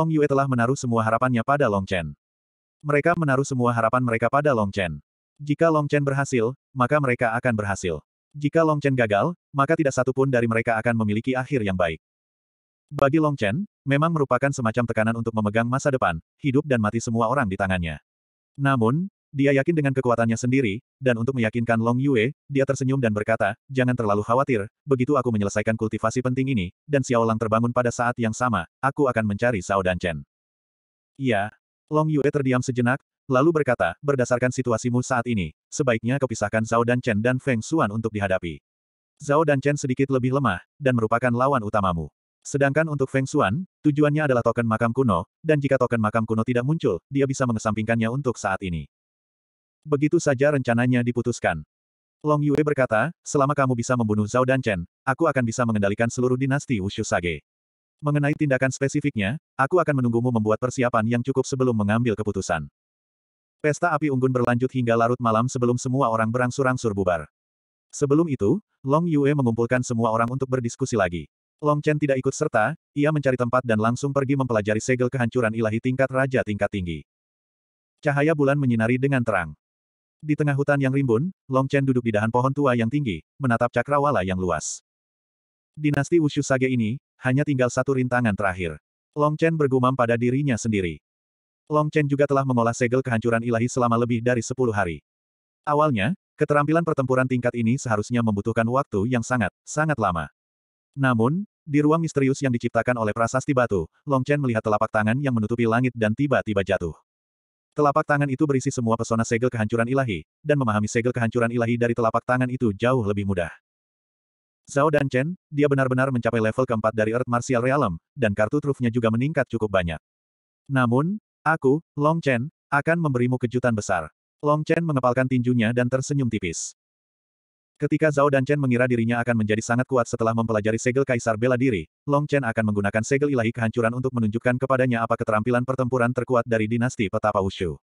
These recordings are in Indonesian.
Long Yue telah menaruh semua harapannya pada Long Chen. Mereka menaruh semua harapan mereka pada Long Chen. Jika Long Chen berhasil, maka mereka akan berhasil. Jika Long Chen gagal, maka tidak satu pun dari mereka akan memiliki akhir yang baik. Bagi Long Chen, memang merupakan semacam tekanan untuk memegang masa depan, hidup dan mati semua orang di tangannya. Namun, dia yakin dengan kekuatannya sendiri, dan untuk meyakinkan Long Yue, dia tersenyum dan berkata, jangan terlalu khawatir, begitu aku menyelesaikan kultivasi penting ini, dan Xiao Lang terbangun pada saat yang sama, aku akan mencari Sao dan Chen. Ya, Long Yue terdiam sejenak, lalu berkata, berdasarkan situasimu saat ini, sebaiknya kepisahkan Zhao dan Chen dan Feng Xuan untuk dihadapi. Zhao dan Chen sedikit lebih lemah, dan merupakan lawan utamamu. Sedangkan untuk Feng Xuan, tujuannya adalah token makam kuno, dan jika token makam kuno tidak muncul, dia bisa mengesampingkannya untuk saat ini. Begitu saja rencananya diputuskan. Long Yue berkata, selama kamu bisa membunuh Zhao dan Chen, aku akan bisa mengendalikan seluruh dinasti Wushu Sage. Mengenai tindakan spesifiknya, aku akan menunggumu membuat persiapan yang cukup sebelum mengambil keputusan. Pesta api unggun berlanjut hingga larut malam sebelum semua orang berangsur-angsur bubar. Sebelum itu, Long Yue mengumpulkan semua orang untuk berdiskusi lagi. Long Chen tidak ikut serta, ia mencari tempat dan langsung pergi mempelajari segel kehancuran ilahi tingkat raja tingkat tinggi. Cahaya bulan menyinari dengan terang. Di tengah hutan yang rimbun, Long Chen duduk di dahan pohon tua yang tinggi, menatap cakrawala yang luas. Dinasti Wushu Sage ini, hanya tinggal satu rintangan terakhir. Long Chen bergumam pada dirinya sendiri. Long Chen juga telah mengolah segel kehancuran ilahi selama lebih dari 10 hari. Awalnya, keterampilan pertempuran tingkat ini seharusnya membutuhkan waktu yang sangat, sangat lama. Namun, di ruang misterius yang diciptakan oleh prasasti batu, Long Chen melihat telapak tangan yang menutupi langit dan tiba-tiba jatuh. Telapak tangan itu berisi semua pesona segel kehancuran ilahi, dan memahami segel kehancuran ilahi dari telapak tangan itu jauh lebih mudah. Zhao dan Chen, dia benar-benar mencapai level keempat dari Earth Martial Realm, dan kartu trufnya juga meningkat cukup banyak. Namun, aku, Long Chen, akan memberimu kejutan besar. Long Chen mengepalkan tinjunya dan tersenyum tipis. Ketika Zhao dan Chen mengira dirinya akan menjadi sangat kuat setelah mempelajari segel kaisar bela diri, Long Chen akan menggunakan segel ilahi kehancuran untuk menunjukkan kepadanya apa keterampilan pertempuran terkuat dari dinasti petapa Wushu.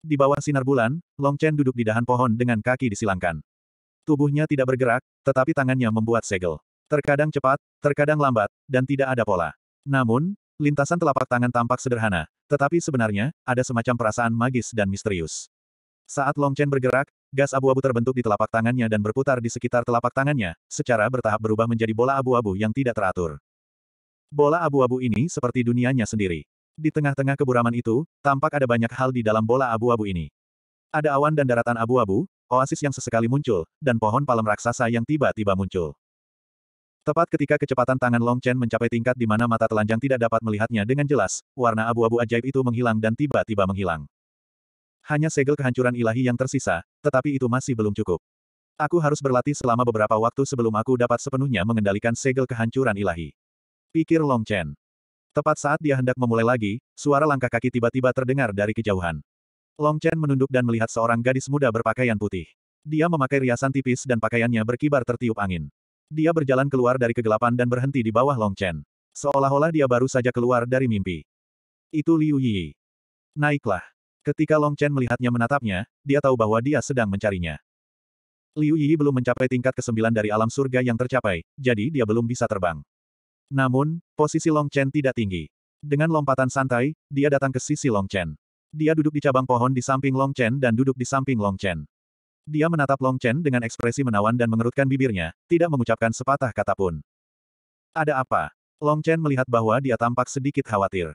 Di bawah sinar bulan, Long Chen duduk di dahan pohon dengan kaki disilangkan. Tubuhnya tidak bergerak, tetapi tangannya membuat segel. Terkadang cepat, terkadang lambat, dan tidak ada pola. Namun, lintasan telapak tangan tampak sederhana, tetapi sebenarnya, ada semacam perasaan magis dan misterius. Saat Long Chen bergerak, gas abu-abu terbentuk di telapak tangannya dan berputar di sekitar telapak tangannya, secara bertahap berubah menjadi bola abu-abu yang tidak teratur. Bola abu-abu ini seperti dunianya sendiri. Di tengah-tengah keburaman itu, tampak ada banyak hal di dalam bola abu-abu ini. Ada awan dan daratan abu-abu, oasis yang sesekali muncul, dan pohon palem raksasa yang tiba-tiba muncul. Tepat ketika kecepatan tangan Long Chen mencapai tingkat di mana mata telanjang tidak dapat melihatnya dengan jelas, warna abu-abu ajaib itu menghilang dan tiba-tiba menghilang. Hanya segel kehancuran ilahi yang tersisa, tetapi itu masih belum cukup. Aku harus berlatih selama beberapa waktu sebelum aku dapat sepenuhnya mengendalikan segel kehancuran ilahi. Pikir Long Chen. Tepat saat dia hendak memulai lagi, suara langkah kaki tiba-tiba terdengar dari kejauhan. Long Chen menunduk dan melihat seorang gadis muda berpakaian putih. Dia memakai riasan tipis dan pakaiannya berkibar tertiup angin. Dia berjalan keluar dari kegelapan dan berhenti di bawah Long Chen. Seolah-olah dia baru saja keluar dari mimpi. Itu Liu Yi. Naiklah. Ketika Long Chen melihatnya menatapnya, dia tahu bahwa dia sedang mencarinya. Liu Yi belum mencapai tingkat ke-9 dari alam surga yang tercapai, jadi dia belum bisa terbang. Namun, posisi Long Chen tidak tinggi. Dengan lompatan santai, dia datang ke sisi Long Chen. Dia duduk di cabang pohon di samping Long Chen dan duduk di samping Long Chen. Dia menatap Long Chen dengan ekspresi menawan dan mengerutkan bibirnya, tidak mengucapkan sepatah kata pun. Ada apa? Long Chen melihat bahwa dia tampak sedikit khawatir.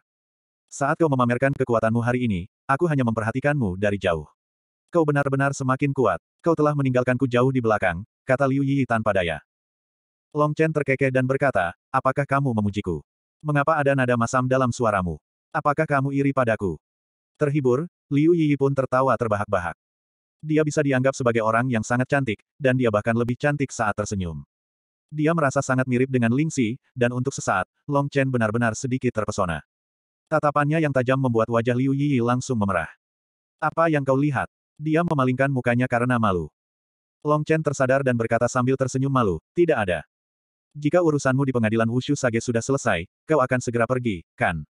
Saat kau memamerkan kekuatanmu hari ini, Aku hanya memperhatikanmu dari jauh. Kau benar-benar semakin kuat. Kau telah meninggalkanku jauh di belakang, kata Liu Yi tanpa daya. Long Chen terkekeh dan berkata, apakah kamu memujiku? Mengapa ada nada masam dalam suaramu? Apakah kamu iri padaku? Terhibur, Liu Yi pun tertawa terbahak-bahak. Dia bisa dianggap sebagai orang yang sangat cantik, dan dia bahkan lebih cantik saat tersenyum. Dia merasa sangat mirip dengan Ling Si, dan untuk sesaat, Long Chen benar-benar sedikit terpesona. Tatapannya yang tajam membuat wajah Liu Yi langsung memerah. Apa yang kau lihat? Dia memalingkan mukanya karena malu. Long Chen tersadar dan berkata sambil tersenyum malu, tidak ada. Jika urusanmu di pengadilan Wushu Sage sudah selesai, kau akan segera pergi, kan?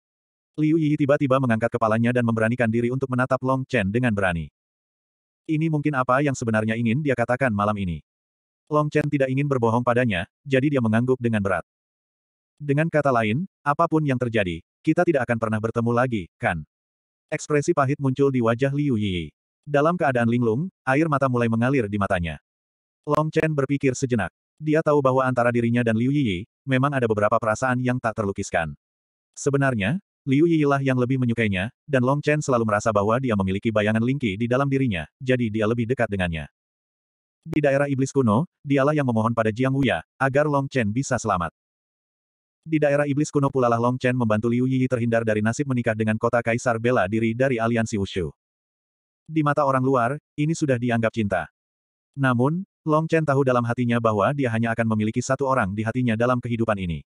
Liu Yi tiba-tiba mengangkat kepalanya dan memberanikan diri untuk menatap Long Chen dengan berani. Ini mungkin apa yang sebenarnya ingin dia katakan malam ini. Long Chen tidak ingin berbohong padanya, jadi dia mengangguk dengan berat. Dengan kata lain, apapun yang terjadi, kita tidak akan pernah bertemu lagi, kan? Ekspresi pahit muncul di wajah Liu Yi. Dalam keadaan linglung, air mata mulai mengalir di matanya. Long Chen berpikir sejenak. Dia tahu bahwa antara dirinya dan Liu Yi, memang ada beberapa perasaan yang tak terlukiskan. Sebenarnya, Liu Yi lah yang lebih menyukainya, dan Long Chen selalu merasa bahwa dia memiliki bayangan Lingqi di dalam dirinya, jadi dia lebih dekat dengannya. Di daerah iblis kuno, dialah yang memohon pada Jiang Wuya, agar Long Chen bisa selamat. Di daerah iblis kuno pula lah Long Chen membantu Liu Yi terhindar dari nasib menikah dengan kota kaisar bela diri dari aliansi Wushu. Di mata orang luar, ini sudah dianggap cinta. Namun, Long Chen tahu dalam hatinya bahwa dia hanya akan memiliki satu orang di hatinya dalam kehidupan ini.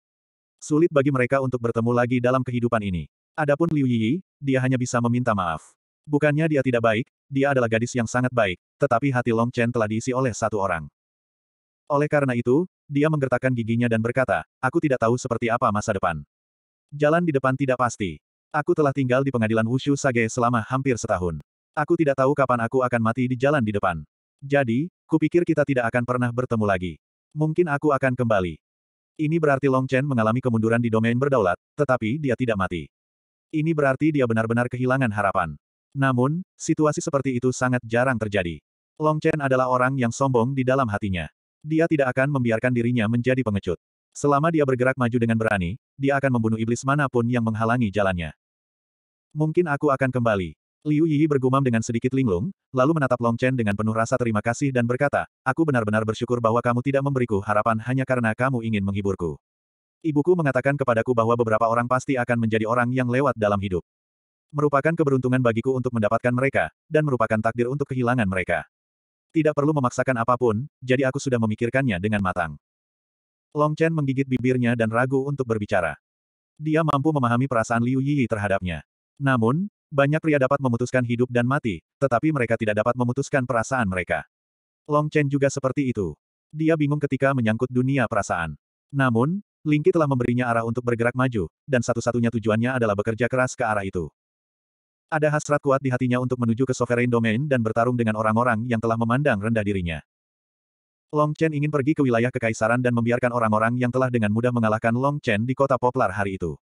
Sulit bagi mereka untuk bertemu lagi dalam kehidupan ini. Adapun Liu Yi, dia hanya bisa meminta maaf. Bukannya dia tidak baik, dia adalah gadis yang sangat baik, tetapi hati Long Chen telah diisi oleh satu orang. Oleh karena itu, dia menggertakkan giginya dan berkata, aku tidak tahu seperti apa masa depan. Jalan di depan tidak pasti. Aku telah tinggal di pengadilan Wushu Sage selama hampir setahun. Aku tidak tahu kapan aku akan mati di jalan di depan. Jadi, kupikir kita tidak akan pernah bertemu lagi. Mungkin aku akan kembali. Ini berarti Long Chen mengalami kemunduran di domain berdaulat, tetapi dia tidak mati. Ini berarti dia benar-benar kehilangan harapan. Namun, situasi seperti itu sangat jarang terjadi. Long Chen adalah orang yang sombong di dalam hatinya. Dia tidak akan membiarkan dirinya menjadi pengecut. Selama dia bergerak maju dengan berani, dia akan membunuh iblis manapun yang menghalangi jalannya. Mungkin aku akan kembali. Liu Yi bergumam dengan sedikit linglung, lalu menatap Long Chen dengan penuh rasa terima kasih dan berkata, Aku benar-benar bersyukur bahwa kamu tidak memberiku harapan hanya karena kamu ingin menghiburku. Ibuku mengatakan kepadaku bahwa beberapa orang pasti akan menjadi orang yang lewat dalam hidup. Merupakan keberuntungan bagiku untuk mendapatkan mereka, dan merupakan takdir untuk kehilangan mereka. Tidak perlu memaksakan apapun, jadi aku sudah memikirkannya dengan matang. Long Chen menggigit bibirnya dan ragu untuk berbicara. Dia mampu memahami perasaan Liu Yi terhadapnya. Namun, banyak pria dapat memutuskan hidup dan mati, tetapi mereka tidak dapat memutuskan perasaan mereka. Long Chen juga seperti itu. Dia bingung ketika menyangkut dunia perasaan. Namun, Lingqi telah memberinya arah untuk bergerak maju, dan satu-satunya tujuannya adalah bekerja keras ke arah itu. Ada hasrat kuat di hatinya untuk menuju ke Sovereign Domain dan bertarung dengan orang-orang yang telah memandang rendah dirinya. Long Chen ingin pergi ke wilayah kekaisaran dan membiarkan orang-orang yang telah dengan mudah mengalahkan Long Chen di kota Poplar hari itu.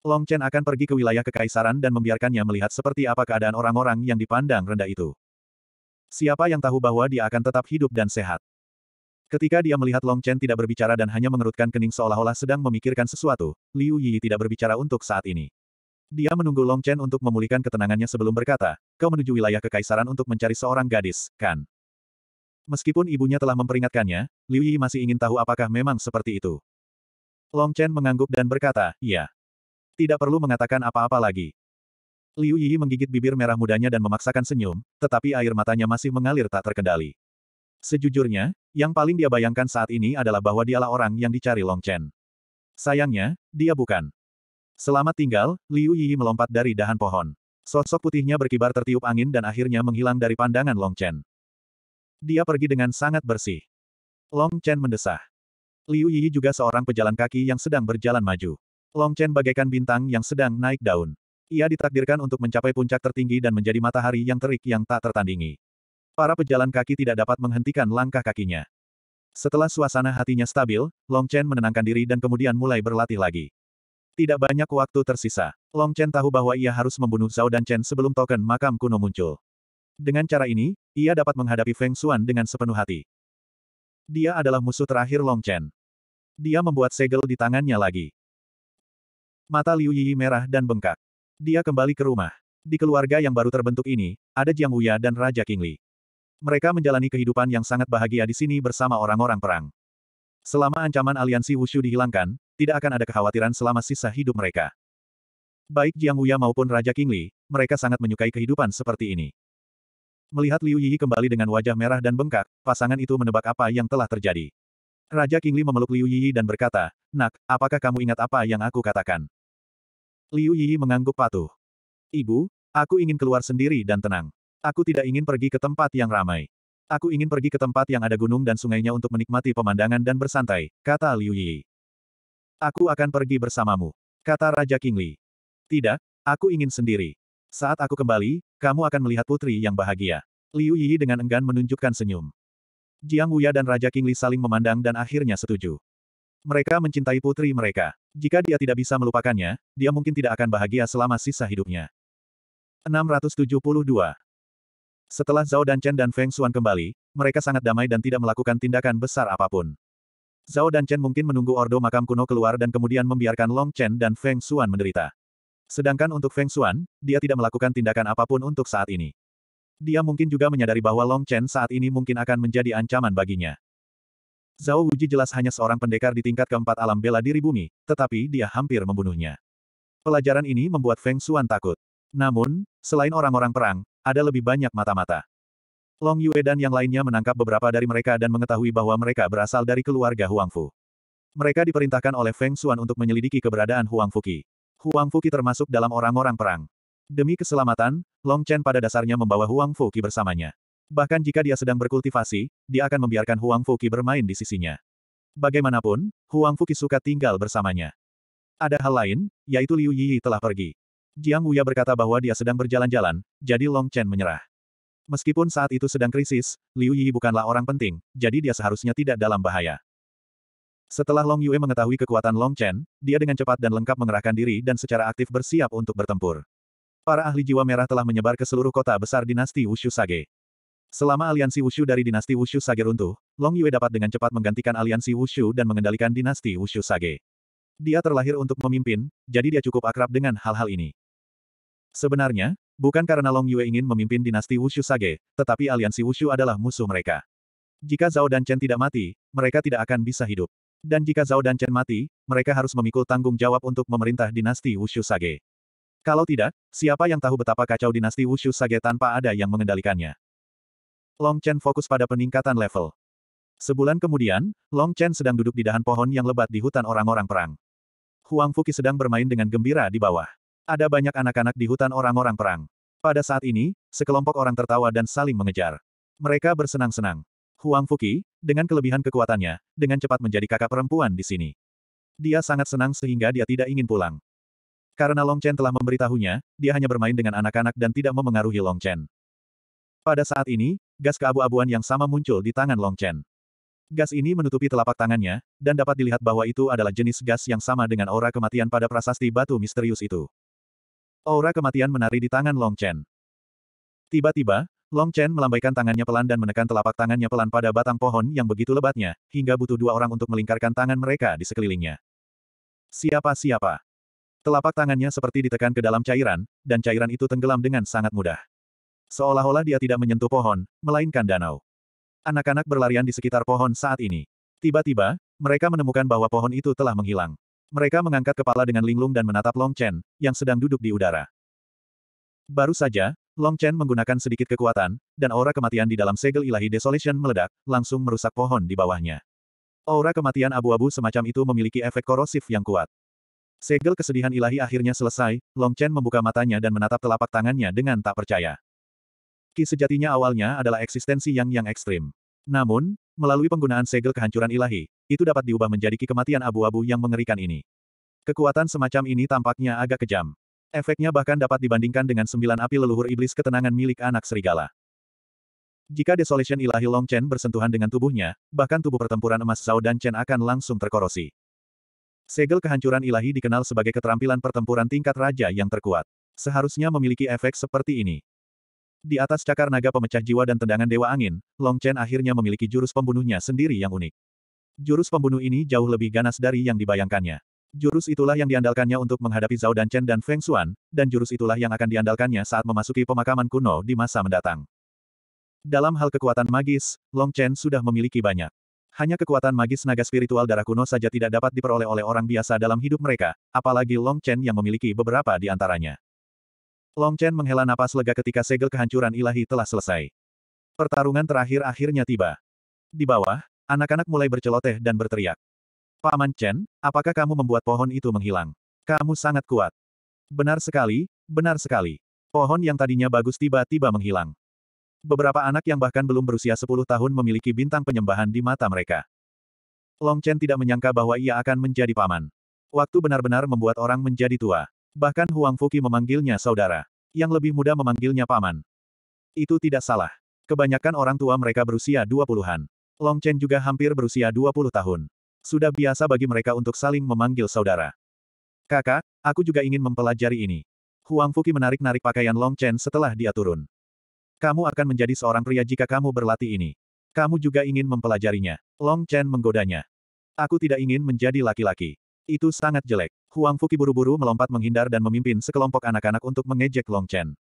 Long Chen akan pergi ke wilayah kekaisaran dan membiarkannya melihat seperti apa keadaan orang-orang yang dipandang rendah itu. Siapa yang tahu bahwa dia akan tetap hidup dan sehat? Ketika dia melihat Long Chen tidak berbicara dan hanya mengerutkan kening seolah-olah sedang memikirkan sesuatu, Liu Yi tidak berbicara untuk saat ini. Dia menunggu Long Chen untuk memulihkan ketenangannya sebelum berkata, kau menuju wilayah kekaisaran untuk mencari seorang gadis, kan? Meskipun ibunya telah memperingatkannya, Liu Yi masih ingin tahu apakah memang seperti itu. Long Chen mengangguk dan berkata, iya. Tidak perlu mengatakan apa-apa lagi. Liu Yi menggigit bibir merah mudanya dan memaksakan senyum, tetapi air matanya masih mengalir tak terkendali. Sejujurnya, yang paling dia bayangkan saat ini adalah bahwa dialah orang yang dicari Long Chen. Sayangnya, dia bukan. Selamat tinggal, Liu Yi melompat dari dahan pohon. Sosok putihnya berkibar tertiup angin dan akhirnya menghilang dari pandangan Long Chen. Dia pergi dengan sangat bersih. Long Chen mendesah. Liu Yi juga seorang pejalan kaki yang sedang berjalan maju. Long Chen bagaikan bintang yang sedang naik daun. Ia ditakdirkan untuk mencapai puncak tertinggi dan menjadi matahari yang terik yang tak tertandingi. Para pejalan kaki tidak dapat menghentikan langkah kakinya. Setelah suasana hatinya stabil, Long Chen menenangkan diri dan kemudian mulai berlatih lagi. Tidak banyak waktu tersisa. Long Chen tahu bahwa ia harus membunuh Zhao dan Chen sebelum token makam kuno muncul. Dengan cara ini, ia dapat menghadapi Feng Xuan dengan sepenuh hati. Dia adalah musuh terakhir Long Chen. Dia membuat segel di tangannya lagi. Mata Liu Yi merah dan bengkak. Dia kembali ke rumah. Di keluarga yang baru terbentuk ini, ada Jiang Wuya dan Raja Li. Mereka menjalani kehidupan yang sangat bahagia di sini bersama orang-orang perang. Selama ancaman aliansi Wushu dihilangkan, tidak akan ada kekhawatiran selama sisa hidup mereka. Baik Jiang Wuya maupun Raja Qingli, mereka sangat menyukai kehidupan seperti ini. Melihat Liu Yi kembali dengan wajah merah dan bengkak, pasangan itu menebak apa yang telah terjadi. Raja Qingli memeluk Liu Yi dan berkata, Nak, apakah kamu ingat apa yang aku katakan? Liu Yi mengangguk patuh. Ibu, aku ingin keluar sendiri dan tenang. Aku tidak ingin pergi ke tempat yang ramai. Aku ingin pergi ke tempat yang ada gunung dan sungainya untuk menikmati pemandangan dan bersantai, kata Liu Yi. Aku akan pergi bersamamu, kata Raja Kingli. Tidak, aku ingin sendiri. Saat aku kembali, kamu akan melihat putri yang bahagia. Liu Yi dengan enggan menunjukkan senyum. Jiang Wuya dan Raja Kingli saling memandang dan akhirnya setuju. Mereka mencintai putri mereka. Jika dia tidak bisa melupakannya, dia mungkin tidak akan bahagia selama sisa hidupnya. 672 Setelah Zhao dan Chen dan Feng Xuan kembali, mereka sangat damai dan tidak melakukan tindakan besar apapun. Zhao dan Chen mungkin menunggu Ordo Makam Kuno keluar dan kemudian membiarkan Long Chen dan Feng Xuan menderita. Sedangkan untuk Feng Xuan, dia tidak melakukan tindakan apapun untuk saat ini. Dia mungkin juga menyadari bahwa Long Chen saat ini mungkin akan menjadi ancaman baginya. Zhao Wuji jelas hanya seorang pendekar di tingkat keempat alam bela diri bumi, tetapi dia hampir membunuhnya. Pelajaran ini membuat Feng Xuan takut. Namun, selain orang-orang perang, ada lebih banyak mata-mata. Long Yue dan yang lainnya menangkap beberapa dari mereka dan mengetahui bahwa mereka berasal dari keluarga Huang Fu. Mereka diperintahkan oleh Feng Xuan untuk menyelidiki keberadaan Huang Fuki. Huang Fuki termasuk dalam orang-orang perang. Demi keselamatan, Long Chen pada dasarnya membawa Huang Fuki bersamanya. Bahkan jika dia sedang berkultivasi, dia akan membiarkan Huang Fuki bermain di sisinya. Bagaimanapun, Huang Fuki suka tinggal bersamanya. Ada hal lain, yaitu Liu Yi telah pergi. Jiang Wuya berkata bahwa dia sedang berjalan-jalan, jadi Long Chen menyerah. Meskipun saat itu sedang krisis, Liu Yi bukanlah orang penting, jadi dia seharusnya tidak dalam bahaya. Setelah Long Yue mengetahui kekuatan Long Chen, dia dengan cepat dan lengkap mengerahkan diri dan secara aktif bersiap untuk bertempur. Para ahli jiwa merah telah menyebar ke seluruh kota besar dinasti Wushu Sage. Selama aliansi Wushu dari dinasti Wushu Sage runtuh, Long Yue dapat dengan cepat menggantikan aliansi Wushu dan mengendalikan dinasti Wushu Sage. Dia terlahir untuk memimpin, jadi dia cukup akrab dengan hal-hal ini. Sebenarnya, Bukan karena Long Yue ingin memimpin dinasti Wushu Sage, tetapi aliansi Wushu adalah musuh mereka. Jika Zhao dan Chen tidak mati, mereka tidak akan bisa hidup. Dan jika Zhao dan Chen mati, mereka harus memikul tanggung jawab untuk memerintah dinasti Wushu Sage. Kalau tidak, siapa yang tahu betapa kacau dinasti Wushu Sage tanpa ada yang mengendalikannya. Long Chen fokus pada peningkatan level. Sebulan kemudian, Long Chen sedang duduk di dahan pohon yang lebat di hutan orang-orang perang. Huang Fuki sedang bermain dengan gembira di bawah. Ada banyak anak-anak di hutan orang-orang perang. Pada saat ini, sekelompok orang tertawa dan saling mengejar. Mereka bersenang-senang. Huang Fuki, dengan kelebihan kekuatannya, dengan cepat menjadi kakak perempuan di sini. Dia sangat senang sehingga dia tidak ingin pulang. Karena Long Chen telah memberitahunya, dia hanya bermain dengan anak-anak dan tidak memengaruhi Long Chen. Pada saat ini, gas keabu-abuan yang sama muncul di tangan Long Chen. Gas ini menutupi telapak tangannya, dan dapat dilihat bahwa itu adalah jenis gas yang sama dengan aura kematian pada prasasti batu misterius itu. Aura kematian menari di tangan Long Chen. Tiba-tiba, Long Chen melambaikan tangannya pelan dan menekan telapak tangannya pelan pada batang pohon yang begitu lebatnya, hingga butuh dua orang untuk melingkarkan tangan mereka di sekelilingnya. Siapa-siapa? Telapak tangannya seperti ditekan ke dalam cairan, dan cairan itu tenggelam dengan sangat mudah. Seolah-olah dia tidak menyentuh pohon, melainkan danau. Anak-anak berlarian di sekitar pohon saat ini. Tiba-tiba, mereka menemukan bahwa pohon itu telah menghilang. Mereka mengangkat kepala dengan linglung dan menatap Long Chen, yang sedang duduk di udara. Baru saja, Long Chen menggunakan sedikit kekuatan, dan aura kematian di dalam segel ilahi Desolation meledak, langsung merusak pohon di bawahnya. Aura kematian abu-abu semacam itu memiliki efek korosif yang kuat. Segel kesedihan ilahi akhirnya selesai, Long Chen membuka matanya dan menatap telapak tangannya dengan tak percaya. Ki sejatinya awalnya adalah eksistensi yang yang ekstrim. Namun, Melalui penggunaan segel kehancuran ilahi, itu dapat diubah menjadi ki kematian abu-abu yang mengerikan ini. Kekuatan semacam ini tampaknya agak kejam. Efeknya bahkan dapat dibandingkan dengan sembilan api leluhur iblis ketenangan milik anak serigala. Jika desolation ilahi Long Chen bersentuhan dengan tubuhnya, bahkan tubuh pertempuran emas Zhao dan Chen akan langsung terkorosi. Segel kehancuran ilahi dikenal sebagai keterampilan pertempuran tingkat raja yang terkuat. Seharusnya memiliki efek seperti ini. Di atas cakar naga pemecah jiwa dan tendangan Dewa Angin, Long Chen akhirnya memiliki jurus pembunuhnya sendiri yang unik. Jurus pembunuh ini jauh lebih ganas dari yang dibayangkannya. Jurus itulah yang diandalkannya untuk menghadapi Zhao dan Chen dan Feng Xuan, dan jurus itulah yang akan diandalkannya saat memasuki pemakaman kuno di masa mendatang. Dalam hal kekuatan magis, Long Chen sudah memiliki banyak. Hanya kekuatan magis naga spiritual darah kuno saja tidak dapat diperoleh oleh orang biasa dalam hidup mereka, apalagi Long Chen yang memiliki beberapa di antaranya. Long Chen menghela napas lega ketika segel kehancuran ilahi telah selesai. Pertarungan terakhir akhirnya tiba. Di bawah, anak-anak mulai berceloteh dan berteriak. Paman Chen, apakah kamu membuat pohon itu menghilang? Kamu sangat kuat. Benar sekali, benar sekali. Pohon yang tadinya bagus tiba-tiba menghilang. Beberapa anak yang bahkan belum berusia 10 tahun memiliki bintang penyembahan di mata mereka. Long Chen tidak menyangka bahwa ia akan menjadi paman. Waktu benar-benar membuat orang menjadi tua. Bahkan Huang Fuki memanggilnya saudara. Yang lebih muda memanggilnya paman. Itu tidak salah. Kebanyakan orang tua mereka berusia 20-an. Long Chen juga hampir berusia 20 tahun. Sudah biasa bagi mereka untuk saling memanggil saudara. Kakak, aku juga ingin mempelajari ini. Huang Fuki menarik-narik pakaian Long Chen setelah dia turun. Kamu akan menjadi seorang pria jika kamu berlatih ini. Kamu juga ingin mempelajarinya. Long Chen menggodanya. Aku tidak ingin menjadi laki-laki. Itu sangat jelek. Huang Fuki buru-buru melompat menghindar dan memimpin sekelompok anak-anak untuk mengejek Long Chen.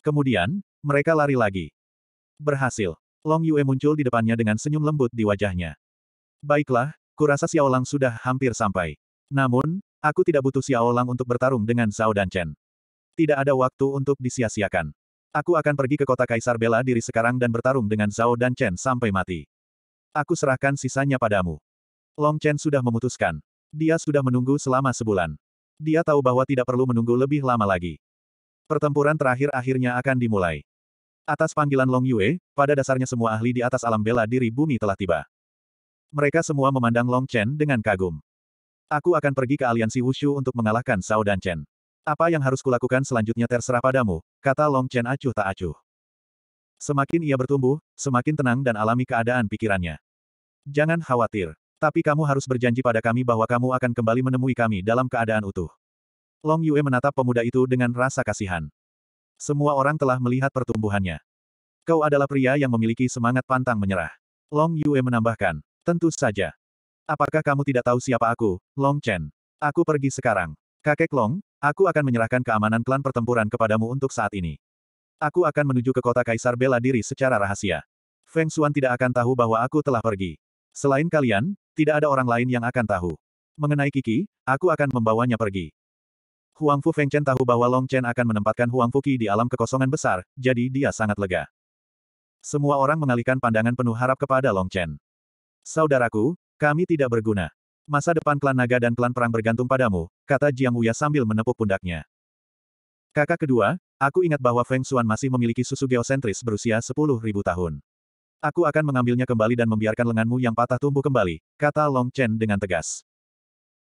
Kemudian, mereka lari lagi. Berhasil. Long Yue muncul di depannya dengan senyum lembut di wajahnya. Baiklah, kurasa Xiao Lang sudah hampir sampai. Namun, aku tidak butuh Xiao Lang untuk bertarung dengan Zhao dan Chen. Tidak ada waktu untuk disia-siakan. Aku akan pergi ke kota Kaisar Bela diri sekarang dan bertarung dengan Zhao dan Chen sampai mati. Aku serahkan sisanya padamu. Long Chen sudah memutuskan. Dia sudah menunggu selama sebulan. Dia tahu bahwa tidak perlu menunggu lebih lama lagi. Pertempuran terakhir akhirnya akan dimulai. Atas panggilan Long Yue, pada dasarnya semua ahli di atas alam bela diri bumi telah tiba. Mereka semua memandang Long Chen dengan kagum. Aku akan pergi ke aliansi Wushu untuk mengalahkan Sao dan Chen. Apa yang harus kulakukan selanjutnya terserah padamu, kata Long Chen acuh tak acuh. Semakin ia bertumbuh, semakin tenang dan alami keadaan pikirannya. Jangan khawatir. Tapi kamu harus berjanji pada kami bahwa kamu akan kembali menemui kami dalam keadaan utuh. Long Yue menatap pemuda itu dengan rasa kasihan. Semua orang telah melihat pertumbuhannya. Kau adalah pria yang memiliki semangat pantang menyerah. Long Yue menambahkan, tentu saja. Apakah kamu tidak tahu siapa aku, Long Chen? Aku pergi sekarang. Kakek Long, aku akan menyerahkan keamanan klan pertempuran kepadamu untuk saat ini. Aku akan menuju ke kota Kaisar bela diri secara rahasia. Feng Xuan tidak akan tahu bahwa aku telah pergi. Selain kalian, tidak ada orang lain yang akan tahu. Mengenai Kiki, aku akan membawanya pergi. Huang Fu Feng Chen tahu bahwa Long Chen akan menempatkan Huang Fu Fuki di alam kekosongan besar, jadi dia sangat lega. Semua orang mengalihkan pandangan penuh harap kepada Long Chen. Saudaraku, kami tidak berguna. Masa depan klan naga dan klan perang bergantung padamu, kata Jiang Wuya sambil menepuk pundaknya. Kakak kedua, aku ingat bahwa Feng Xuan masih memiliki susu geosentris berusia 10.000 tahun. Aku akan mengambilnya kembali dan membiarkan lenganmu yang patah tumbuh kembali, kata Long Chen dengan tegas.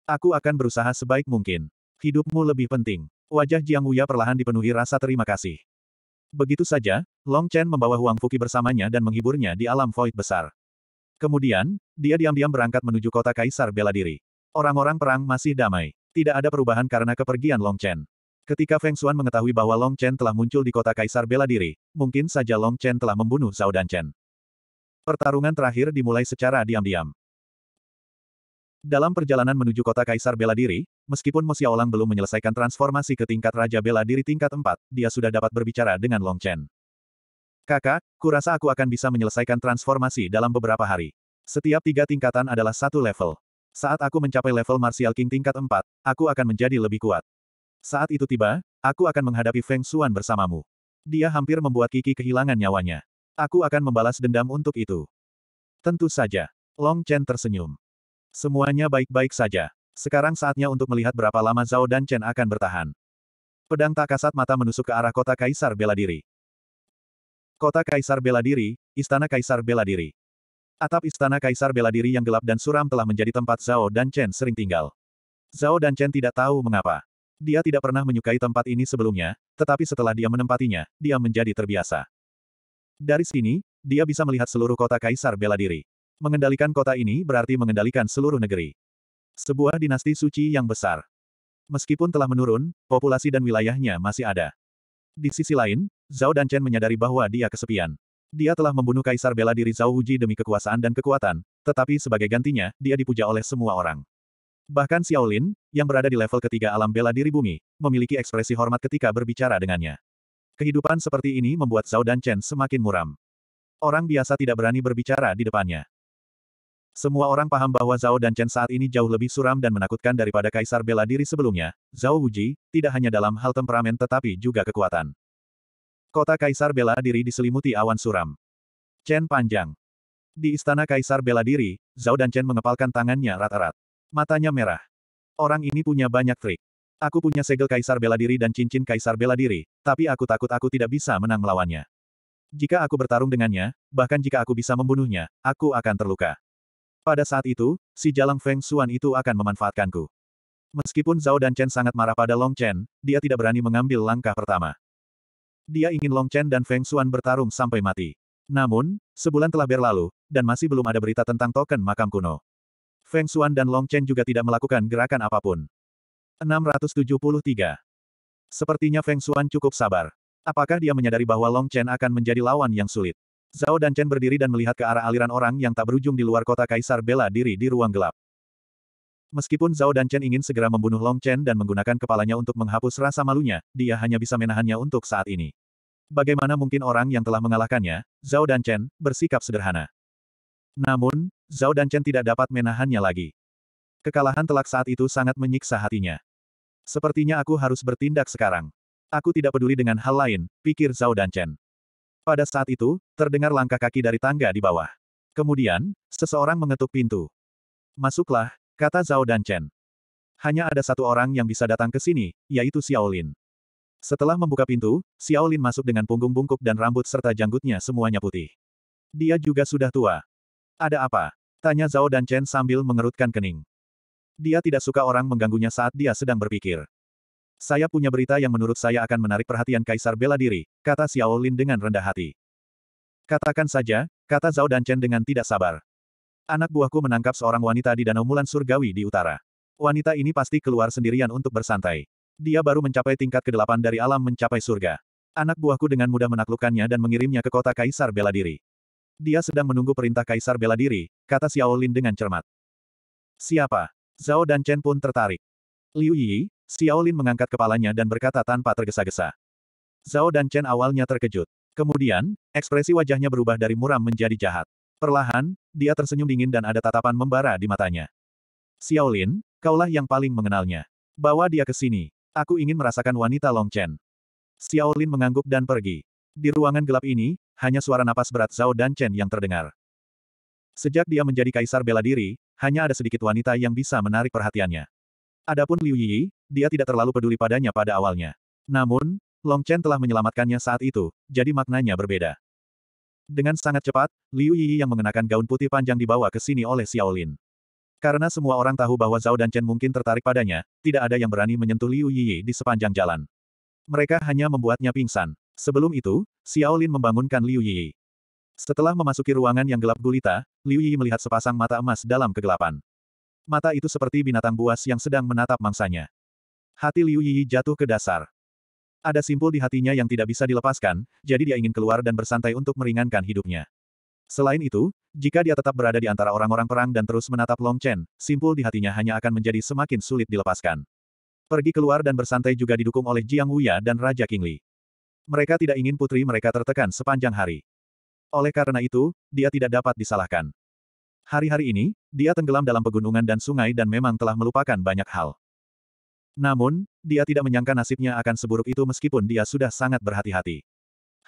Aku akan berusaha sebaik mungkin. Hidupmu lebih penting. Wajah Jiang Wuya perlahan dipenuhi rasa terima kasih. Begitu saja, Long Chen membawa Huang Fuki bersamanya dan menghiburnya di alam void besar. Kemudian, dia diam-diam berangkat menuju kota Kaisar bela diri. Orang-orang perang masih damai. Tidak ada perubahan karena kepergian Long Chen. Ketika Feng Xuan mengetahui bahwa Long Chen telah muncul di kota Kaisar bela diri, mungkin saja Long Chen telah membunuh Zhao Dan Chen. Pertarungan terakhir dimulai secara diam-diam. Dalam perjalanan menuju kota Kaisar Bela Diri, meskipun Mosiaolang belum menyelesaikan transformasi ke tingkat Raja Bela Diri tingkat 4, dia sudah dapat berbicara dengan Long Chen. Kakak, kurasa aku akan bisa menyelesaikan transformasi dalam beberapa hari. Setiap tiga tingkatan adalah satu level. Saat aku mencapai level Martial King tingkat 4, aku akan menjadi lebih kuat. Saat itu tiba, aku akan menghadapi Feng Xuan bersamamu. Dia hampir membuat Kiki kehilangan nyawanya. Aku akan membalas dendam untuk itu. Tentu saja. Long Chen tersenyum. Semuanya baik-baik saja. Sekarang saatnya untuk melihat berapa lama Zhao dan Chen akan bertahan. Pedang tak kasat mata menusuk ke arah kota Kaisar Bela Diri. Kota Kaisar Bela Diri, Istana Kaisar Bela Diri. Atap Istana Kaisar Bela Diri yang gelap dan suram telah menjadi tempat Zhao dan Chen sering tinggal. Zhao dan Chen tidak tahu mengapa. Dia tidak pernah menyukai tempat ini sebelumnya, tetapi setelah dia menempatinya, dia menjadi terbiasa. Dari sini, dia bisa melihat seluruh kota Kaisar bela diri. Mengendalikan kota ini berarti mengendalikan seluruh negeri. Sebuah dinasti suci yang besar. Meskipun telah menurun, populasi dan wilayahnya masih ada. Di sisi lain, Zhao dan Chen menyadari bahwa dia kesepian. Dia telah membunuh Kaisar bela diri Zhao Wuji demi kekuasaan dan kekuatan, tetapi sebagai gantinya, dia dipuja oleh semua orang. Bahkan Xiaolin, yang berada di level ketiga alam bela diri bumi, memiliki ekspresi hormat ketika berbicara dengannya. Kehidupan seperti ini membuat Zhao dan Chen semakin muram. Orang biasa tidak berani berbicara di depannya. Semua orang paham bahwa Zhao dan Chen saat ini jauh lebih suram dan menakutkan daripada kaisar bela diri sebelumnya, Zhao Wuji, tidak hanya dalam hal temperamen tetapi juga kekuatan. Kota kaisar bela diri diselimuti awan suram. Chen panjang. Di istana kaisar bela diri, Zhao dan Chen mengepalkan tangannya rata rata Matanya merah. Orang ini punya banyak trik. Aku punya segel kaisar bela diri dan cincin kaisar bela diri, tapi aku takut aku tidak bisa menang melawannya. Jika aku bertarung dengannya, bahkan jika aku bisa membunuhnya, aku akan terluka. Pada saat itu, si jalang Feng Xuan itu akan memanfaatkanku. Meskipun Zhao dan Chen sangat marah pada Long Chen, dia tidak berani mengambil langkah pertama. Dia ingin Long Chen dan Feng Xuan bertarung sampai mati. Namun, sebulan telah berlalu, dan masih belum ada berita tentang token makam kuno. Feng Xuan dan Long Chen juga tidak melakukan gerakan apapun. 673. Sepertinya Feng Xuan cukup sabar. Apakah dia menyadari bahwa Long Chen akan menjadi lawan yang sulit? Zhao dan Chen berdiri dan melihat ke arah aliran orang yang tak berujung di luar kota Kaisar bela diri di ruang gelap. Meskipun Zhao dan Chen ingin segera membunuh Long Chen dan menggunakan kepalanya untuk menghapus rasa malunya, dia hanya bisa menahannya untuk saat ini. Bagaimana mungkin orang yang telah mengalahkannya, Zhao dan Chen, bersikap sederhana. Namun, Zhao dan Chen tidak dapat menahannya lagi. Kekalahan telak saat itu sangat menyiksa hatinya. Sepertinya aku harus bertindak sekarang. Aku tidak peduli dengan hal lain, pikir Zhao Chen. Pada saat itu, terdengar langkah kaki dari tangga di bawah. Kemudian, seseorang mengetuk pintu. Masuklah, kata Zhao Chen. Hanya ada satu orang yang bisa datang ke sini, yaitu Xiaolin. Setelah membuka pintu, Xiaolin masuk dengan punggung bungkuk dan rambut serta janggutnya semuanya putih. Dia juga sudah tua. Ada apa? Tanya Zhao Chen sambil mengerutkan kening. Dia tidak suka orang mengganggunya saat dia sedang berpikir. Saya punya berita yang menurut saya akan menarik perhatian Kaisar bela diri, kata Xiao Lin dengan rendah hati. Katakan saja, kata Zhao Danchen dengan tidak sabar. Anak buahku menangkap seorang wanita di Danau Mulan Surgawi di utara. Wanita ini pasti keluar sendirian untuk bersantai. Dia baru mencapai tingkat ke-8 dari alam mencapai surga. Anak buahku dengan mudah menaklukkannya dan mengirimnya ke kota Kaisar bela diri. Dia sedang menunggu perintah Kaisar bela diri, kata Xiao Lin dengan cermat. Siapa? Zhao dan Chen pun tertarik. Liu Yi, Xiaolin mengangkat kepalanya dan berkata tanpa tergesa-gesa. Zhao dan Chen awalnya terkejut. Kemudian, ekspresi wajahnya berubah dari muram menjadi jahat. Perlahan, dia tersenyum dingin dan ada tatapan membara di matanya. Xiaolin, kaulah yang paling mengenalnya. Bawa dia ke sini. Aku ingin merasakan wanita Long Chen. Xiaolin mengangguk dan pergi. Di ruangan gelap ini, hanya suara napas berat Zhao dan Chen yang terdengar. Sejak dia menjadi kaisar bela diri, hanya ada sedikit wanita yang bisa menarik perhatiannya. Adapun Liu Yi, dia tidak terlalu peduli padanya pada awalnya. Namun, Long Chen telah menyelamatkannya saat itu, jadi maknanya berbeda. Dengan sangat cepat, Liu Yi yang mengenakan gaun putih panjang dibawa ke sini oleh Xiaolin. Karena semua orang tahu bahwa Zhao dan Chen mungkin tertarik padanya, tidak ada yang berani menyentuh Liu Yi di sepanjang jalan. Mereka hanya membuatnya pingsan. Sebelum itu, Xiaolin membangunkan Liu Yi. Setelah memasuki ruangan yang gelap gulita, Liu Yi melihat sepasang mata emas dalam kegelapan. Mata itu seperti binatang buas yang sedang menatap mangsanya. Hati Liu Yi jatuh ke dasar. Ada simpul di hatinya yang tidak bisa dilepaskan, jadi dia ingin keluar dan bersantai untuk meringankan hidupnya. Selain itu, jika dia tetap berada di antara orang-orang perang dan terus menatap Long Chen, simpul di hatinya hanya akan menjadi semakin sulit dilepaskan. Pergi keluar dan bersantai juga didukung oleh Jiang Wuya dan Raja Qingli. Mereka tidak ingin putri mereka tertekan sepanjang hari. Oleh karena itu, dia tidak dapat disalahkan. Hari-hari ini, dia tenggelam dalam pegunungan dan sungai dan memang telah melupakan banyak hal. Namun, dia tidak menyangka nasibnya akan seburuk itu meskipun dia sudah sangat berhati-hati.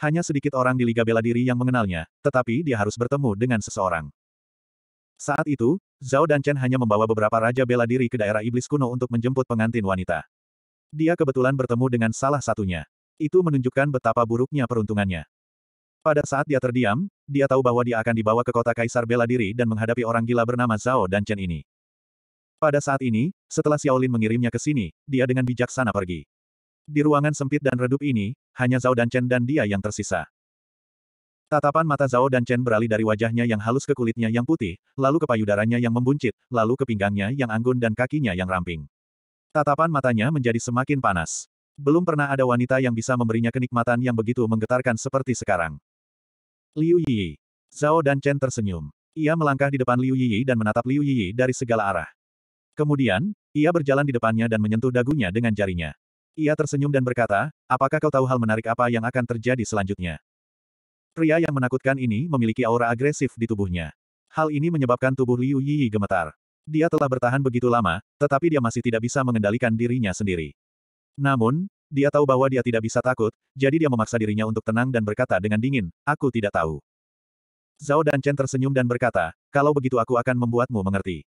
Hanya sedikit orang di Liga Bela Diri yang mengenalnya, tetapi dia harus bertemu dengan seseorang. Saat itu, Zhao dan Chen hanya membawa beberapa raja bela diri ke daerah iblis kuno untuk menjemput pengantin wanita. Dia kebetulan bertemu dengan salah satunya. Itu menunjukkan betapa buruknya peruntungannya. Pada saat dia terdiam, dia tahu bahwa dia akan dibawa ke kota Kaisar bela diri dan menghadapi orang gila bernama Zhao dan Chen ini. Pada saat ini, setelah Xiaolin mengirimnya ke sini, dia dengan bijaksana pergi. Di ruangan sempit dan redup ini, hanya Zhao dan Chen dan dia yang tersisa. Tatapan mata Zhao dan Chen beralih dari wajahnya yang halus ke kulitnya yang putih, lalu ke payudaranya yang membuncit, lalu ke pinggangnya yang anggun dan kakinya yang ramping. Tatapan matanya menjadi semakin panas. Belum pernah ada wanita yang bisa memberinya kenikmatan yang begitu menggetarkan seperti sekarang. Liu Yi. Zhao dan Chen tersenyum. Ia melangkah di depan Liu Yi dan menatap Liu Yi dari segala arah. Kemudian, ia berjalan di depannya dan menyentuh dagunya dengan jarinya. Ia tersenyum dan berkata, apakah kau tahu hal menarik apa yang akan terjadi selanjutnya? Pria yang menakutkan ini memiliki aura agresif di tubuhnya. Hal ini menyebabkan tubuh Liu Yi gemetar. Dia telah bertahan begitu lama, tetapi dia masih tidak bisa mengendalikan dirinya sendiri. Namun, dia tahu bahwa dia tidak bisa takut, jadi dia memaksa dirinya untuk tenang dan berkata dengan dingin, aku tidak tahu. Zhao dan Chen tersenyum dan berkata, kalau begitu aku akan membuatmu mengerti.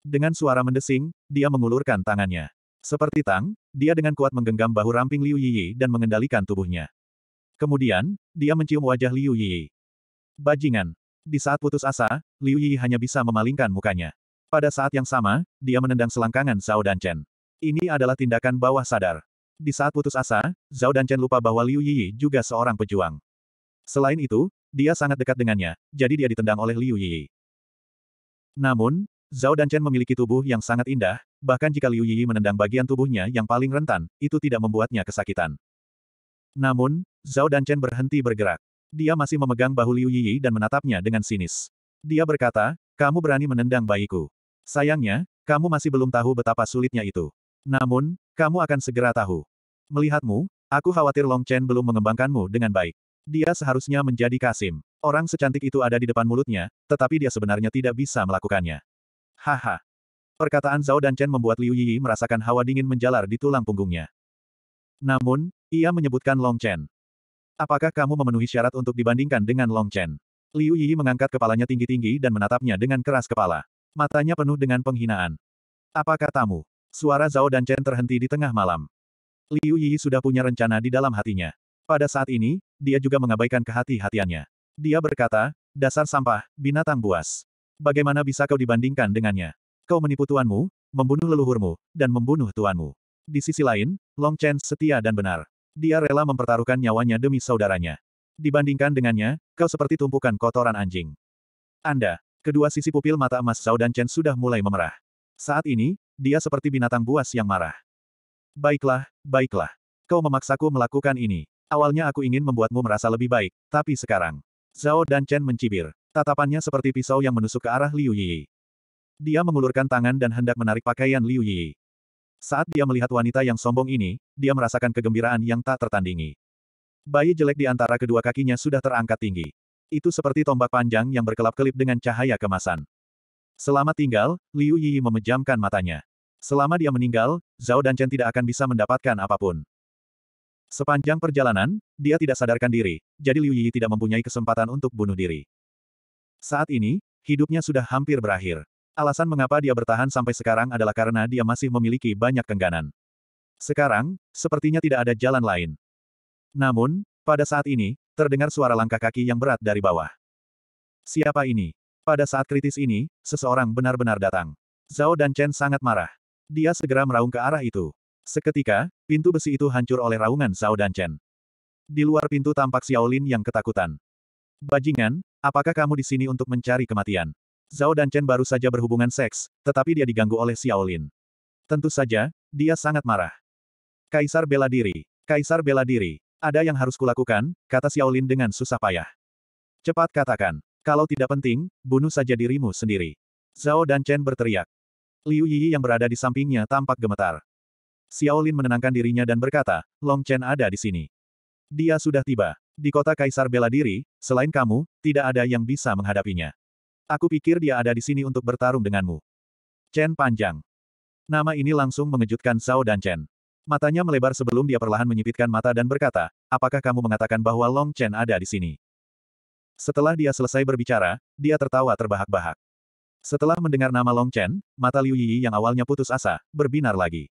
Dengan suara mendesing, dia mengulurkan tangannya. Seperti tang, dia dengan kuat menggenggam bahu ramping Liu Yiyi dan mengendalikan tubuhnya. Kemudian, dia mencium wajah Liu Yiyi. Bajingan. Di saat putus asa, Liu Yiyi hanya bisa memalingkan mukanya. Pada saat yang sama, dia menendang selangkangan Zhao dan Chen. Ini adalah tindakan bawah sadar. Di saat putus asa, Zhao dan Chen lupa bahwa Liu Yiyi juga seorang pejuang. Selain itu, dia sangat dekat dengannya, jadi dia ditendang oleh Liu Yiyi. Namun, Zhao dan Chen memiliki tubuh yang sangat indah, bahkan jika Liu Yiyi menendang bagian tubuhnya yang paling rentan, itu tidak membuatnya kesakitan. Namun, Zhao dan Chen berhenti bergerak. Dia masih memegang bahu Liu Yiyi dan menatapnya dengan sinis. Dia berkata, kamu berani menendang bayiku. Sayangnya, kamu masih belum tahu betapa sulitnya itu. Namun, kamu akan segera tahu. Melihatmu, aku khawatir Long Chen belum mengembangkanmu dengan baik. Dia seharusnya menjadi Kasim. Orang secantik itu ada di depan mulutnya, tetapi dia sebenarnya tidak bisa melakukannya. Haha. Perkataan Zhao dan Chen membuat Liu Yi merasakan hawa dingin menjalar di tulang punggungnya. Namun, ia menyebutkan Long Chen. Apakah kamu memenuhi syarat untuk dibandingkan dengan Long Chen? Liu Yi mengangkat kepalanya tinggi-tinggi dan menatapnya dengan keras kepala. Matanya penuh dengan penghinaan. Apakah tamu? Suara Zhao dan Chen terhenti di tengah malam. Liu Yi sudah punya rencana di dalam hatinya. Pada saat ini, dia juga mengabaikan kehati-hatiannya. Dia berkata, dasar sampah, binatang buas. Bagaimana bisa kau dibandingkan dengannya? Kau menipu tuanmu, membunuh leluhurmu, dan membunuh tuanmu. Di sisi lain, Long Chen setia dan benar. Dia rela mempertaruhkan nyawanya demi saudaranya. Dibandingkan dengannya, kau seperti tumpukan kotoran anjing. Anda, kedua sisi pupil mata emas Zhao dan Chen sudah mulai memerah. Saat ini, dia seperti binatang buas yang marah. Baiklah, baiklah. Kau memaksaku melakukan ini. Awalnya aku ingin membuatmu merasa lebih baik, tapi sekarang. Zhao dan Chen mencibir. Tatapannya seperti pisau yang menusuk ke arah Liu Yi. Dia mengulurkan tangan dan hendak menarik pakaian Liu Yi. Saat dia melihat wanita yang sombong ini, dia merasakan kegembiraan yang tak tertandingi. Bayi jelek di antara kedua kakinya sudah terangkat tinggi. Itu seperti tombak panjang yang berkelap-kelip dengan cahaya kemasan. Selama tinggal, Liu Yi memejamkan matanya. Selama dia meninggal, Zhao dan Chen tidak akan bisa mendapatkan apapun. Sepanjang perjalanan, dia tidak sadarkan diri, jadi Liu Yi tidak mempunyai kesempatan untuk bunuh diri. Saat ini, hidupnya sudah hampir berakhir. Alasan mengapa dia bertahan sampai sekarang adalah karena dia masih memiliki banyak kengganan. Sekarang, sepertinya tidak ada jalan lain. Namun, pada saat ini, terdengar suara langkah kaki yang berat dari bawah. Siapa ini? Pada saat kritis ini, seseorang benar-benar datang. Zhao dan Chen sangat marah. Dia segera meraung ke arah itu. Seketika, pintu besi itu hancur oleh raungan Zhao dan Chen. Di luar pintu tampak Xiaolin yang ketakutan. Bajingan, apakah kamu di sini untuk mencari kematian? Zhao dan Chen baru saja berhubungan seks, tetapi dia diganggu oleh Xiaolin. Tentu saja, dia sangat marah. Kaisar bela diri, Kaisar bela diri. Ada yang harus kulakukan, kata Xiaolin dengan susah payah. Cepat katakan, kalau tidak penting, bunuh saja dirimu sendiri. Zhao dan Chen berteriak. Liu Yi yang berada di sampingnya tampak gemetar. Xiaolin menenangkan dirinya dan berkata, Long Chen ada di sini. Dia sudah tiba. Di kota Kaisar Bela Diri, selain kamu, tidak ada yang bisa menghadapinya. Aku pikir dia ada di sini untuk bertarung denganmu. Chen panjang. Nama ini langsung mengejutkan Zhao dan Chen. Matanya melebar sebelum dia perlahan menyipitkan mata dan berkata, apakah kamu mengatakan bahwa Long Chen ada di sini? Setelah dia selesai berbicara, dia tertawa terbahak-bahak. Setelah mendengar nama Long Chen, mata Liu Yi yang awalnya putus asa, berbinar lagi.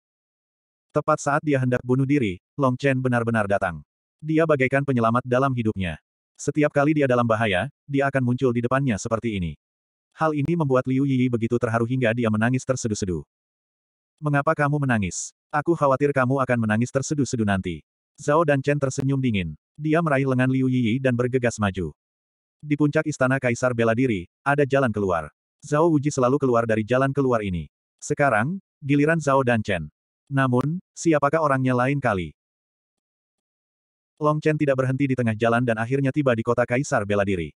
Tepat saat dia hendak bunuh diri, Long Chen benar-benar datang. Dia bagaikan penyelamat dalam hidupnya. Setiap kali dia dalam bahaya, dia akan muncul di depannya seperti ini. Hal ini membuat Liu Yi begitu terharu hingga dia menangis terseduh-seduh. Mengapa kamu menangis? Aku khawatir kamu akan menangis terseduh-seduh nanti. Zhao dan Chen tersenyum dingin. Dia meraih lengan Liu Yi dan bergegas maju. Di puncak istana Kaisar bela diri, ada jalan keluar. Zhao Wuji selalu keluar dari jalan keluar ini. Sekarang, giliran Zhao dan Chen. Namun, siapakah orangnya lain kali? Long Chen tidak berhenti di tengah jalan dan akhirnya tiba di kota Kaisar bela diri.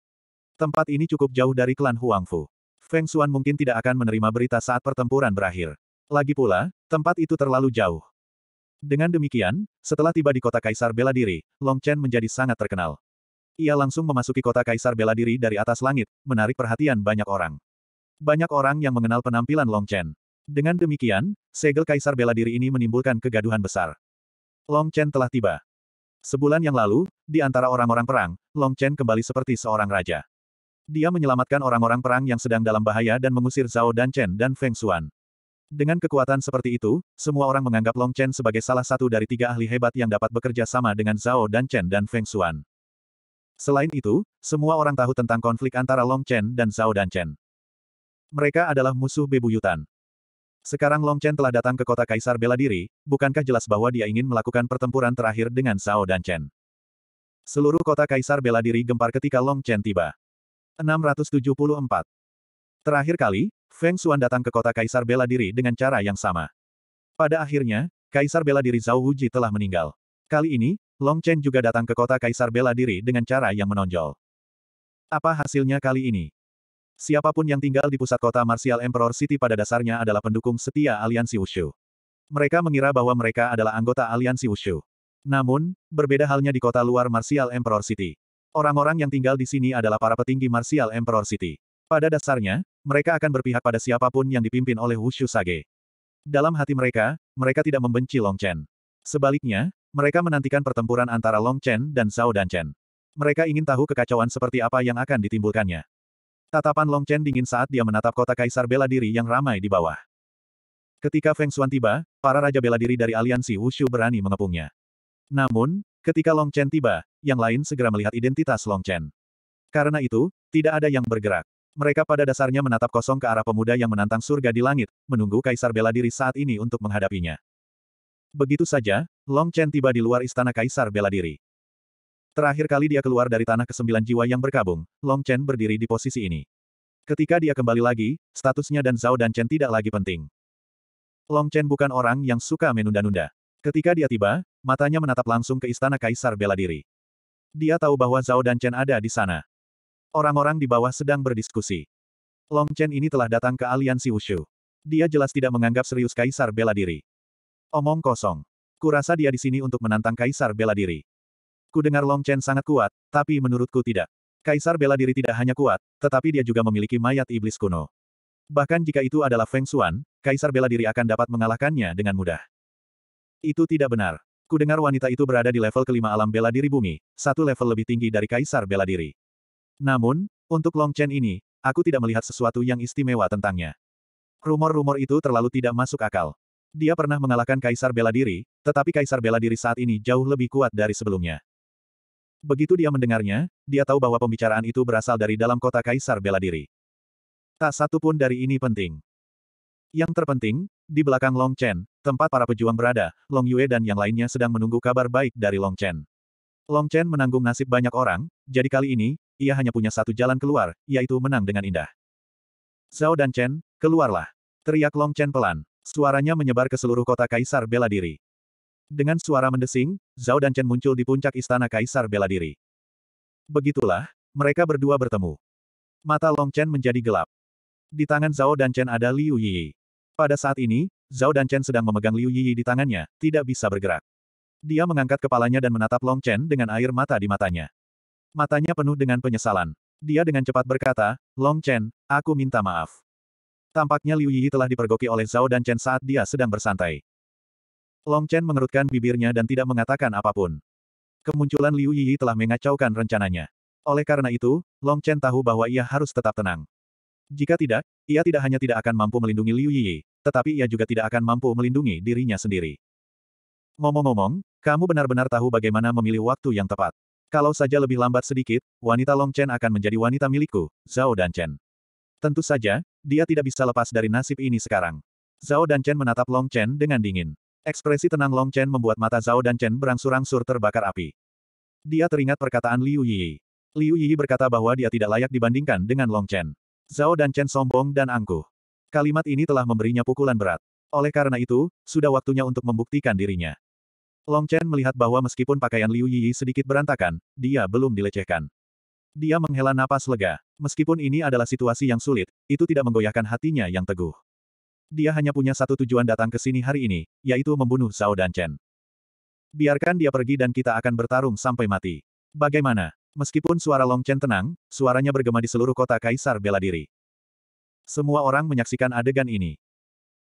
Tempat ini cukup jauh dari klan Huangfu. Feng Xuan mungkin tidak akan menerima berita saat pertempuran berakhir. Lagi pula, tempat itu terlalu jauh. Dengan demikian, setelah tiba di kota Kaisar bela diri, Long Chen menjadi sangat terkenal. Ia langsung memasuki kota Kaisar Bela Diri dari atas langit, menarik perhatian banyak orang. Banyak orang yang mengenal penampilan Long Chen. Dengan demikian, segel Kaisar Bela Diri ini menimbulkan kegaduhan besar. Long Chen telah tiba. Sebulan yang lalu, di antara orang-orang perang, Long Chen kembali seperti seorang raja. Dia menyelamatkan orang-orang perang yang sedang dalam bahaya dan mengusir Zhao dan Chen dan Feng Xuan. Dengan kekuatan seperti itu, semua orang menganggap Long Chen sebagai salah satu dari tiga ahli hebat yang dapat bekerja sama dengan Zhao dan Chen dan Feng Xuan. Selain itu, semua orang tahu tentang konflik antara Long Chen dan Zhao dan Chen. Mereka adalah musuh bebuyutan. Sekarang Long Chen telah datang ke kota Kaisar Bela Diri, bukankah jelas bahwa dia ingin melakukan pertempuran terakhir dengan Zhao dan Chen? Seluruh kota Kaisar Bela Diri gempar ketika Long Chen tiba. 674. Terakhir kali, Feng Xuan datang ke kota Kaisar Bela Diri dengan cara yang sama. Pada akhirnya, Kaisar Bela Diri Zhao Wuji telah meninggal. Kali ini, Long Chen juga datang ke kota Kaisar bela diri dengan cara yang menonjol. Apa hasilnya kali ini? Siapapun yang tinggal di pusat kota Martial Emperor City pada dasarnya adalah pendukung setia aliansi Wushu. Mereka mengira bahwa mereka adalah anggota aliansi Wushu. Namun, berbeda halnya di kota luar Martial Emperor City. Orang-orang yang tinggal di sini adalah para petinggi Martial Emperor City. Pada dasarnya, mereka akan berpihak pada siapapun yang dipimpin oleh Wushu Sage. Dalam hati mereka, mereka tidak membenci Long Chen. Sebaliknya, mereka menantikan pertempuran antara Long Chen dan Zhao dan Chen. Mereka ingin tahu kekacauan seperti apa yang akan ditimbulkannya. Tatapan Long Chen dingin saat dia menatap kota kaisar bela diri yang ramai di bawah. Ketika Feng Xuan tiba, para raja bela diri dari aliansi Wushu berani mengepungnya. Namun, ketika Long Chen tiba, yang lain segera melihat identitas Long Chen. Karena itu, tidak ada yang bergerak. Mereka pada dasarnya menatap kosong ke arah pemuda yang menantang surga di langit, menunggu kaisar bela diri saat ini untuk menghadapinya. Begitu saja, Long Chen tiba di luar istana Kaisar bela diri. Terakhir kali dia keluar dari tanah kesembilan jiwa yang berkabung, Long Chen berdiri di posisi ini. Ketika dia kembali lagi, statusnya dan Zhao dan Chen tidak lagi penting. Long Chen bukan orang yang suka menunda-nunda. Ketika dia tiba, matanya menatap langsung ke istana Kaisar bela diri. Dia tahu bahwa Zhao dan Chen ada di sana. Orang-orang di bawah sedang berdiskusi. Long Chen ini telah datang ke aliansi Wushu. Dia jelas tidak menganggap serius Kaisar bela diri. Omong kosong. Kurasa dia di sini untuk menantang Kaisar bela diri. Ku dengar Long Chen sangat kuat, tapi menurutku tidak. Kaisar bela diri tidak hanya kuat, tetapi dia juga memiliki mayat iblis kuno. Bahkan jika itu adalah Feng Xuan, Kaisar bela diri akan dapat mengalahkannya dengan mudah. Itu tidak benar. Ku dengar wanita itu berada di level kelima alam bela diri bumi, satu level lebih tinggi dari Kaisar bela diri. Namun, untuk Long Chen ini, aku tidak melihat sesuatu yang istimewa tentangnya. Rumor-rumor itu terlalu tidak masuk akal. Dia pernah mengalahkan Kaisar Bela Diri, tetapi Kaisar Bela Diri saat ini jauh lebih kuat dari sebelumnya. Begitu dia mendengarnya, dia tahu bahwa pembicaraan itu berasal dari dalam kota Kaisar Bela Diri. Tak satu pun dari ini penting. Yang terpenting, di belakang Long Chen, tempat para pejuang berada, Long Yue dan yang lainnya sedang menunggu kabar baik dari Long Chen. Long Chen menanggung nasib banyak orang, jadi kali ini, ia hanya punya satu jalan keluar, yaitu menang dengan indah. Zhao dan Chen, keluarlah. Teriak Long Chen pelan. Suaranya menyebar ke seluruh kota Kaisar Bela Diri. Dengan suara mendesing, Zhao dan Chen muncul di puncak istana Kaisar Bela Diri. Begitulah, mereka berdua bertemu. Mata Long Chen menjadi gelap. Di tangan Zhao dan Chen ada Liu Yi. Pada saat ini, Zhao dan Chen sedang memegang Liu Yi di tangannya, tidak bisa bergerak. Dia mengangkat kepalanya dan menatap Long Chen dengan air mata di matanya. Matanya penuh dengan penyesalan. Dia dengan cepat berkata, Long Chen, aku minta maaf. Tampaknya Liu Yi telah dipergoki oleh Zhao dan Chen saat dia sedang bersantai. Long Chen mengerutkan bibirnya dan tidak mengatakan apapun. Kemunculan Liu Yi telah mengacaukan rencananya. Oleh karena itu, Long Chen tahu bahwa ia harus tetap tenang. Jika tidak, ia tidak hanya tidak akan mampu melindungi Liu Yi, tetapi ia juga tidak akan mampu melindungi dirinya sendiri. Ngomong-ngomong, kamu benar-benar tahu bagaimana memilih waktu yang tepat. Kalau saja lebih lambat sedikit, wanita Long Chen akan menjadi wanita milikku, Zhao dan Chen. Tentu saja, dia tidak bisa lepas dari nasib ini sekarang. Zhao dan Chen menatap Long Chen dengan dingin. Ekspresi tenang Long Chen membuat mata Zhao dan Chen berangsur-angsur terbakar api. Dia teringat perkataan Liu Yi. Liu Yi berkata bahwa dia tidak layak dibandingkan dengan Long Chen. Zhao dan Chen sombong dan angkuh. Kalimat ini telah memberinya pukulan berat. Oleh karena itu, sudah waktunya untuk membuktikan dirinya. Long Chen melihat bahwa meskipun pakaian Liu Yi sedikit berantakan, dia belum dilecehkan. Dia menghela napas lega. Meskipun ini adalah situasi yang sulit, itu tidak menggoyahkan hatinya yang teguh. Dia hanya punya satu tujuan datang ke sini hari ini, yaitu membunuh Zhao dan Chen. Biarkan dia pergi dan kita akan bertarung sampai mati. Bagaimana? Meskipun suara Long Chen tenang, suaranya bergema di seluruh kota Kaisar bela diri. Semua orang menyaksikan adegan ini.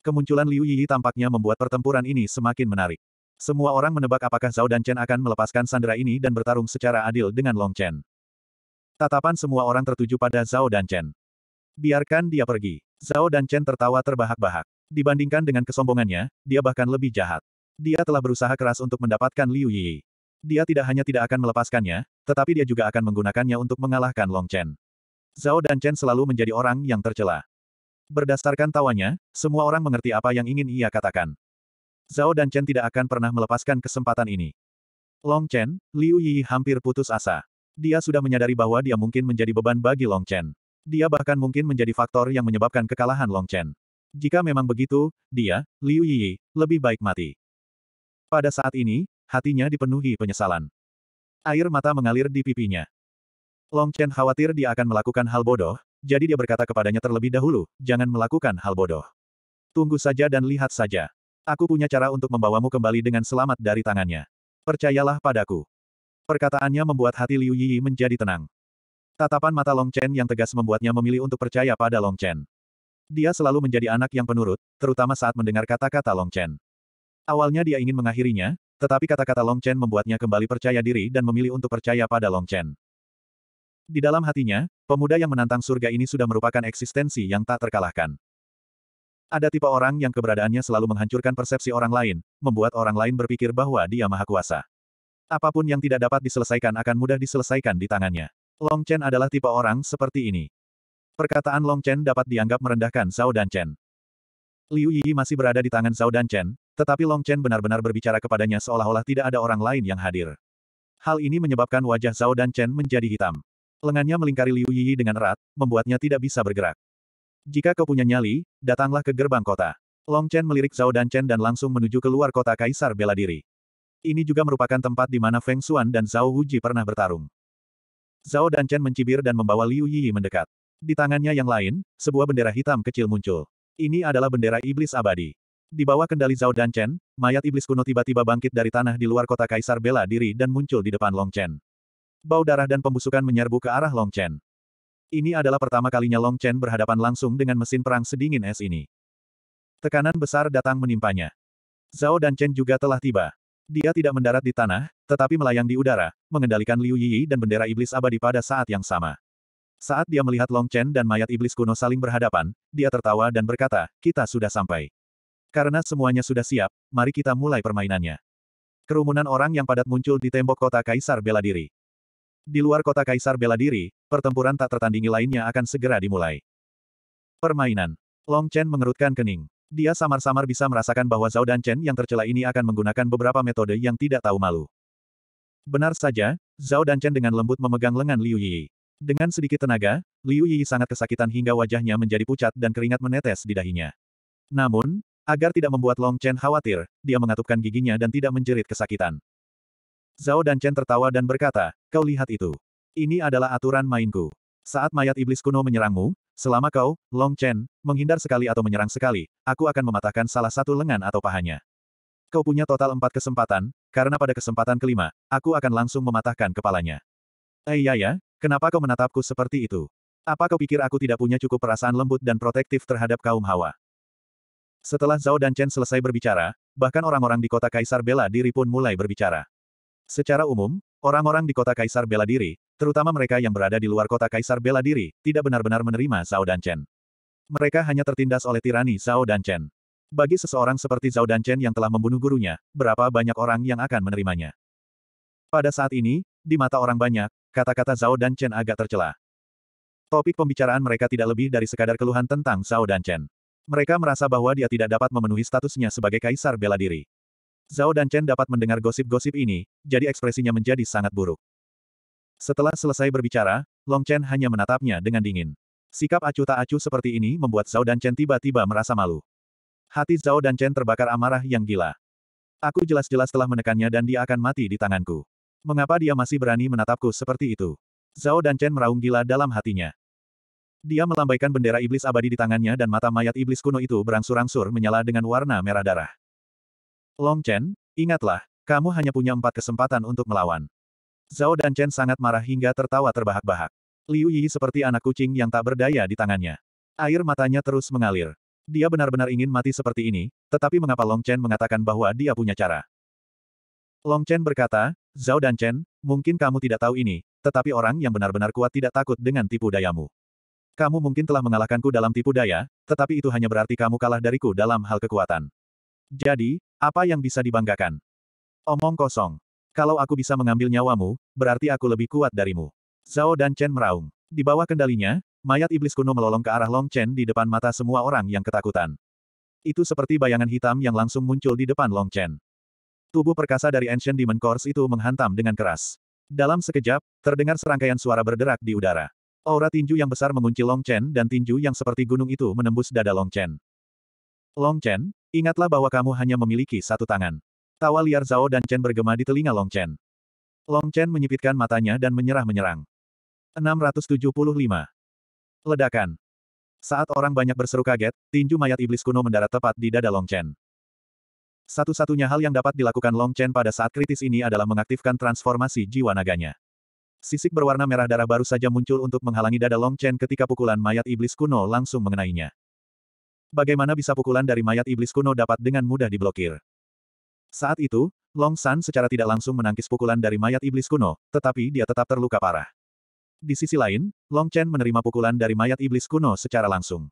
Kemunculan Liu Yi tampaknya membuat pertempuran ini semakin menarik. Semua orang menebak apakah Zhao dan Chen akan melepaskan sandera ini dan bertarung secara adil dengan Long Chen. Tatapan semua orang tertuju pada Zhao dan Chen. Biarkan dia pergi. Zhao dan Chen tertawa terbahak-bahak. Dibandingkan dengan kesombongannya, dia bahkan lebih jahat. Dia telah berusaha keras untuk mendapatkan Liu Yi. Dia tidak hanya tidak akan melepaskannya, tetapi dia juga akan menggunakannya untuk mengalahkan Long Chen. Zhao dan Chen selalu menjadi orang yang tercela. Berdasarkan tawanya, semua orang mengerti apa yang ingin ia katakan. Zhao dan Chen tidak akan pernah melepaskan kesempatan ini. Long Chen, Liu Yi hampir putus asa. Dia sudah menyadari bahwa dia mungkin menjadi beban bagi Long Chen. Dia bahkan mungkin menjadi faktor yang menyebabkan kekalahan Long Chen. Jika memang begitu, dia, Liu Yi, lebih baik mati. Pada saat ini, hatinya dipenuhi penyesalan. Air mata mengalir di pipinya. Long Chen khawatir dia akan melakukan hal bodoh, jadi dia berkata kepadanya terlebih dahulu, jangan melakukan hal bodoh. Tunggu saja dan lihat saja. Aku punya cara untuk membawamu kembali dengan selamat dari tangannya. Percayalah padaku. Perkataannya membuat hati Liu Yi menjadi tenang. Tatapan mata Long Chen yang tegas membuatnya memilih untuk percaya pada Long Chen. Dia selalu menjadi anak yang penurut, terutama saat mendengar kata-kata Long Chen. Awalnya dia ingin mengakhirinya, tetapi kata-kata Long Chen membuatnya kembali percaya diri dan memilih untuk percaya pada Long Chen. Di dalam hatinya, pemuda yang menantang surga ini sudah merupakan eksistensi yang tak terkalahkan. Ada tipe orang yang keberadaannya selalu menghancurkan persepsi orang lain, membuat orang lain berpikir bahwa dia maha kuasa. Apapun yang tidak dapat diselesaikan akan mudah diselesaikan di tangannya. Long Chen adalah tipe orang seperti ini. Perkataan Long Chen dapat dianggap merendahkan Zhao dan Chen. Liu Yi masih berada di tangan Zhao dan Chen, tetapi Long Chen benar-benar berbicara kepadanya seolah-olah tidak ada orang lain yang hadir. Hal ini menyebabkan wajah Zhao dan Chen menjadi hitam. Lengannya melingkari Liu Yi dengan erat, membuatnya tidak bisa bergerak. Jika kau punya nyali, datanglah ke gerbang kota. Long Chen melirik Zhao dan Chen dan langsung menuju keluar kota Kaisar bela diri. Ini juga merupakan tempat di mana Feng Xuan dan Zhao Huji pernah bertarung. Zhao dan Chen mencibir dan membawa Liu Yi mendekat. Di tangannya yang lain, sebuah bendera hitam kecil muncul. Ini adalah bendera iblis abadi. Di bawah kendali Zhao dan Chen, mayat iblis kuno tiba-tiba bangkit dari tanah di luar kota Kaisar bela diri dan muncul di depan Long Chen. Bau darah dan pembusukan menyerbu ke arah Long Chen. Ini adalah pertama kalinya Long Chen berhadapan langsung dengan mesin perang sedingin es ini. Tekanan besar datang menimpanya. Zhao dan Chen juga telah tiba. Dia tidak mendarat di tanah, tetapi melayang di udara, mengendalikan Liu Yi dan bendera iblis abadi pada saat yang sama. Saat dia melihat Long Chen dan mayat iblis kuno saling berhadapan, dia tertawa dan berkata, kita sudah sampai. Karena semuanya sudah siap, mari kita mulai permainannya. Kerumunan orang yang padat muncul di tembok kota Kaisar Bela Diri. Di luar kota Kaisar Bela Diri, pertempuran tak tertandingi lainnya akan segera dimulai. Permainan. Long Chen mengerutkan kening. Dia samar-samar bisa merasakan bahwa Zhao dan Chen yang tercela ini akan menggunakan beberapa metode yang tidak tahu malu. Benar saja, Zhao dan Chen dengan lembut memegang lengan Liu Yi. Dengan sedikit tenaga, Liu Yi sangat kesakitan hingga wajahnya menjadi pucat dan keringat menetes di dahinya. Namun, agar tidak membuat Long Chen khawatir, dia mengatupkan giginya dan tidak menjerit kesakitan. Zhao dan Chen tertawa dan berkata, kau lihat itu. Ini adalah aturan mainku. Saat mayat iblis kuno menyerangmu, selama kau, Long Chen, menghindar sekali atau menyerang sekali, aku akan mematahkan salah satu lengan atau pahanya. Kau punya total empat kesempatan, karena pada kesempatan kelima, aku akan langsung mematahkan kepalanya. Eh ya ya, kenapa kau menatapku seperti itu? Apa kau pikir aku tidak punya cukup perasaan lembut dan protektif terhadap kaum hawa? Setelah Zhao dan Chen selesai berbicara, bahkan orang-orang di kota Kaisar Bela Diri pun mulai berbicara. Secara umum, orang-orang di kota Kaisar Bela Diri, terutama mereka yang berada di luar kota Kaisar bela diri, tidak benar-benar menerima Zhao dan Chen. Mereka hanya tertindas oleh tirani Zhao dan Chen. Bagi seseorang seperti Zhao dan Chen yang telah membunuh gurunya, berapa banyak orang yang akan menerimanya? Pada saat ini, di mata orang banyak, kata-kata Zhao dan Chen agak tercela. Topik pembicaraan mereka tidak lebih dari sekadar keluhan tentang Zhao dan Chen. Mereka merasa bahwa dia tidak dapat memenuhi statusnya sebagai kaisar bela diri. Zhao dan Chen dapat mendengar gosip-gosip ini, jadi ekspresinya menjadi sangat buruk. Setelah selesai berbicara, Long Chen hanya menatapnya dengan dingin. Sikap acuh tak acuh seperti ini membuat Zhao dan Chen tiba-tiba merasa malu. Hati Zhao dan Chen terbakar amarah yang gila. Aku jelas-jelas telah menekannya dan dia akan mati di tanganku. Mengapa dia masih berani menatapku seperti itu? Zhao dan Chen meraung gila dalam hatinya. Dia melambaikan bendera iblis abadi di tangannya dan mata mayat iblis kuno itu berangsur-angsur menyala dengan warna merah darah. Long Chen, ingatlah, kamu hanya punya empat kesempatan untuk melawan. Zhao dan Chen sangat marah hingga tertawa terbahak-bahak. Liu Yi seperti anak kucing yang tak berdaya di tangannya. Air matanya terus mengalir. Dia benar-benar ingin mati seperti ini, tetapi mengapa Long Chen mengatakan bahwa dia punya cara? Long Chen berkata, Zhao dan Chen, mungkin kamu tidak tahu ini, tetapi orang yang benar-benar kuat tidak takut dengan tipu dayamu. Kamu mungkin telah mengalahkanku dalam tipu daya, tetapi itu hanya berarti kamu kalah dariku dalam hal kekuatan. Jadi, apa yang bisa dibanggakan? Omong kosong. Kalau aku bisa mengambil nyawamu, berarti aku lebih kuat darimu. Zhao dan Chen meraung. Di bawah kendalinya, mayat iblis kuno melolong ke arah Long Chen di depan mata semua orang yang ketakutan. Itu seperti bayangan hitam yang langsung muncul di depan Long Chen. Tubuh perkasa dari Ancient Demon Corps itu menghantam dengan keras. Dalam sekejap, terdengar serangkaian suara berderak di udara. Aura tinju yang besar mengunci Long Chen dan tinju yang seperti gunung itu menembus dada Long Chen. Long Chen, ingatlah bahwa kamu hanya memiliki satu tangan. Tawa liar Zhao dan Chen bergema di telinga Long Chen. Long Chen menyipitkan matanya dan menyerah-menyerang. 675. Ledakan. Saat orang banyak berseru kaget, tinju mayat iblis kuno mendarat tepat di dada Long Chen. Satu-satunya hal yang dapat dilakukan Long Chen pada saat kritis ini adalah mengaktifkan transformasi jiwa naganya. Sisik berwarna merah darah baru saja muncul untuk menghalangi dada Long Chen ketika pukulan mayat iblis kuno langsung mengenainya. Bagaimana bisa pukulan dari mayat iblis kuno dapat dengan mudah diblokir? Saat itu, Long San secara tidak langsung menangkis pukulan dari mayat iblis kuno, tetapi dia tetap terluka parah. Di sisi lain, Long Chen menerima pukulan dari mayat iblis kuno secara langsung.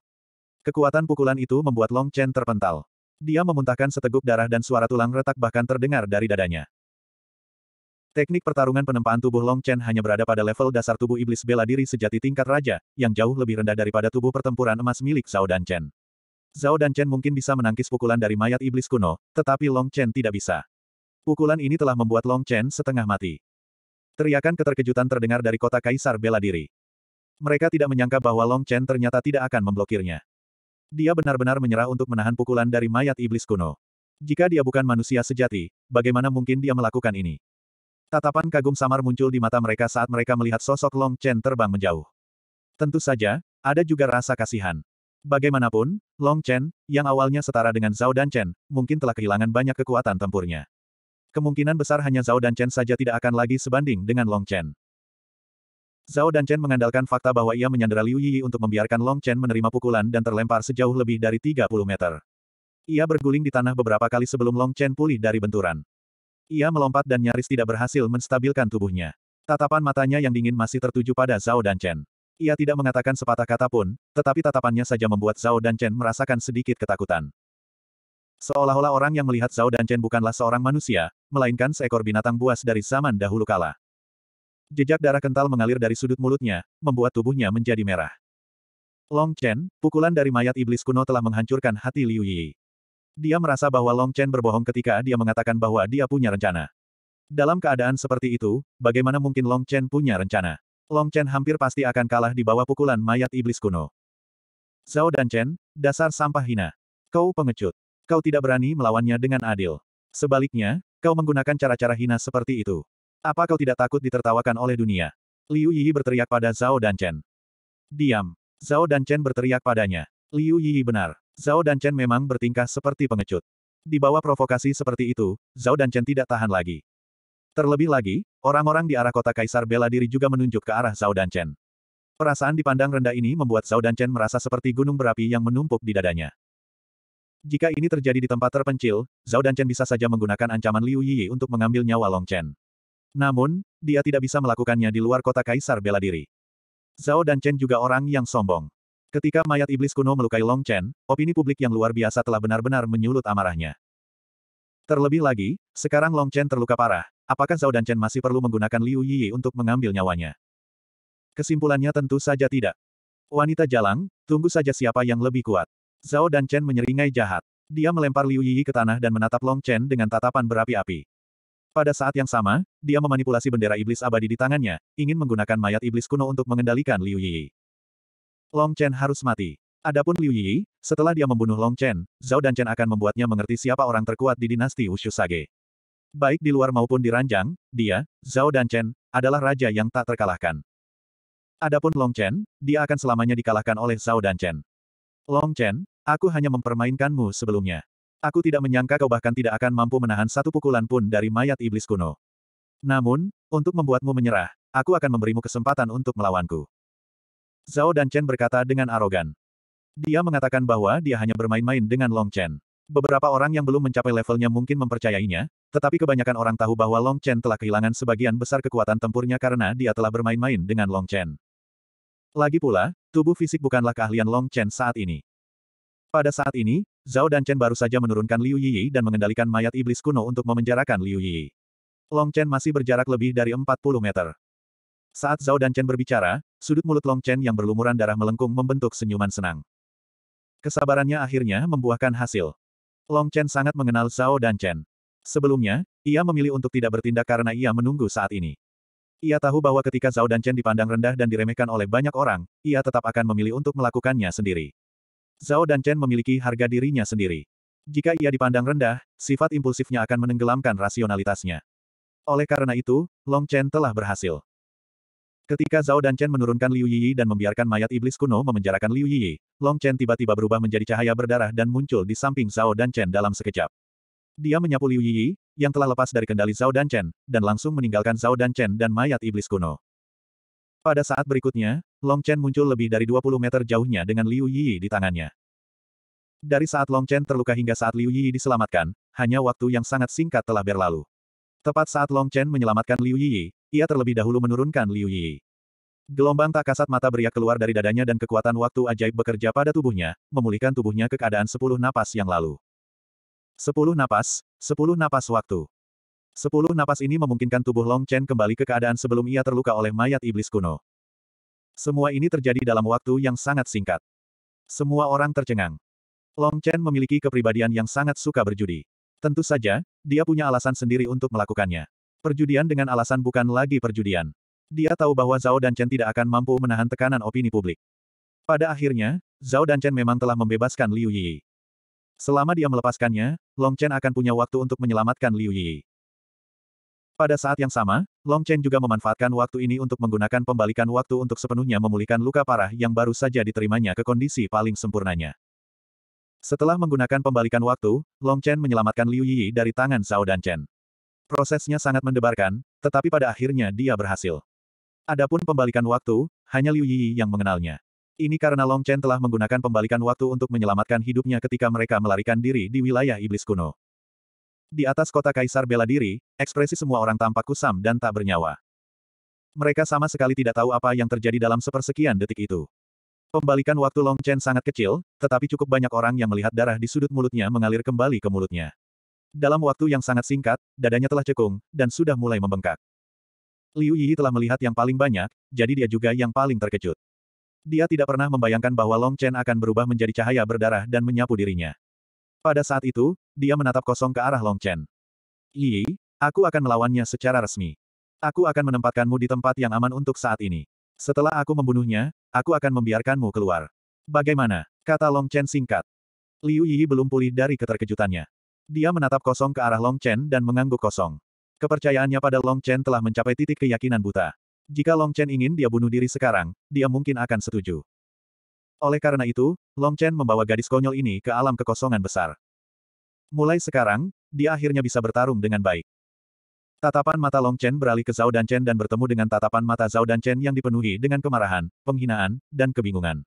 Kekuatan pukulan itu membuat Long Chen terpental. Dia memuntahkan seteguk darah dan suara tulang retak bahkan terdengar dari dadanya. Teknik pertarungan penempaan tubuh Long Chen hanya berada pada level dasar tubuh iblis bela diri sejati tingkat raja, yang jauh lebih rendah daripada tubuh pertempuran emas milik Zhao dan Chen. Zhao dan Chen mungkin bisa menangkis pukulan dari mayat iblis kuno, tetapi Long Chen tidak bisa. Pukulan ini telah membuat Long Chen setengah mati. Teriakan keterkejutan terdengar dari kota Kaisar bela diri. Mereka tidak menyangka bahwa Long Chen ternyata tidak akan memblokirnya. Dia benar-benar menyerah untuk menahan pukulan dari mayat iblis kuno. Jika dia bukan manusia sejati, bagaimana mungkin dia melakukan ini? Tatapan kagum samar muncul di mata mereka saat mereka melihat sosok Long Chen terbang menjauh. Tentu saja, ada juga rasa kasihan. Bagaimanapun, Long Chen, yang awalnya setara dengan Zhao dan Chen, mungkin telah kehilangan banyak kekuatan tempurnya. Kemungkinan besar hanya Zhao dan Chen saja tidak akan lagi sebanding dengan Long Chen. Zhao dan Chen mengandalkan fakta bahwa ia menyandera Liu Yi untuk membiarkan Long Chen menerima pukulan dan terlempar sejauh lebih dari 30 meter. Ia berguling di tanah beberapa kali sebelum Long Chen pulih dari benturan. Ia melompat dan nyaris tidak berhasil menstabilkan tubuhnya. Tatapan matanya yang dingin masih tertuju pada Zhao dan Chen. Ia tidak mengatakan sepatah kata pun, tetapi tatapannya saja membuat Zhao dan Chen merasakan sedikit ketakutan. Seolah-olah orang yang melihat Zhao dan Chen bukanlah seorang manusia, melainkan seekor binatang buas dari zaman dahulu kala. Jejak darah kental mengalir dari sudut mulutnya, membuat tubuhnya menjadi merah. Long Chen, pukulan dari mayat iblis kuno telah menghancurkan hati Liu Yi. Dia merasa bahwa Long Chen berbohong ketika dia mengatakan bahwa dia punya rencana. Dalam keadaan seperti itu, bagaimana mungkin Long Chen punya rencana? Long Chen hampir pasti akan kalah di bawah pukulan mayat iblis kuno. Zhao dan Chen, dasar sampah hina. Kau pengecut. Kau tidak berani melawannya dengan adil. Sebaliknya, kau menggunakan cara-cara hina seperti itu. Apa kau tidak takut ditertawakan oleh dunia? Liu Yi berteriak pada Zhao dan Chen. Diam. Zhao dan Chen berteriak padanya. Liu Yi benar. Zhao dan Chen memang bertingkah seperti pengecut. Di bawah provokasi seperti itu, Zhao dan Chen tidak tahan lagi. Terlebih lagi, orang-orang di arah kota Kaisar bela diri juga menunjuk ke arah Zhao Danchen. Perasaan dipandang rendah ini membuat Zhao Danchen merasa seperti gunung berapi yang menumpuk di dadanya. Jika ini terjadi di tempat terpencil, Zhao Danchen bisa saja menggunakan ancaman Liu Yi untuk mengambil nyawa Long Chen. Namun, dia tidak bisa melakukannya di luar kota Kaisar bela diri. Zhao Danchen juga orang yang sombong. Ketika mayat iblis kuno melukai Long Chen, opini publik yang luar biasa telah benar-benar menyulut amarahnya. Terlebih lagi, sekarang Long Chen terluka parah, Apakah Zhao dan Chen masih perlu menggunakan Liu Yiyi untuk mengambil nyawanya? Kesimpulannya tentu saja tidak. Wanita jalang, tunggu saja siapa yang lebih kuat. Zhao dan Chen menyeringai jahat. Dia melempar Liu Yiyi ke tanah dan menatap Long Chen dengan tatapan berapi-api. Pada saat yang sama, dia memanipulasi bendera iblis abadi di tangannya, ingin menggunakan mayat iblis kuno untuk mengendalikan Liu Yiyi. Long Chen harus mati. Adapun Liu Yiyi, setelah dia membunuh Long Chen, Zhao dan Chen akan membuatnya mengerti siapa orang terkuat di dinasti Wushu Sage. Baik di luar maupun di ranjang, dia, Zhao dan Chen, adalah raja yang tak terkalahkan. Adapun Long Chen, dia akan selamanya dikalahkan oleh Zhao dan Chen. Long Chen, aku hanya mempermainkanmu sebelumnya. Aku tidak menyangka kau bahkan tidak akan mampu menahan satu pukulan pun dari mayat iblis kuno. Namun, untuk membuatmu menyerah, aku akan memberimu kesempatan untuk melawanku. Zhao dan Chen berkata dengan arogan. Dia mengatakan bahwa dia hanya bermain-main dengan Long Chen. Beberapa orang yang belum mencapai levelnya mungkin mempercayainya, tetapi kebanyakan orang tahu bahwa Long Chen telah kehilangan sebagian besar kekuatan tempurnya karena dia telah bermain-main dengan Long Chen. Lagi pula, tubuh fisik bukanlah keahlian Long Chen saat ini. Pada saat ini, Zhao dan Chen baru saja menurunkan Liu Yiyi dan mengendalikan mayat iblis kuno untuk memenjarakan Liu Yiyi. Long Chen masih berjarak lebih dari 40 meter. Saat Zhao dan Chen berbicara, sudut mulut Long Chen yang berlumuran darah melengkung membentuk senyuman senang. Kesabarannya akhirnya membuahkan hasil. Long Chen sangat mengenal Zhao dan Chen. Sebelumnya, ia memilih untuk tidak bertindak karena ia menunggu saat ini. Ia tahu bahwa ketika Zhao dan Chen dipandang rendah dan diremehkan oleh banyak orang, ia tetap akan memilih untuk melakukannya sendiri. Zhao dan Chen memiliki harga dirinya sendiri. Jika ia dipandang rendah, sifat impulsifnya akan menenggelamkan rasionalitasnya. Oleh karena itu, Long Chen telah berhasil. Ketika Zhao dan Chen menurunkan Liu Yiyi dan membiarkan mayat iblis kuno memenjarakan Liu Yiyi, Long Chen tiba-tiba berubah menjadi cahaya berdarah dan muncul di samping Zhao dan Chen dalam sekejap. Dia menyapu Liu Yi yang telah lepas dari kendali Zhao dan Chen, dan langsung meninggalkan Zhao dan Chen dan mayat iblis kuno. Pada saat berikutnya, Long Chen muncul lebih dari 20 meter jauhnya dengan Liu Yi di tangannya. Dari saat Long Chen terluka hingga saat Liu Yi diselamatkan, hanya waktu yang sangat singkat telah berlalu. Tepat saat Long Chen menyelamatkan Liu Yi, ia terlebih dahulu menurunkan Liu Yi. Gelombang tak kasat mata beriak keluar dari dadanya dan kekuatan waktu ajaib bekerja pada tubuhnya, memulihkan tubuhnya ke keadaan sepuluh napas yang lalu. Sepuluh napas, sepuluh napas waktu. Sepuluh napas ini memungkinkan tubuh Long Chen kembali ke keadaan sebelum ia terluka oleh mayat iblis kuno. Semua ini terjadi dalam waktu yang sangat singkat. Semua orang tercengang. Long Chen memiliki kepribadian yang sangat suka berjudi. Tentu saja, dia punya alasan sendiri untuk melakukannya. Perjudian dengan alasan bukan lagi perjudian. Dia tahu bahwa Zhao dan Chen tidak akan mampu menahan tekanan opini publik. Pada akhirnya, Zhao dan Chen memang telah membebaskan Liu Yi. Selama dia melepaskannya, Long Chen akan punya waktu untuk menyelamatkan Liu Yi. Pada saat yang sama, Long Chen juga memanfaatkan waktu ini untuk menggunakan pembalikan waktu untuk sepenuhnya memulihkan luka parah yang baru saja diterimanya ke kondisi paling sempurnanya. Setelah menggunakan pembalikan waktu, Long Chen menyelamatkan Liu Yi dari tangan Zhao dan Chen. Prosesnya sangat mendebarkan, tetapi pada akhirnya dia berhasil. Adapun pembalikan waktu, hanya Liu Yi yang mengenalnya. Ini karena Long Chen telah menggunakan pembalikan waktu untuk menyelamatkan hidupnya ketika mereka melarikan diri di wilayah iblis kuno. Di atas kota Kaisar bela diri, ekspresi semua orang tampak kusam dan tak bernyawa. Mereka sama sekali tidak tahu apa yang terjadi dalam sepersekian detik itu. Pembalikan waktu Long Chen sangat kecil, tetapi cukup banyak orang yang melihat darah di sudut mulutnya mengalir kembali ke mulutnya. Dalam waktu yang sangat singkat, dadanya telah cekung, dan sudah mulai membengkak. Liu Yi telah melihat yang paling banyak, jadi dia juga yang paling terkejut. Dia tidak pernah membayangkan bahwa Long Chen akan berubah menjadi cahaya berdarah dan menyapu dirinya. Pada saat itu, dia menatap kosong ke arah Long Chen. Yi, aku akan melawannya secara resmi. Aku akan menempatkanmu di tempat yang aman untuk saat ini. Setelah aku membunuhnya, aku akan membiarkanmu keluar. Bagaimana? Kata Long Chen singkat. Liu Yi belum pulih dari keterkejutannya. Dia menatap kosong ke arah Long Chen dan mengangguk kosong. Kepercayaannya pada Long Chen telah mencapai titik keyakinan buta. Jika Long Chen ingin dia bunuh diri sekarang, dia mungkin akan setuju. Oleh karena itu, Long Chen membawa gadis konyol ini ke alam kekosongan besar. Mulai sekarang, dia akhirnya bisa bertarung dengan baik. Tatapan mata Long Chen beralih ke Zhao Dan Chen dan bertemu dengan tatapan mata Zhao Dan Chen yang dipenuhi dengan kemarahan, penghinaan, dan kebingungan.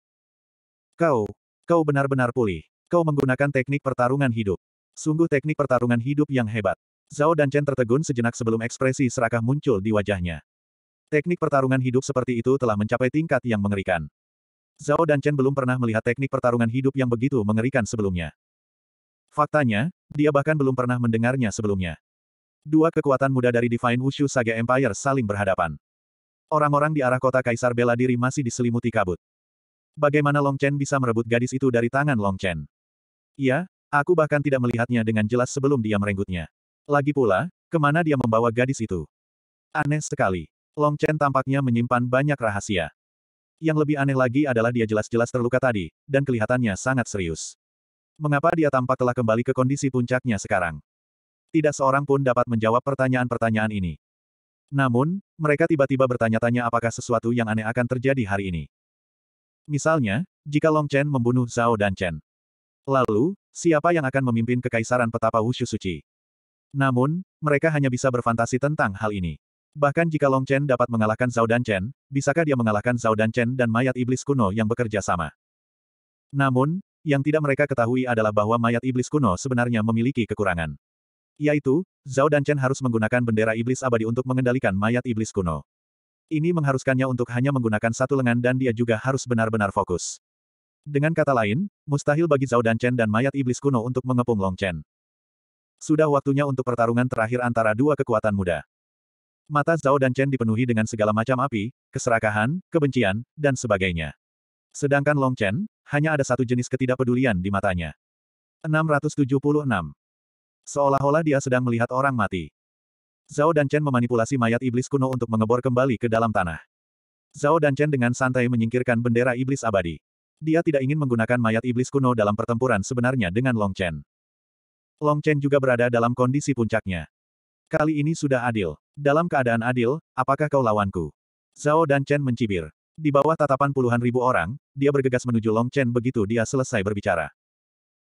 Kau, kau benar-benar pulih. Kau menggunakan teknik pertarungan hidup. Sungguh teknik pertarungan hidup yang hebat. Zhao Dan Chen tertegun sejenak sebelum ekspresi serakah muncul di wajahnya. Teknik pertarungan hidup seperti itu telah mencapai tingkat yang mengerikan. Zhao dan Chen belum pernah melihat teknik pertarungan hidup yang begitu mengerikan sebelumnya. Faktanya, dia bahkan belum pernah mendengarnya sebelumnya. Dua kekuatan muda dari Divine Wushu Saga Empire saling berhadapan. Orang-orang di arah kota Kaisar bela diri masih diselimuti kabut. Bagaimana Long Chen bisa merebut gadis itu dari tangan Long Chen? Ya, aku bahkan tidak melihatnya dengan jelas sebelum dia merenggutnya. Lagi pula, kemana dia membawa gadis itu? Aneh sekali. Long Chen tampaknya menyimpan banyak rahasia. Yang lebih aneh lagi adalah dia jelas-jelas terluka tadi, dan kelihatannya sangat serius. Mengapa dia tampak telah kembali ke kondisi puncaknya sekarang? Tidak seorang pun dapat menjawab pertanyaan-pertanyaan ini. Namun, mereka tiba-tiba bertanya-tanya apakah sesuatu yang aneh akan terjadi hari ini. Misalnya, jika Long Chen membunuh Zhao dan Chen. Lalu, siapa yang akan memimpin kekaisaran petapa Wushu Suci? Namun, mereka hanya bisa berfantasi tentang hal ini. Bahkan jika Long Chen dapat mengalahkan Zhao Dan Chen, bisakah dia mengalahkan Zhao Dan Chen dan mayat iblis kuno yang bekerja sama? Namun, yang tidak mereka ketahui adalah bahwa mayat iblis kuno sebenarnya memiliki kekurangan. Yaitu, Zhao Dan Chen harus menggunakan bendera iblis abadi untuk mengendalikan mayat iblis kuno. Ini mengharuskannya untuk hanya menggunakan satu lengan dan dia juga harus benar-benar fokus. Dengan kata lain, mustahil bagi Zhao Dan Chen dan mayat iblis kuno untuk mengepung Long Chen. Sudah waktunya untuk pertarungan terakhir antara dua kekuatan muda. Mata Zhao dan Chen dipenuhi dengan segala macam api, keserakahan, kebencian, dan sebagainya. Sedangkan Long Chen, hanya ada satu jenis ketidakpedulian di matanya. 676. Seolah-olah dia sedang melihat orang mati. Zhao dan Chen memanipulasi mayat iblis kuno untuk mengebor kembali ke dalam tanah. Zhao dan Chen dengan santai menyingkirkan bendera iblis abadi. Dia tidak ingin menggunakan mayat iblis kuno dalam pertempuran sebenarnya dengan Long Chen. Long Chen juga berada dalam kondisi puncaknya. Kali ini sudah adil. Dalam keadaan adil, apakah kau lawanku? Zhao dan Chen mencibir. Di bawah tatapan puluhan ribu orang, dia bergegas menuju Long Chen begitu dia selesai berbicara.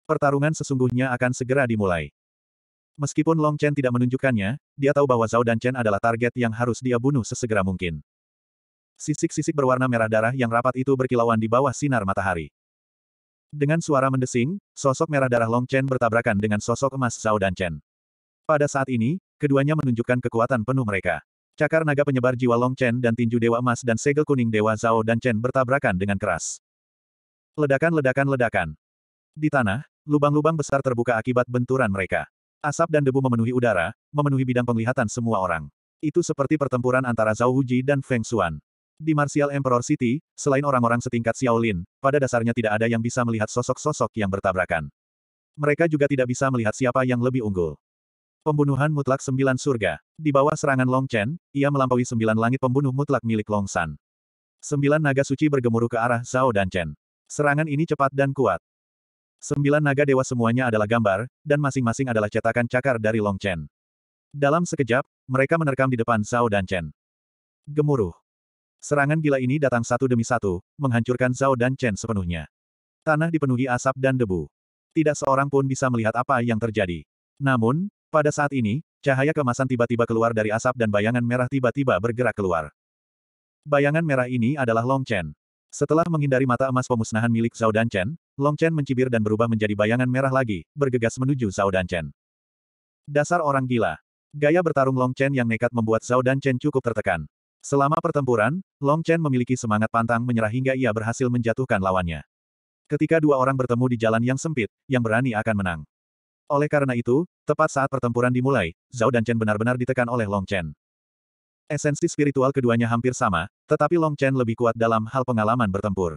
Pertarungan sesungguhnya akan segera dimulai. Meskipun Long Chen tidak menunjukkannya, dia tahu bahwa Zhao dan Chen adalah target yang harus dia bunuh sesegera mungkin. Sisik-sisik berwarna merah darah yang rapat itu berkilauan di bawah sinar matahari. Dengan suara mendesing, sosok merah darah Long Chen bertabrakan dengan sosok emas Zhao dan Chen. Pada saat ini, Keduanya menunjukkan kekuatan penuh mereka. Cakar naga penyebar jiwa Long Chen dan tinju Dewa Emas dan segel kuning Dewa Zhao dan Chen bertabrakan dengan keras. Ledakan-ledakan-ledakan. Di tanah, lubang-lubang besar terbuka akibat benturan mereka. Asap dan debu memenuhi udara, memenuhi bidang penglihatan semua orang. Itu seperti pertempuran antara Zhao Huji dan Feng Xuan. Di Martial Emperor City, selain orang-orang setingkat Xiaolin, pada dasarnya tidak ada yang bisa melihat sosok-sosok yang bertabrakan. Mereka juga tidak bisa melihat siapa yang lebih unggul. Pembunuhan mutlak sembilan surga. Di bawah serangan Long Chen, ia melampaui sembilan langit pembunuh mutlak milik Long San. Sembilan naga suci bergemuruh ke arah Zhao dan Chen. Serangan ini cepat dan kuat. Sembilan naga dewa semuanya adalah gambar, dan masing-masing adalah cetakan cakar dari Long Chen. Dalam sekejap, mereka menerkam di depan Zhao dan Chen. Gemuruh. Serangan gila ini datang satu demi satu, menghancurkan Zhao dan Chen sepenuhnya. Tanah dipenuhi asap dan debu. Tidak seorang pun bisa melihat apa yang terjadi. Namun, pada saat ini, cahaya kemasan tiba-tiba keluar dari asap dan bayangan merah tiba-tiba bergerak keluar. Bayangan merah ini adalah Long Chen. Setelah menghindari mata emas pemusnahan milik Zhao Chen, Long Chen mencibir dan berubah menjadi bayangan merah lagi, bergegas menuju Zhao Chen. Dasar orang gila. Gaya bertarung Long Chen yang nekat membuat Zhao Chen cukup tertekan. Selama pertempuran, Long Chen memiliki semangat pantang menyerah hingga ia berhasil menjatuhkan lawannya. Ketika dua orang bertemu di jalan yang sempit, yang berani akan menang. Oleh karena itu, tepat saat pertempuran dimulai, Zhao dan Chen benar-benar ditekan oleh Long Chen. Esensi spiritual keduanya hampir sama, tetapi Long Chen lebih kuat dalam hal pengalaman bertempur.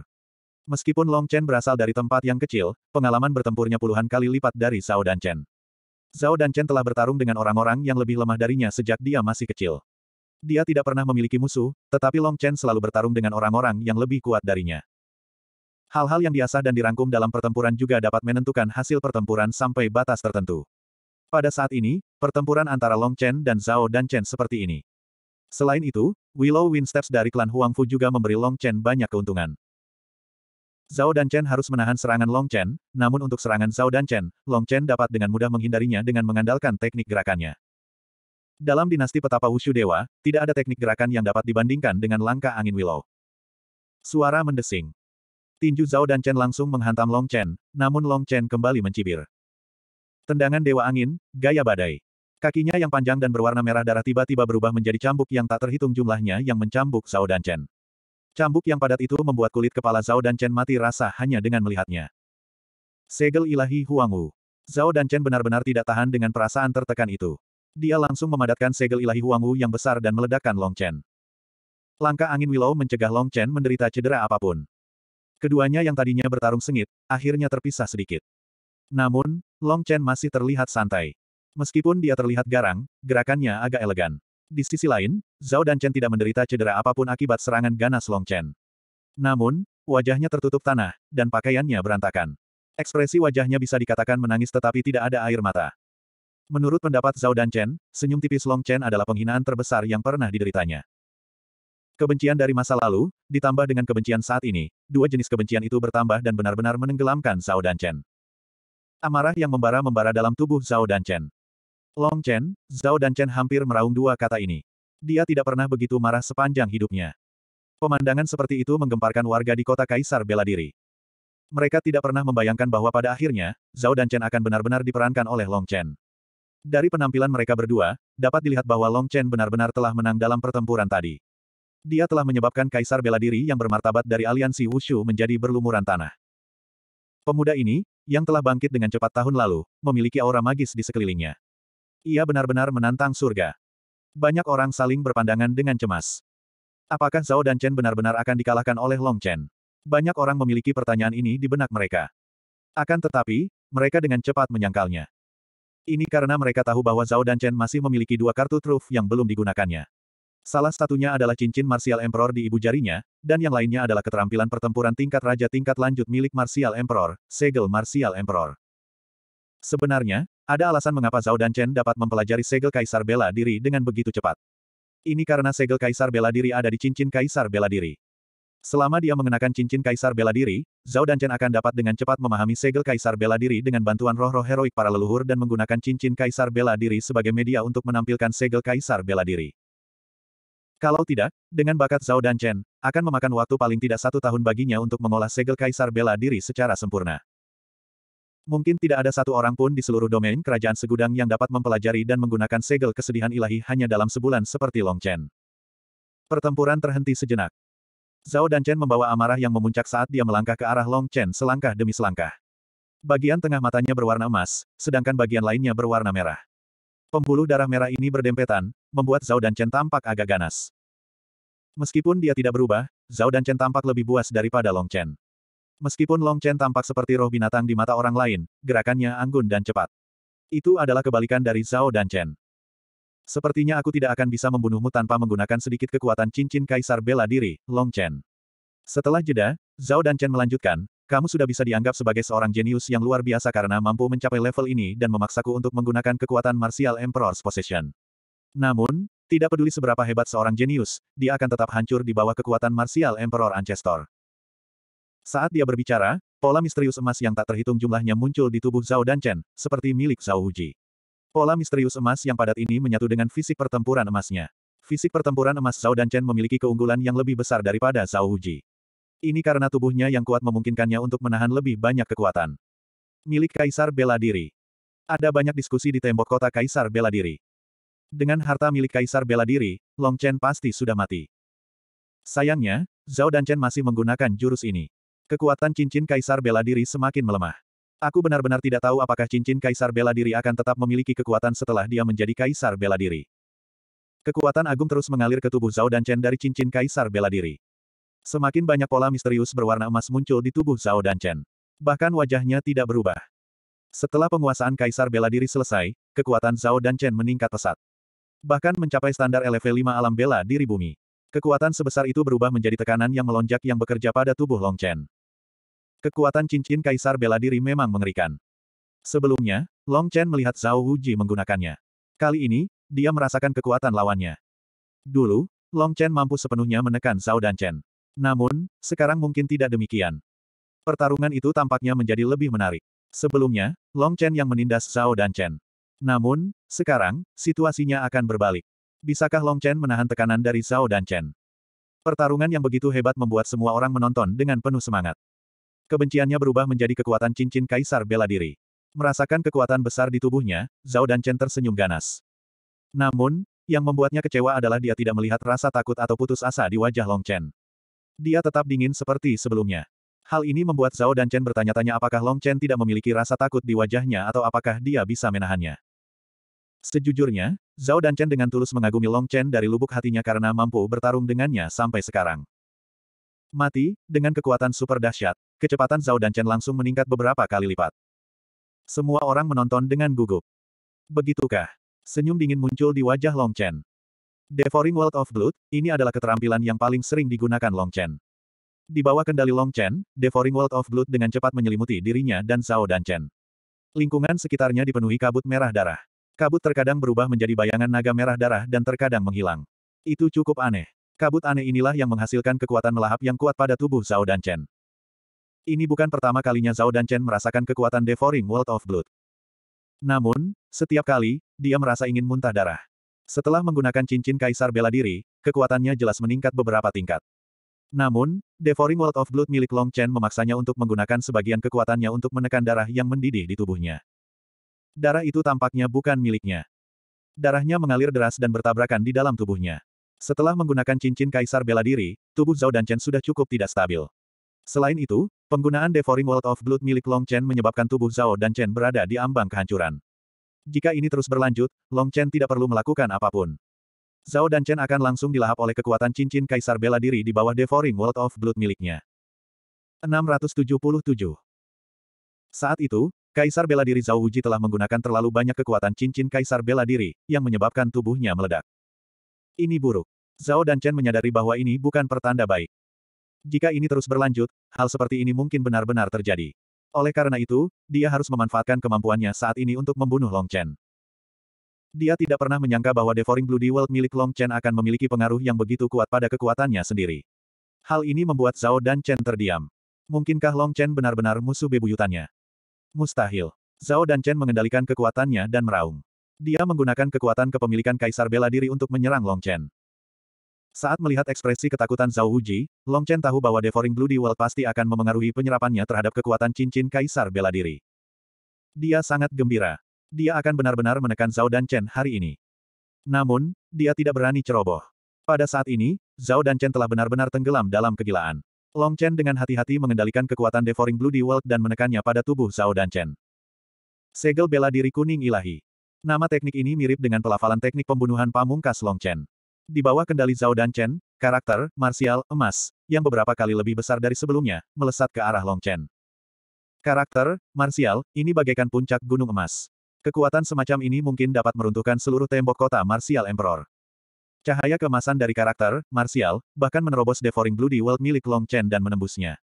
Meskipun Long Chen berasal dari tempat yang kecil, pengalaman bertempurnya puluhan kali lipat dari Zhao dan Chen. Zhao dan Chen telah bertarung dengan orang-orang yang lebih lemah darinya sejak dia masih kecil. Dia tidak pernah memiliki musuh, tetapi Long Chen selalu bertarung dengan orang-orang yang lebih kuat darinya. Hal-hal yang diasah dan dirangkum dalam pertempuran juga dapat menentukan hasil pertempuran sampai batas tertentu. Pada saat ini, pertempuran antara Long Chen dan Zhao dan Chen seperti ini. Selain itu, Willow Winsteps dari klan Huang Fu juga memberi Long Chen banyak keuntungan. Zhao dan Chen harus menahan serangan Long Chen, namun untuk serangan Zhao dan Chen, Long Chen dapat dengan mudah menghindarinya dengan mengandalkan teknik gerakannya. Dalam dinasti petapa Wushu Dewa, tidak ada teknik gerakan yang dapat dibandingkan dengan langkah angin Willow. Suara mendesing. Tinju Zhao dan Chen langsung menghantam Long Chen, namun Long Chen kembali mencibir. Tendangan Dewa Angin, gaya badai. Kakinya yang panjang dan berwarna merah darah tiba-tiba berubah menjadi cambuk yang tak terhitung jumlahnya yang mencambuk Zhao dan Chen. Cambuk yang padat itu membuat kulit kepala Zhao dan Chen mati rasa hanya dengan melihatnya. Segel ilahi Huangwu. Zhao dan Chen benar-benar tidak tahan dengan perasaan tertekan itu. Dia langsung memadatkan segel ilahi Huangwu yang besar dan meledakkan Long Chen. Langkah angin Willow mencegah Long Chen menderita cedera apapun. Keduanya yang tadinya bertarung sengit, akhirnya terpisah sedikit. Namun, Long Chen masih terlihat santai. Meskipun dia terlihat garang, gerakannya agak elegan. Di sisi lain, Zhao dan Chen tidak menderita cedera apapun akibat serangan ganas Long Chen. Namun, wajahnya tertutup tanah, dan pakaiannya berantakan. Ekspresi wajahnya bisa dikatakan menangis tetapi tidak ada air mata. Menurut pendapat Zhao dan Chen, senyum tipis Long Chen adalah penghinaan terbesar yang pernah dideritanya. Kebencian dari masa lalu, ditambah dengan kebencian saat ini, dua jenis kebencian itu bertambah dan benar-benar menenggelamkan Zhao dan Chen. Amarah yang membara-membara dalam tubuh Zhao dan Chen. Long Chen, Zhao dan Chen hampir meraung dua kata ini. Dia tidak pernah begitu marah sepanjang hidupnya. Pemandangan seperti itu menggemparkan warga di kota Kaisar bela diri. Mereka tidak pernah membayangkan bahwa pada akhirnya, Zhao dan Chen akan benar-benar diperankan oleh Long Chen. Dari penampilan mereka berdua, dapat dilihat bahwa Long Chen benar-benar telah menang dalam pertempuran tadi. Dia telah menyebabkan kaisar bela diri yang bermartabat dari aliansi Wushu menjadi berlumuran tanah. Pemuda ini, yang telah bangkit dengan cepat tahun lalu, memiliki aura magis di sekelilingnya. Ia benar-benar menantang surga. Banyak orang saling berpandangan dengan cemas. Apakah Zhao dan Chen benar-benar akan dikalahkan oleh Long Chen? Banyak orang memiliki pertanyaan ini di benak mereka. Akan tetapi, mereka dengan cepat menyangkalnya. Ini karena mereka tahu bahwa Zhao dan Chen masih memiliki dua kartu truf yang belum digunakannya. Salah satunya adalah cincin Martial Emperor di ibu jarinya, dan yang lainnya adalah keterampilan pertempuran tingkat raja tingkat lanjut milik Martial Emperor, segel Martial Emperor. Sebenarnya, ada alasan mengapa Zhao dan Chen dapat mempelajari segel Kaisar Bela Diri dengan begitu cepat. Ini karena segel Kaisar Bela Diri ada di cincin Kaisar Bela Diri. Selama dia mengenakan cincin Kaisar Bela Diri, Zhao dan Chen akan dapat dengan cepat memahami segel Kaisar Bela Diri dengan bantuan roh-roh heroik para leluhur dan menggunakan cincin Kaisar Bela Diri sebagai media untuk menampilkan segel Kaisar Bela Diri. Kalau tidak, dengan bakat Zhao dan Chen, akan memakan waktu paling tidak satu tahun baginya untuk mengolah segel kaisar bela diri secara sempurna. Mungkin tidak ada satu orang pun di seluruh domain kerajaan segudang yang dapat mempelajari dan menggunakan segel kesedihan ilahi hanya dalam sebulan seperti Long Chen. Pertempuran terhenti sejenak. Zhao dan Chen membawa amarah yang memuncak saat dia melangkah ke arah Long Chen selangkah demi selangkah. Bagian tengah matanya berwarna emas, sedangkan bagian lainnya berwarna merah. Pembuluh darah merah ini berdempetan, membuat Zhao dan Chen tampak agak ganas. Meskipun dia tidak berubah, Zhao dan Chen tampak lebih buas daripada Long Chen. Meskipun Long Chen tampak seperti roh binatang di mata orang lain, gerakannya anggun dan cepat. Itu adalah kebalikan dari Zhao dan Chen. Sepertinya aku tidak akan bisa membunuhmu tanpa menggunakan sedikit kekuatan cincin kaisar bela diri, Long Chen. Setelah jeda, Zhao dan Chen melanjutkan, kamu sudah bisa dianggap sebagai seorang jenius yang luar biasa karena mampu mencapai level ini dan memaksaku untuk menggunakan kekuatan martial Emperor's Possession. Namun, tidak peduli seberapa hebat seorang jenius, dia akan tetap hancur di bawah kekuatan martial Emperor Ancestor. Saat dia berbicara, pola misterius emas yang tak terhitung jumlahnya muncul di tubuh Zhao Danchen, seperti milik Zhao Huji. Pola misterius emas yang padat ini menyatu dengan fisik pertempuran emasnya. Fisik pertempuran emas Zhao Danchen memiliki keunggulan yang lebih besar daripada Zhao Huji. Ini karena tubuhnya yang kuat memungkinkannya untuk menahan lebih banyak kekuatan. Milik Kaisar Bela Diri. Ada banyak diskusi di tembok kota Kaisar Bela Diri. Dengan harta milik Kaisar Bela Diri, Long Chen pasti sudah mati. Sayangnya, Zhao dan Chen masih menggunakan jurus ini. Kekuatan cincin Kaisar Bela Diri semakin melemah. Aku benar-benar tidak tahu apakah cincin Kaisar Bela Diri akan tetap memiliki kekuatan setelah dia menjadi Kaisar Bela Diri. Kekuatan agung terus mengalir ke tubuh Zhao dan Chen dari cincin Kaisar Bela Diri. Semakin banyak pola misterius berwarna emas muncul di tubuh Zhao dan Chen. Bahkan wajahnya tidak berubah. Setelah penguasaan Kaisar Bela Diri selesai, kekuatan Zhao dan Chen meningkat pesat. Bahkan mencapai standar LV5 alam bela diri bumi. Kekuatan sebesar itu berubah menjadi tekanan yang melonjak yang bekerja pada tubuh Long Chen. Kekuatan cincin Kaisar Bela Diri memang mengerikan. Sebelumnya, Long Chen melihat Zhao Huji menggunakannya. Kali ini, dia merasakan kekuatan lawannya. Dulu, Long Chen mampu sepenuhnya menekan Zhao dan Chen. Namun, sekarang mungkin tidak demikian. Pertarungan itu tampaknya menjadi lebih menarik. Sebelumnya, Long Chen yang menindas Zhao dan Chen. Namun, sekarang, situasinya akan berbalik. Bisakah Long Chen menahan tekanan dari Zhao dan Chen? Pertarungan yang begitu hebat membuat semua orang menonton dengan penuh semangat. Kebenciannya berubah menjadi kekuatan cincin kaisar bela diri. Merasakan kekuatan besar di tubuhnya, Zhao dan Chen tersenyum ganas. Namun, yang membuatnya kecewa adalah dia tidak melihat rasa takut atau putus asa di wajah Long Chen. Dia tetap dingin seperti sebelumnya. Hal ini membuat Zhao dan Chen bertanya-tanya apakah Long Chen tidak memiliki rasa takut di wajahnya atau apakah dia bisa menahannya. Sejujurnya, Zhao dan Chen dengan tulus mengagumi Long Chen dari lubuk hatinya karena mampu bertarung dengannya sampai sekarang. Mati, dengan kekuatan super dahsyat, kecepatan Zhao dan Chen langsung meningkat beberapa kali lipat. Semua orang menonton dengan gugup. Begitukah? Senyum dingin muncul di wajah Long Chen. Devouring World of Blood, ini adalah keterampilan yang paling sering digunakan Long Chen. Di bawah kendali Long Chen, Devouring World of Blood dengan cepat menyelimuti dirinya dan Zhao dan Chen. Lingkungan sekitarnya dipenuhi kabut merah darah. Kabut terkadang berubah menjadi bayangan naga merah darah dan terkadang menghilang. Itu cukup aneh. Kabut aneh inilah yang menghasilkan kekuatan melahap yang kuat pada tubuh Zhao dan Chen. Ini bukan pertama kalinya Zhao dan Chen merasakan kekuatan Devouring World of Blood. Namun, setiap kali, dia merasa ingin muntah darah. Setelah menggunakan cincin kaisar bela diri, kekuatannya jelas meningkat beberapa tingkat. Namun, Devouring World of Blood milik Long Chen memaksanya untuk menggunakan sebagian kekuatannya untuk menekan darah yang mendidih di tubuhnya. Darah itu tampaknya bukan miliknya. Darahnya mengalir deras dan bertabrakan di dalam tubuhnya. Setelah menggunakan cincin kaisar bela diri, tubuh Zhao dan Chen sudah cukup tidak stabil. Selain itu, penggunaan Devouring World of Blood milik Long Chen menyebabkan tubuh Zhao dan Chen berada di ambang kehancuran. Jika ini terus berlanjut, Long Chen tidak perlu melakukan apapun. Zhao dan Chen akan langsung dilahap oleh kekuatan cincin kaisar bela diri di bawah devouring world of blood miliknya. 677 Saat itu, Kaisar bela diri Zhao Wuji telah menggunakan terlalu banyak kekuatan cincin kaisar bela diri, yang menyebabkan tubuhnya meledak. Ini buruk. Zhao dan Chen menyadari bahwa ini bukan pertanda baik. Jika ini terus berlanjut, hal seperti ini mungkin benar-benar terjadi. Oleh karena itu, dia harus memanfaatkan kemampuannya saat ini untuk membunuh Long Chen. Dia tidak pernah menyangka bahwa Devouring Bloody World milik Long Chen akan memiliki pengaruh yang begitu kuat pada kekuatannya sendiri. Hal ini membuat Zhao dan Chen terdiam. Mungkinkah Long Chen benar-benar musuh bebuyutannya? Mustahil. Zhao dan Chen mengendalikan kekuatannya dan meraung. Dia menggunakan kekuatan kepemilikan Kaisar Bela Diri untuk menyerang Long Chen. Saat melihat ekspresi ketakutan Zhao Huji, Long Chen tahu bahwa Devouring Bloody World pasti akan memengaruhi penyerapannya terhadap kekuatan cincin Kaisar bela diri. Dia sangat gembira. Dia akan benar-benar menekan Zhao dan Chen hari ini. Namun, dia tidak berani ceroboh. Pada saat ini, Zhao dan Chen telah benar-benar tenggelam dalam kegilaan. Long Chen dengan hati-hati mengendalikan kekuatan Devouring Bloody World dan menekannya pada tubuh Zhao dan Chen. Segel bela diri kuning ilahi. Nama teknik ini mirip dengan pelafalan teknik pembunuhan pamungkas Long Chen. Di bawah kendali Zhao dan Chen, karakter, Martial emas, yang beberapa kali lebih besar dari sebelumnya, melesat ke arah Long Chen. Karakter, Martial ini bagaikan puncak gunung emas. Kekuatan semacam ini mungkin dapat meruntuhkan seluruh tembok kota Martial Emperor. Cahaya kemasan dari karakter, Martial bahkan menerobos Devouring Bloody World milik Long Chen dan menembusnya.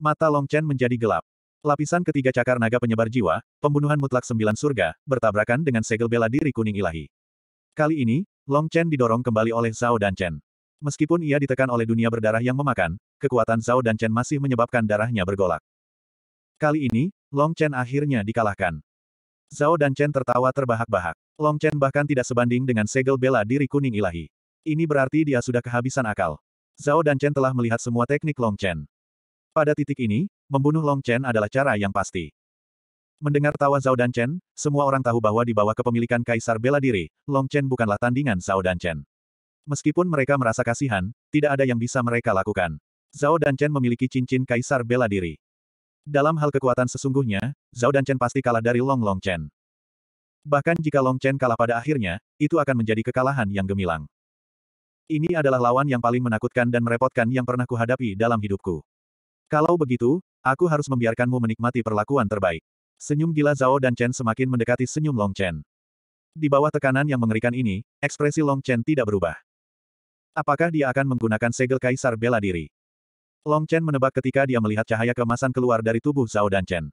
Mata Long Chen menjadi gelap. Lapisan ketiga cakar naga penyebar jiwa, pembunuhan mutlak sembilan surga, bertabrakan dengan segel bela diri kuning ilahi. Kali ini, Long Chen didorong kembali oleh Zhao dan Chen. Meskipun ia ditekan oleh dunia berdarah yang memakan, kekuatan Zhao dan Chen masih menyebabkan darahnya bergolak. Kali ini, Long Chen akhirnya dikalahkan. Zhao dan Chen tertawa terbahak-bahak. Long Chen bahkan tidak sebanding dengan segel bela diri kuning ilahi. Ini berarti dia sudah kehabisan akal. Zhao dan Chen telah melihat semua teknik Long Chen. Pada titik ini, membunuh Long Chen adalah cara yang pasti. Mendengar tawa Zhao dan Chen, semua orang tahu bahwa di bawah kepemilikan Kaisar Bela Diri, Long Chen bukanlah tandingan Zhao dan Chen. Meskipun mereka merasa kasihan, tidak ada yang bisa mereka lakukan. Zhao dan Chen memiliki cincin Kaisar Bela Diri. Dalam hal kekuatan sesungguhnya, Zhao dan Chen pasti kalah dari Long Long Chen. Bahkan jika Long Chen kalah pada akhirnya, itu akan menjadi kekalahan yang gemilang. Ini adalah lawan yang paling menakutkan dan merepotkan yang pernah kuhadapi dalam hidupku. Kalau begitu, aku harus membiarkanmu menikmati perlakuan terbaik. Senyum gila Zhao dan Chen semakin mendekati senyum Long Chen. Di bawah tekanan yang mengerikan ini, ekspresi Long Chen tidak berubah. Apakah dia akan menggunakan segel kaisar bela diri? Long Chen menebak ketika dia melihat cahaya kemasan keluar dari tubuh Zhao dan Chen.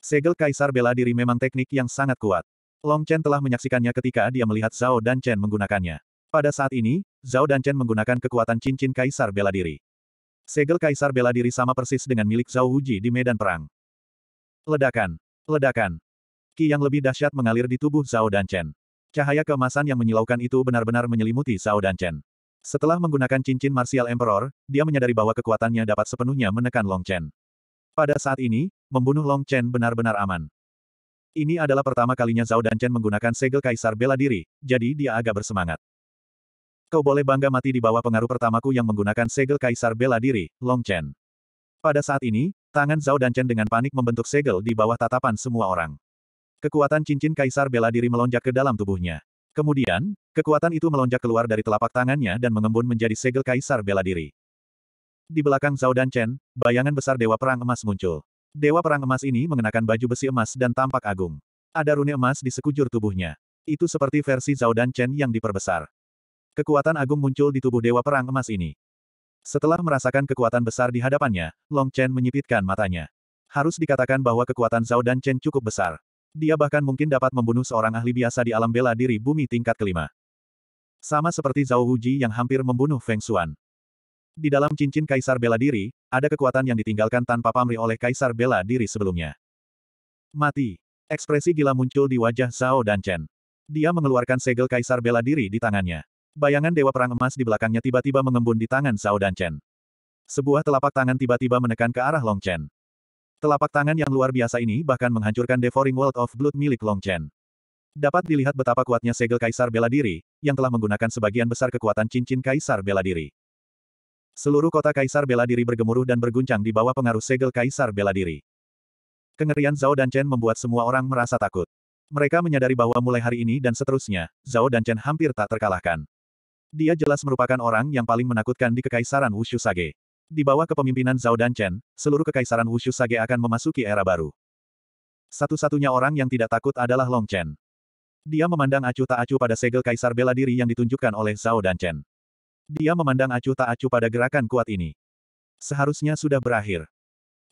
Segel kaisar bela diri memang teknik yang sangat kuat. Long Chen telah menyaksikannya ketika dia melihat Zhao dan Chen menggunakannya. Pada saat ini, Zhao dan Chen menggunakan kekuatan cincin kaisar bela diri. Segel kaisar bela diri sama persis dengan milik Zhao Wuji di medan perang. Ledakan! Ledakan! Ki yang lebih dahsyat mengalir di tubuh Zhao dan Chen. Cahaya keemasan yang menyilaukan itu benar-benar menyelimuti Zhao dan Chen. Setelah menggunakan cincin Martial Emperor, dia menyadari bahwa kekuatannya dapat sepenuhnya menekan Long Chen. Pada saat ini, membunuh Long Chen benar-benar aman. Ini adalah pertama kalinya Zhao dan Chen menggunakan segel kaisar bela diri, jadi dia agak bersemangat. Kau boleh bangga mati di bawah pengaruh pertamaku yang menggunakan segel kaisar bela diri, Long Chen. Pada saat ini, Tangan Zhao dan Chen dengan panik membentuk segel di bawah tatapan semua orang. Kekuatan cincin kaisar bela diri melonjak ke dalam tubuhnya. Kemudian, kekuatan itu melonjak keluar dari telapak tangannya dan mengembun menjadi segel kaisar bela diri. Di belakang Zhao dan Chen, bayangan besar Dewa Perang Emas muncul. Dewa Perang Emas ini mengenakan baju besi emas dan tampak agung. Ada rune emas di sekujur tubuhnya. Itu seperti versi Zhao dan Chen yang diperbesar. Kekuatan agung muncul di tubuh Dewa Perang Emas ini. Setelah merasakan kekuatan besar di hadapannya, Long Chen menyipitkan matanya. Harus dikatakan bahwa kekuatan Zhao dan Chen cukup besar. Dia bahkan mungkin dapat membunuh seorang ahli biasa di alam bela diri bumi tingkat kelima. Sama seperti Zhao Wuji yang hampir membunuh Feng Xuan. Di dalam cincin kaisar bela diri, ada kekuatan yang ditinggalkan tanpa pamri oleh kaisar bela diri sebelumnya. Mati. Ekspresi gila muncul di wajah Zhao dan Chen. Dia mengeluarkan segel kaisar bela diri di tangannya. Bayangan Dewa Perang Emas di belakangnya tiba-tiba mengembun di tangan Zhao dan Chen. Sebuah telapak tangan tiba-tiba menekan ke arah Long Chen. Telapak tangan yang luar biasa ini bahkan menghancurkan Devouring World of Blood milik Long Chen. Dapat dilihat betapa kuatnya segel Kaisar Bela Diri, yang telah menggunakan sebagian besar kekuatan cincin Kaisar Bela Diri. Seluruh kota Kaisar Bela Diri bergemuruh dan berguncang di bawah pengaruh segel Kaisar Bela Diri. Kengerian Zhao dan Chen membuat semua orang merasa takut. Mereka menyadari bahwa mulai hari ini dan seterusnya, Zhao dan Chen hampir tak terkalahkan. Dia jelas merupakan orang yang paling menakutkan di Kekaisaran Wushu Sage. Di bawah kepemimpinan Zhao dan Chen, seluruh Kekaisaran Wushu Sage akan memasuki era baru. Satu-satunya orang yang tidak takut adalah Long Chen. Dia memandang acuh tak acuh pada segel kaisar bela diri yang ditunjukkan oleh Zhao dan Chen. Dia memandang acuh tak acuh pada gerakan kuat ini. Seharusnya sudah berakhir.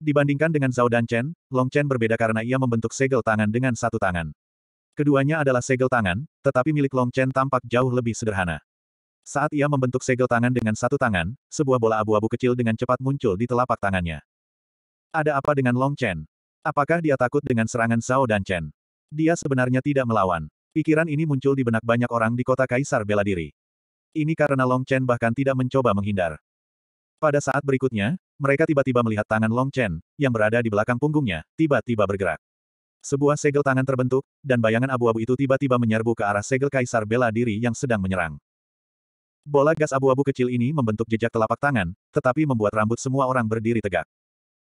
Dibandingkan dengan Zhao dan Chen, Long Chen berbeda karena ia membentuk segel tangan dengan satu tangan. Keduanya adalah segel tangan, tetapi milik Long Chen tampak jauh lebih sederhana. Saat ia membentuk segel tangan dengan satu tangan, sebuah bola abu-abu kecil dengan cepat muncul di telapak tangannya. Ada apa dengan Long Chen? Apakah dia takut dengan serangan Zhao dan Chen? Dia sebenarnya tidak melawan. Pikiran ini muncul di benak banyak orang di kota Kaisar bela diri. Ini karena Long Chen bahkan tidak mencoba menghindar. Pada saat berikutnya, mereka tiba-tiba melihat tangan Long Chen, yang berada di belakang punggungnya, tiba-tiba bergerak. Sebuah segel tangan terbentuk, dan bayangan abu-abu itu tiba-tiba menyerbu ke arah segel kaisar bela diri yang sedang menyerang. Bola gas abu-abu kecil ini membentuk jejak telapak tangan, tetapi membuat rambut semua orang berdiri tegak.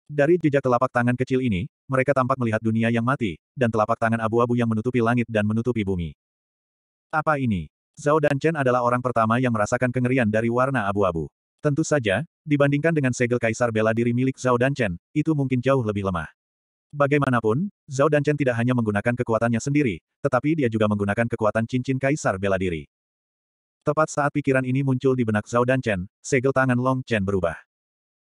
Dari jejak telapak tangan kecil ini, mereka tampak melihat dunia yang mati, dan telapak tangan abu-abu yang menutupi langit dan menutupi bumi. Apa ini? Zhao dan Chen adalah orang pertama yang merasakan kengerian dari warna abu-abu. Tentu saja, dibandingkan dengan segel kaisar bela diri milik Zhao dan Chen, itu mungkin jauh lebih lemah. Bagaimanapun, Zhao dan Chen tidak hanya menggunakan kekuatannya sendiri, tetapi dia juga menggunakan kekuatan cincin kaisar bela diri. Tepat saat pikiran ini muncul di benak Zhao dan Chen, segel tangan Long Chen berubah.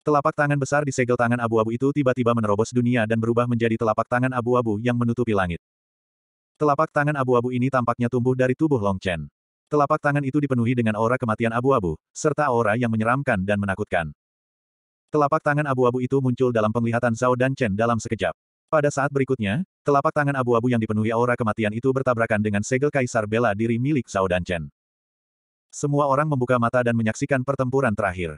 Telapak tangan besar di segel tangan abu-abu itu tiba-tiba menerobos dunia dan berubah menjadi telapak tangan abu-abu yang menutupi langit. Telapak tangan abu-abu ini tampaknya tumbuh dari tubuh Long Chen. Telapak tangan itu dipenuhi dengan aura kematian abu-abu, serta aura yang menyeramkan dan menakutkan. Telapak tangan abu-abu itu muncul dalam penglihatan Zhao dan Chen dalam sekejap. Pada saat berikutnya, telapak tangan abu-abu yang dipenuhi aura kematian itu bertabrakan dengan segel kaisar bela diri milik Zhao dan Chen. Semua orang membuka mata dan menyaksikan pertempuran terakhir.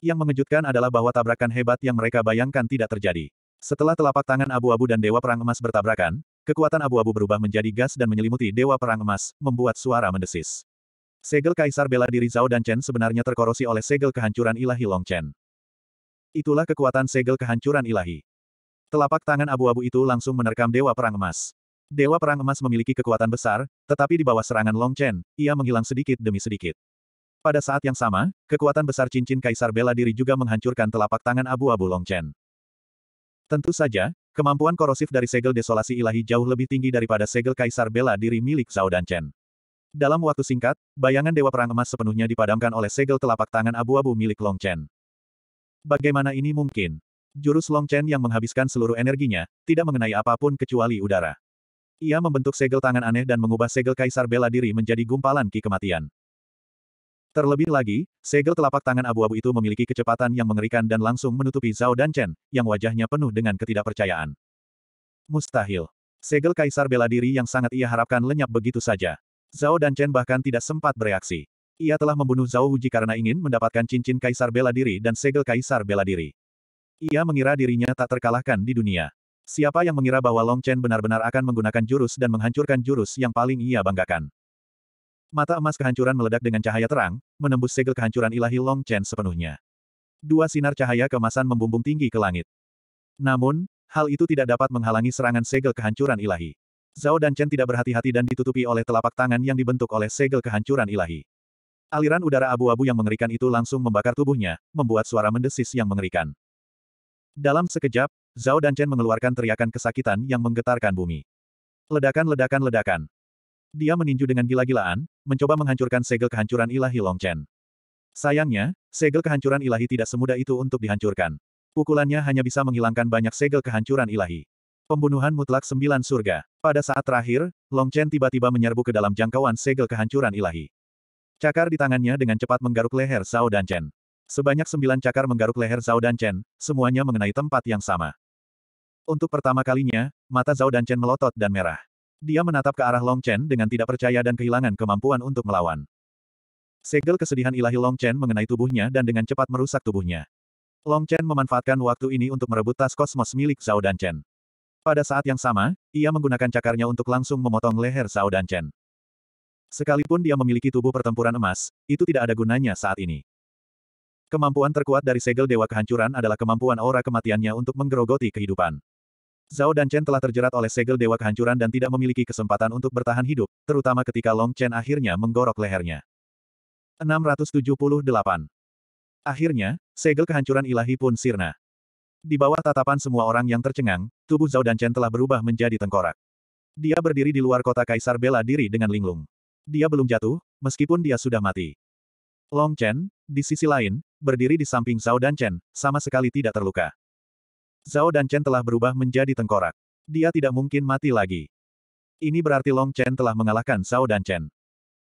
Yang mengejutkan adalah bahwa tabrakan hebat yang mereka bayangkan tidak terjadi. Setelah telapak tangan abu-abu dan Dewa Perang Emas bertabrakan, kekuatan abu-abu berubah menjadi gas dan menyelimuti Dewa Perang Emas, membuat suara mendesis. Segel Kaisar bela diri Zhao dan Chen sebenarnya terkorosi oleh segel kehancuran ilahi Long Chen. Itulah kekuatan segel kehancuran ilahi. Telapak tangan abu-abu itu langsung menerkam Dewa Perang Emas. Dewa Perang Emas memiliki kekuatan besar, tetapi di bawah serangan Long Chen, ia menghilang sedikit demi sedikit. Pada saat yang sama, kekuatan besar cincin Kaisar Bela Diri juga menghancurkan telapak tangan abu-abu Long Chen. Tentu saja, kemampuan korosif dari segel desolasi ilahi jauh lebih tinggi daripada segel Kaisar Bela Diri milik Zhao dan Chen. Dalam waktu singkat, bayangan Dewa Perang Emas sepenuhnya dipadamkan oleh segel telapak tangan abu-abu milik Long Chen. Bagaimana ini mungkin? Jurus Long Chen yang menghabiskan seluruh energinya, tidak mengenai apapun kecuali udara. Ia membentuk segel tangan aneh dan mengubah segel kaisar bela diri menjadi gumpalan ki kematian. Terlebih lagi, segel telapak tangan abu-abu itu memiliki kecepatan yang mengerikan dan langsung menutupi Zhao dan Chen, yang wajahnya penuh dengan ketidakpercayaan. Mustahil. Segel kaisar bela diri yang sangat ia harapkan lenyap begitu saja. Zhao dan Chen bahkan tidak sempat bereaksi. Ia telah membunuh Zhao Huji karena ingin mendapatkan cincin kaisar bela diri dan segel kaisar bela diri. Ia mengira dirinya tak terkalahkan di dunia. Siapa yang mengira bahwa Long Chen benar-benar akan menggunakan jurus dan menghancurkan jurus yang paling ia banggakan? Mata emas kehancuran meledak dengan cahaya terang, menembus segel kehancuran ilahi Long Chen sepenuhnya. Dua sinar cahaya kemasan membumbung tinggi ke langit. Namun, hal itu tidak dapat menghalangi serangan segel kehancuran ilahi. Zhao dan Chen tidak berhati-hati dan ditutupi oleh telapak tangan yang dibentuk oleh segel kehancuran ilahi. Aliran udara abu-abu yang mengerikan itu langsung membakar tubuhnya, membuat suara mendesis yang mengerikan. Dalam sekejap, Zhao dan Chen mengeluarkan teriakan kesakitan yang menggetarkan bumi. Ledakan-ledakan-ledakan. Dia meninju dengan gila-gilaan, mencoba menghancurkan segel kehancuran ilahi Long Chen. Sayangnya, segel kehancuran ilahi tidak semudah itu untuk dihancurkan. Pukulannya hanya bisa menghilangkan banyak segel kehancuran ilahi. Pembunuhan mutlak sembilan surga. Pada saat terakhir, Long Chen tiba-tiba menyerbu ke dalam jangkauan segel kehancuran ilahi. Cakar di tangannya dengan cepat menggaruk leher Zhao dan Chen. Sebanyak sembilan cakar menggaruk leher Zhao dan Chen, semuanya mengenai tempat yang sama. Untuk pertama kalinya, mata Zhao dan Chen melotot dan merah. Dia menatap ke arah Long Chen dengan tidak percaya dan kehilangan kemampuan untuk melawan. Segel kesedihan ilahi Long Chen mengenai tubuhnya dan dengan cepat merusak tubuhnya. Long Chen memanfaatkan waktu ini untuk merebut tas kosmos milik Zhao dan Chen. Pada saat yang sama, ia menggunakan cakarnya untuk langsung memotong leher Zhao dan Chen. Sekalipun dia memiliki tubuh pertempuran emas, itu tidak ada gunanya saat ini. Kemampuan terkuat dari segel Dewa Kehancuran adalah kemampuan aura kematiannya untuk menggerogoti kehidupan. Zhao dan Chen telah terjerat oleh segel dewa kehancuran dan tidak memiliki kesempatan untuk bertahan hidup, terutama ketika Long Chen akhirnya menggorok lehernya. 678. Akhirnya, segel kehancuran ilahi pun sirna. Di bawah tatapan semua orang yang tercengang, tubuh Zhao dan Chen telah berubah menjadi tengkorak. Dia berdiri di luar kota Kaisar bela diri dengan linglung. Dia belum jatuh, meskipun dia sudah mati. Long Chen, di sisi lain, berdiri di samping Zhao dan Chen, sama sekali tidak terluka. Zhao dan Chen telah berubah menjadi tengkorak. Dia tidak mungkin mati lagi. Ini berarti Long Chen telah mengalahkan Zhao dan Chen.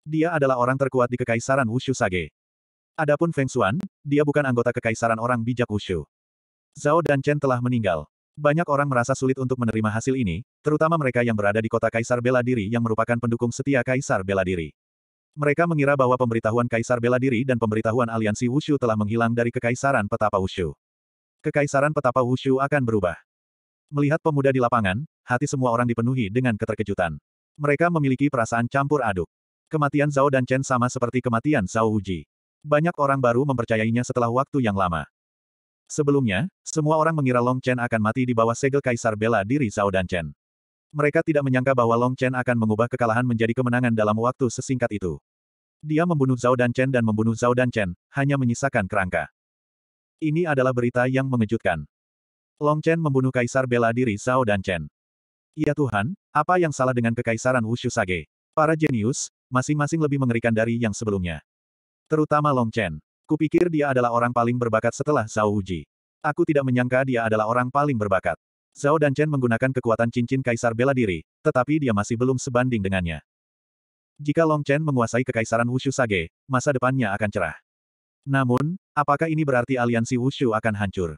Dia adalah orang terkuat di Kekaisaran Wushu Sage. Adapun Feng Xuan, dia bukan anggota Kekaisaran orang bijak Wushu. Zhao dan Chen telah meninggal. Banyak orang merasa sulit untuk menerima hasil ini, terutama mereka yang berada di kota Kaisar Bela Diri yang merupakan pendukung setia Kaisar Bela Diri. Mereka mengira bahwa pemberitahuan Kaisar Bela Diri dan pemberitahuan aliansi Wushu telah menghilang dari kekaisaran petapa Wushu. Kekaisaran petapa Wushu akan berubah. Melihat pemuda di lapangan, hati semua orang dipenuhi dengan keterkejutan. Mereka memiliki perasaan campur aduk. Kematian Zhao dan Chen sama seperti kematian Zhao Wuji. Banyak orang baru mempercayainya setelah waktu yang lama. Sebelumnya, semua orang mengira Long Chen akan mati di bawah segel kaisar bela diri Zhao dan Chen. Mereka tidak menyangka bahwa Long Chen akan mengubah kekalahan menjadi kemenangan dalam waktu sesingkat itu. Dia membunuh Zhao dan Chen dan membunuh Zhao dan Chen, hanya menyisakan kerangka. Ini adalah berita yang mengejutkan. Long Chen membunuh Kaisar bela diri Zhao dan Chen. Ya Tuhan, apa yang salah dengan kekaisaran Wushu Sage? Para jenius, masing-masing lebih mengerikan dari yang sebelumnya. Terutama Long Chen. Kupikir dia adalah orang paling berbakat setelah Zhao Wuji. Aku tidak menyangka dia adalah orang paling berbakat. Zhao dan Chen menggunakan kekuatan cincin kaisar bela diri, tetapi dia masih belum sebanding dengannya. Jika Long Chen menguasai kekaisaran Wushu Sage, masa depannya akan cerah. Namun, apakah ini berarti aliansi Wushu akan hancur?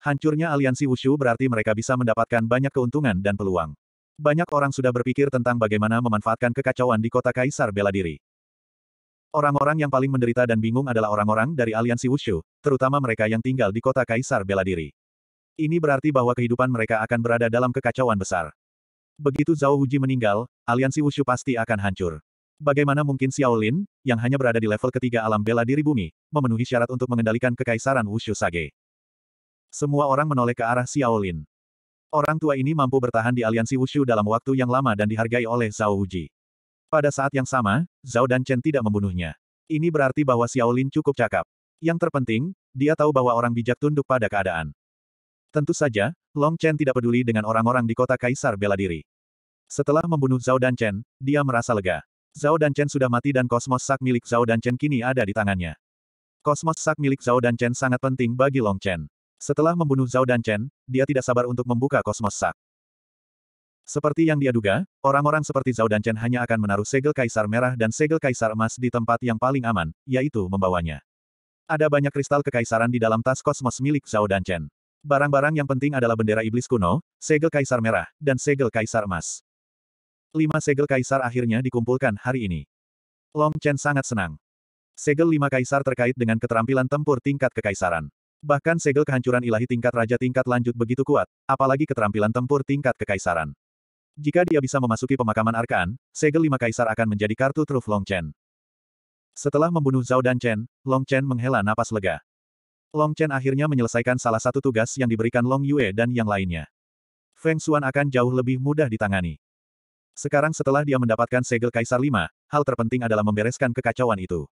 Hancurnya aliansi Wushu berarti mereka bisa mendapatkan banyak keuntungan dan peluang. Banyak orang sudah berpikir tentang bagaimana memanfaatkan kekacauan di kota Kaisar bela diri. Orang-orang yang paling menderita dan bingung adalah orang-orang dari aliansi Wushu, terutama mereka yang tinggal di kota Kaisar bela diri. Ini berarti bahwa kehidupan mereka akan berada dalam kekacauan besar. Begitu Zhao Huji meninggal, aliansi Wushu pasti akan hancur. Bagaimana mungkin Xiaolin, yang hanya berada di level ketiga alam bela diri bumi, memenuhi syarat untuk mengendalikan kekaisaran Wushu Sage? Semua orang menoleh ke arah Xiaolin. Orang tua ini mampu bertahan di aliansi Wushu dalam waktu yang lama dan dihargai oleh Zhao Wuji. Pada saat yang sama, Zhao dan Chen tidak membunuhnya. Ini berarti bahwa Xiaolin cukup cakap. Yang terpenting, dia tahu bahwa orang bijak tunduk pada keadaan. Tentu saja, Long Chen tidak peduli dengan orang-orang di kota Kaisar bela diri. Setelah membunuh Zhao dan Chen, dia merasa lega. Zhao dan Chen sudah mati dan kosmos sak milik Zhao dan Chen kini ada di tangannya. Kosmos sak milik Zhao dan Chen sangat penting bagi Long Chen. Setelah membunuh Zhao dan Chen, dia tidak sabar untuk membuka kosmos sak. Seperti yang dia duga, orang-orang seperti Zhao dan Chen hanya akan menaruh segel kaisar merah dan segel kaisar emas di tempat yang paling aman, yaitu membawanya. Ada banyak kristal kekaisaran di dalam tas kosmos milik Zhao dan Chen. Barang-barang yang penting adalah bendera iblis kuno, segel kaisar merah, dan segel kaisar emas. Lima segel kaisar akhirnya dikumpulkan hari ini. Long Chen sangat senang. Segel lima kaisar terkait dengan keterampilan tempur tingkat kekaisaran. Bahkan segel kehancuran ilahi tingkat raja tingkat lanjut begitu kuat, apalagi keterampilan tempur tingkat kekaisaran. Jika dia bisa memasuki pemakaman Arkaan, segel lima kaisar akan menjadi kartu truf Long Chen. Setelah membunuh Zhao dan Chen, Long Chen menghela napas lega. Long Chen akhirnya menyelesaikan salah satu tugas yang diberikan Long Yue dan yang lainnya. Feng Xuan akan jauh lebih mudah ditangani. Sekarang setelah dia mendapatkan segel Kaisar Lima, hal terpenting adalah membereskan kekacauan itu.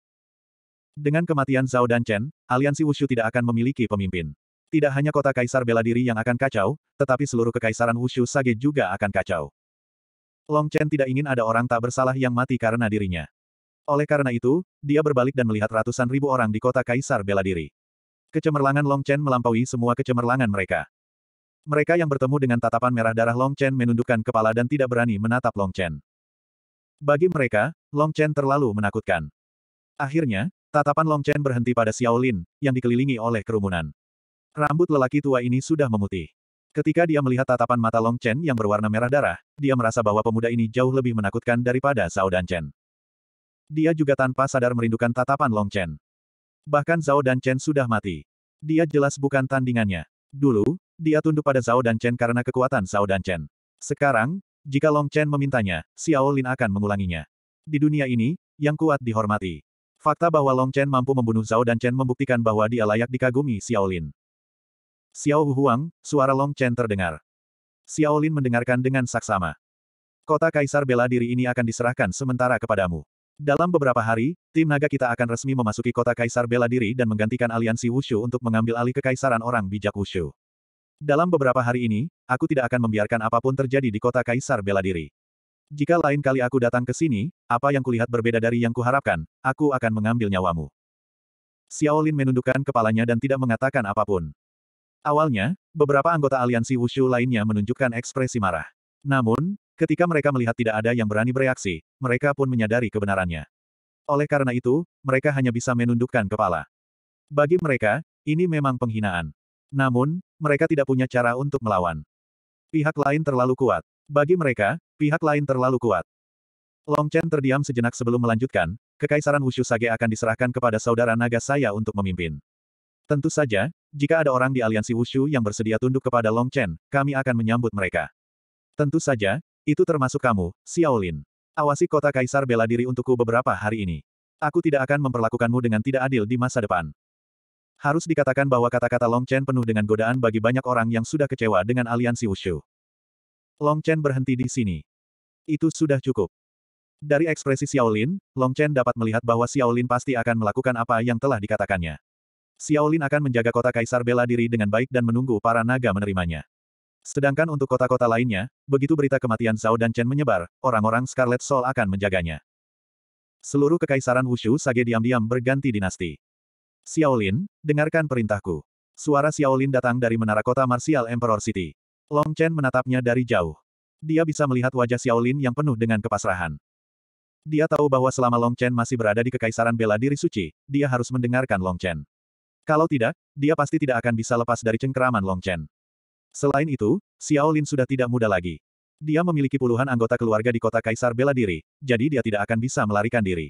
Dengan kematian Zhao dan Chen, aliansi Wushu tidak akan memiliki pemimpin. Tidak hanya kota kaisar bela diri yang akan kacau, tetapi seluruh kekaisaran Wushu Sage juga akan kacau. Long Chen tidak ingin ada orang tak bersalah yang mati karena dirinya. Oleh karena itu, dia berbalik dan melihat ratusan ribu orang di kota kaisar bela diri. Kecemerlangan Long Chen melampaui semua kecemerlangan mereka. Mereka yang bertemu dengan tatapan merah darah Long Chen menundukkan kepala dan tidak berani menatap Long Chen. Bagi mereka, Long Chen terlalu menakutkan. Akhirnya, tatapan Long Chen berhenti pada Xiao Lin, yang dikelilingi oleh kerumunan. Rambut lelaki tua ini sudah memutih. Ketika dia melihat tatapan mata Long Chen yang berwarna merah darah, dia merasa bahwa pemuda ini jauh lebih menakutkan daripada Zhao Dan Chen. Dia juga tanpa sadar merindukan tatapan Long Chen. Bahkan Zhao Dan Chen sudah mati. Dia jelas bukan tandingannya. Dulu, dia tunduk pada Zhao dan Chen karena kekuatan Zhao dan Chen. Sekarang, jika Long Chen memintanya, Xiao Lin akan mengulanginya. Di dunia ini, yang kuat dihormati. Fakta bahwa Long Chen mampu membunuh Zhao dan Chen membuktikan bahwa dia layak dikagumi Xiao Lin. Xiao Huang, suara Long Chen terdengar. Xiao Lin mendengarkan dengan saksama. Kota Kaisar bela diri ini akan diserahkan sementara kepadamu. Dalam beberapa hari, tim naga kita akan resmi memasuki kota Kaisar bela diri dan menggantikan aliansi Wushu untuk mengambil alih kekaisaran orang bijak Wushu. Dalam beberapa hari ini, aku tidak akan membiarkan apapun terjadi di kota Kaisar bela diri. Jika lain kali aku datang ke sini, apa yang kulihat berbeda dari yang kuharapkan, aku akan mengambil nyawamu. Xiaolin menundukkan kepalanya dan tidak mengatakan apapun. Awalnya, beberapa anggota aliansi Wushu lainnya menunjukkan ekspresi marah. Namun, ketika mereka melihat tidak ada yang berani bereaksi, mereka pun menyadari kebenarannya. Oleh karena itu, mereka hanya bisa menundukkan kepala. Bagi mereka, ini memang penghinaan. Namun, mereka tidak punya cara untuk melawan. Pihak lain terlalu kuat. Bagi mereka, pihak lain terlalu kuat. Long Chen terdiam sejenak sebelum melanjutkan, Kekaisaran Wushu Sage akan diserahkan kepada saudara naga saya untuk memimpin. Tentu saja, jika ada orang di aliansi Wushu yang bersedia tunduk kepada Long Chen, kami akan menyambut mereka. Tentu saja, itu termasuk kamu, Xiaolin. Awasi kota kaisar bela diri untukku beberapa hari ini. Aku tidak akan memperlakukanmu dengan tidak adil di masa depan. Harus dikatakan bahwa kata-kata Long Chen penuh dengan godaan bagi banyak orang yang sudah kecewa dengan aliansi Wushu. Long Chen berhenti di sini. Itu sudah cukup. Dari ekspresi Xiaolin, Long Chen dapat melihat bahwa Xiaolin pasti akan melakukan apa yang telah dikatakannya. Xiaolin akan menjaga kota kaisar bela diri dengan baik dan menunggu para naga menerimanya. Sedangkan untuk kota-kota lainnya, begitu berita kematian Zhao dan Chen menyebar, orang-orang Scarlet Soul akan menjaganya. Seluruh kekaisaran Wushu Sage diam-diam berganti dinasti. Xiaolin, dengarkan perintahku. Suara Xiaolin datang dari menara kota marsial Emperor City. Long Chen menatapnya dari jauh. Dia bisa melihat wajah Xiaolin yang penuh dengan kepasrahan. Dia tahu bahwa selama Long Chen masih berada di kekaisaran bela diri suci, dia harus mendengarkan Long Chen. Kalau tidak, dia pasti tidak akan bisa lepas dari cengkeraman Long Chen. Selain itu, Xiaolin sudah tidak muda lagi. Dia memiliki puluhan anggota keluarga di kota kaisar bela diri, jadi dia tidak akan bisa melarikan diri.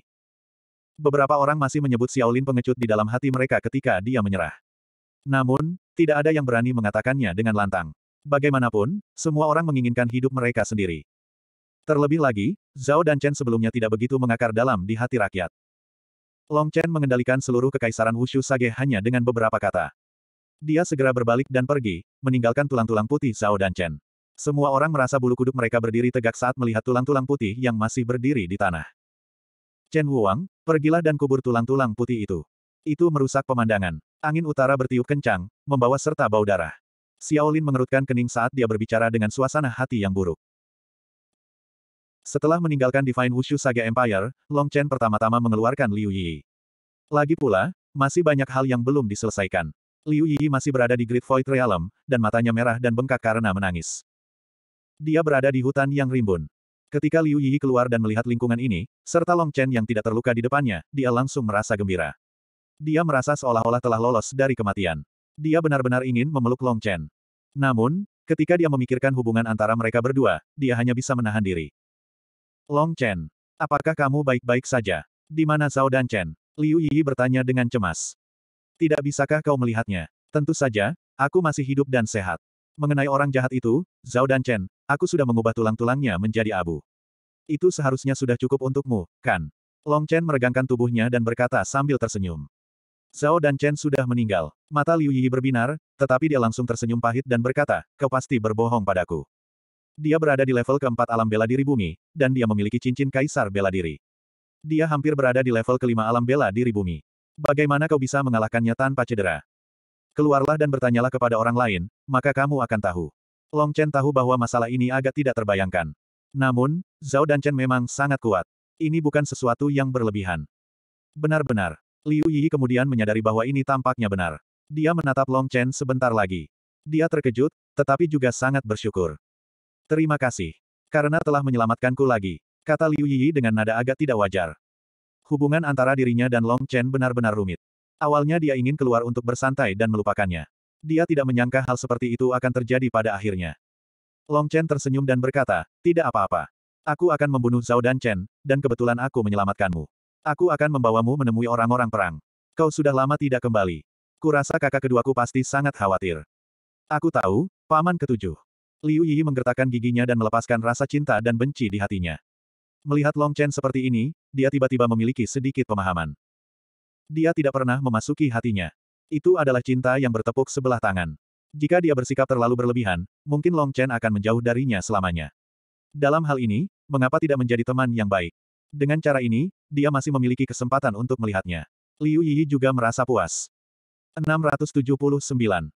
Beberapa orang masih menyebut Xiaolin pengecut di dalam hati mereka ketika dia menyerah. Namun, tidak ada yang berani mengatakannya dengan lantang. Bagaimanapun, semua orang menginginkan hidup mereka sendiri. Terlebih lagi, Zhao dan Chen sebelumnya tidak begitu mengakar dalam di hati rakyat. Long Chen mengendalikan seluruh kekaisaran Wushu Sage hanya dengan beberapa kata. Dia segera berbalik dan pergi, meninggalkan tulang-tulang putih Zhao dan Chen. Semua orang merasa bulu kuduk mereka berdiri tegak saat melihat tulang-tulang putih yang masih berdiri di tanah. Chen Wuang, pergilah dan kubur tulang-tulang putih itu. Itu merusak pemandangan. Angin utara bertiup kencang, membawa serta bau darah. Xiaolin mengerutkan kening saat dia berbicara dengan suasana hati yang buruk. Setelah meninggalkan Divine Wushu Saga Empire, Long Chen pertama-tama mengeluarkan Liu Yi. Lagi pula, masih banyak hal yang belum diselesaikan. Liu Yi masih berada di Great Void Realm, dan matanya merah dan bengkak karena menangis. Dia berada di hutan yang rimbun. Ketika Liu Yi keluar dan melihat lingkungan ini, serta Long Chen yang tidak terluka di depannya, dia langsung merasa gembira. Dia merasa seolah-olah telah lolos dari kematian. Dia benar-benar ingin memeluk Long Chen. Namun, ketika dia memikirkan hubungan antara mereka berdua, dia hanya bisa menahan diri. Long Chen, apakah kamu baik-baik saja? Di mana Zhao dan Chen? Liu Yi bertanya dengan cemas. Tidak bisakah kau melihatnya? Tentu saja, aku masih hidup dan sehat. Mengenai orang jahat itu, Zhao dan Chen, Aku sudah mengubah tulang-tulangnya menjadi abu. Itu seharusnya sudah cukup untukmu, kan? Long Chen meregangkan tubuhnya dan berkata sambil tersenyum. Zhao dan Chen sudah meninggal. Mata Liu Yi berbinar, tetapi dia langsung tersenyum pahit dan berkata, kau pasti berbohong padaku. Dia berada di level keempat alam bela diri bumi, dan dia memiliki cincin kaisar bela diri. Dia hampir berada di level kelima alam bela diri bumi. Bagaimana kau bisa mengalahkannya tanpa cedera? Keluarlah dan bertanyalah kepada orang lain, maka kamu akan tahu. Long Chen tahu bahwa masalah ini agak tidak terbayangkan. Namun, Zhao dan Chen memang sangat kuat. Ini bukan sesuatu yang berlebihan. Benar-benar. Liu Yi kemudian menyadari bahwa ini tampaknya benar. Dia menatap Long Chen sebentar lagi. Dia terkejut, tetapi juga sangat bersyukur. Terima kasih. Karena telah menyelamatkanku lagi, kata Liu Yi dengan nada agak tidak wajar. Hubungan antara dirinya dan Long Chen benar-benar rumit. Awalnya dia ingin keluar untuk bersantai dan melupakannya. Dia tidak menyangka hal seperti itu akan terjadi pada akhirnya. Long Chen tersenyum dan berkata, tidak apa-apa. Aku akan membunuh Zhao dan Chen, dan kebetulan aku menyelamatkanmu. Aku akan membawamu menemui orang-orang perang. Kau sudah lama tidak kembali. Kurasa kakak keduaku pasti sangat khawatir. Aku tahu, paman ketujuh. Liu Yi menggertakkan giginya dan melepaskan rasa cinta dan benci di hatinya. Melihat Long Chen seperti ini, dia tiba-tiba memiliki sedikit pemahaman. Dia tidak pernah memasuki hatinya. Itu adalah cinta yang bertepuk sebelah tangan. Jika dia bersikap terlalu berlebihan, mungkin Long Chen akan menjauh darinya selamanya. Dalam hal ini, mengapa tidak menjadi teman yang baik? Dengan cara ini, dia masih memiliki kesempatan untuk melihatnya. Liu Yi juga merasa puas. 679.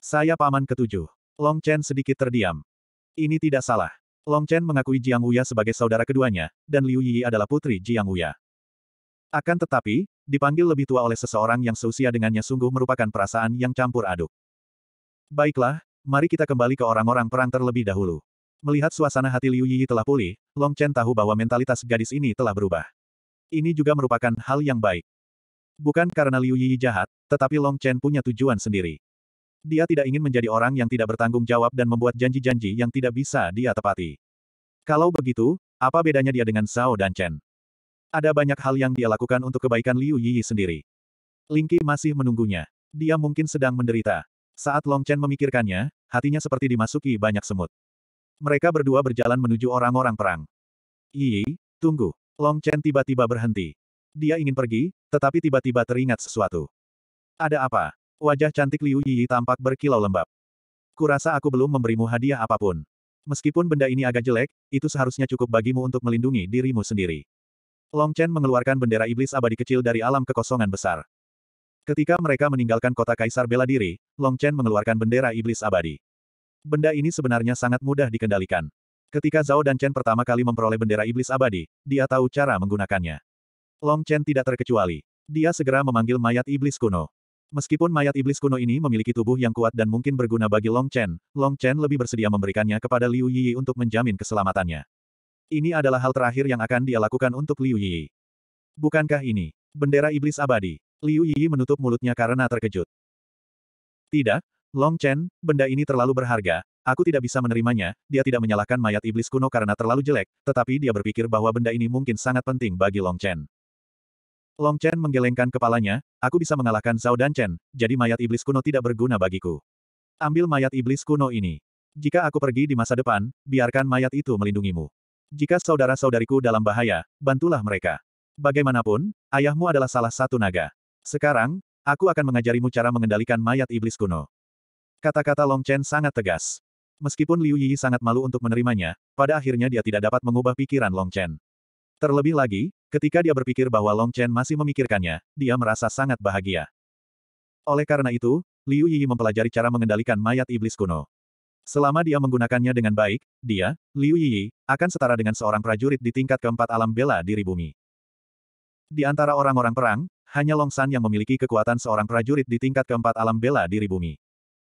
Saya paman ketujuh. Long Chen sedikit terdiam. Ini tidak salah. Long Chen mengakui Jiang Wuya sebagai saudara keduanya, dan Liu Yi adalah putri Jiang Wuya. Akan tetapi, Dipanggil lebih tua oleh seseorang yang seusia dengannya sungguh merupakan perasaan yang campur aduk. Baiklah, mari kita kembali ke orang-orang perang terlebih dahulu. Melihat suasana hati Liu Yi telah pulih, Long Chen tahu bahwa mentalitas gadis ini telah berubah. Ini juga merupakan hal yang baik. Bukan karena Liu Yi jahat, tetapi Long Chen punya tujuan sendiri. Dia tidak ingin menjadi orang yang tidak bertanggung jawab dan membuat janji-janji yang tidak bisa dia tepati. Kalau begitu, apa bedanya dia dengan Zhao dan Chen? Ada banyak hal yang dia lakukan untuk kebaikan Liu Yi sendiri. Lingqi masih menunggunya. Dia mungkin sedang menderita. Saat Long Chen memikirkannya, hatinya seperti dimasuki banyak semut. Mereka berdua berjalan menuju orang-orang perang. Yi, tunggu. Long Chen tiba-tiba berhenti. Dia ingin pergi, tetapi tiba-tiba teringat sesuatu. Ada apa? Wajah cantik Liu Yi tampak berkilau lembab. Kurasa aku belum memberimu hadiah apapun. Meskipun benda ini agak jelek, itu seharusnya cukup bagimu untuk melindungi dirimu sendiri. Long Chen mengeluarkan bendera iblis abadi kecil dari alam kekosongan besar. Ketika mereka meninggalkan kota Kaisar Bela Diri, Long Chen mengeluarkan bendera iblis abadi. Benda ini sebenarnya sangat mudah dikendalikan. Ketika Zhao dan Chen pertama kali memperoleh bendera iblis abadi, dia tahu cara menggunakannya. Long Chen tidak terkecuali. Dia segera memanggil mayat iblis kuno. Meskipun mayat iblis kuno ini memiliki tubuh yang kuat dan mungkin berguna bagi Long Chen, Long Chen lebih bersedia memberikannya kepada Liu Yi untuk menjamin keselamatannya. Ini adalah hal terakhir yang akan dia lakukan untuk Liu Yi. Bukankah ini bendera iblis abadi? Liu Yi menutup mulutnya karena terkejut. Tidak, Long Chen, benda ini terlalu berharga, aku tidak bisa menerimanya, dia tidak menyalahkan mayat iblis kuno karena terlalu jelek, tetapi dia berpikir bahwa benda ini mungkin sangat penting bagi Long Chen. Long Chen menggelengkan kepalanya, aku bisa mengalahkan Zhao dan Chen, jadi mayat iblis kuno tidak berguna bagiku. Ambil mayat iblis kuno ini. Jika aku pergi di masa depan, biarkan mayat itu melindungimu. Jika saudara-saudariku dalam bahaya, bantulah mereka. Bagaimanapun, ayahmu adalah salah satu naga. Sekarang, aku akan mengajarimu cara mengendalikan mayat iblis kuno. Kata-kata Long Chen sangat tegas. Meskipun Liu Yi sangat malu untuk menerimanya, pada akhirnya dia tidak dapat mengubah pikiran Long Chen. Terlebih lagi, ketika dia berpikir bahwa Long Chen masih memikirkannya, dia merasa sangat bahagia. Oleh karena itu, Liu Yi mempelajari cara mengendalikan mayat iblis kuno. Selama dia menggunakannya dengan baik, dia, Liu Yi, akan setara dengan seorang prajurit di tingkat keempat alam bela diri bumi. Di antara orang-orang perang, hanya Long San yang memiliki kekuatan seorang prajurit di tingkat keempat alam bela diri bumi.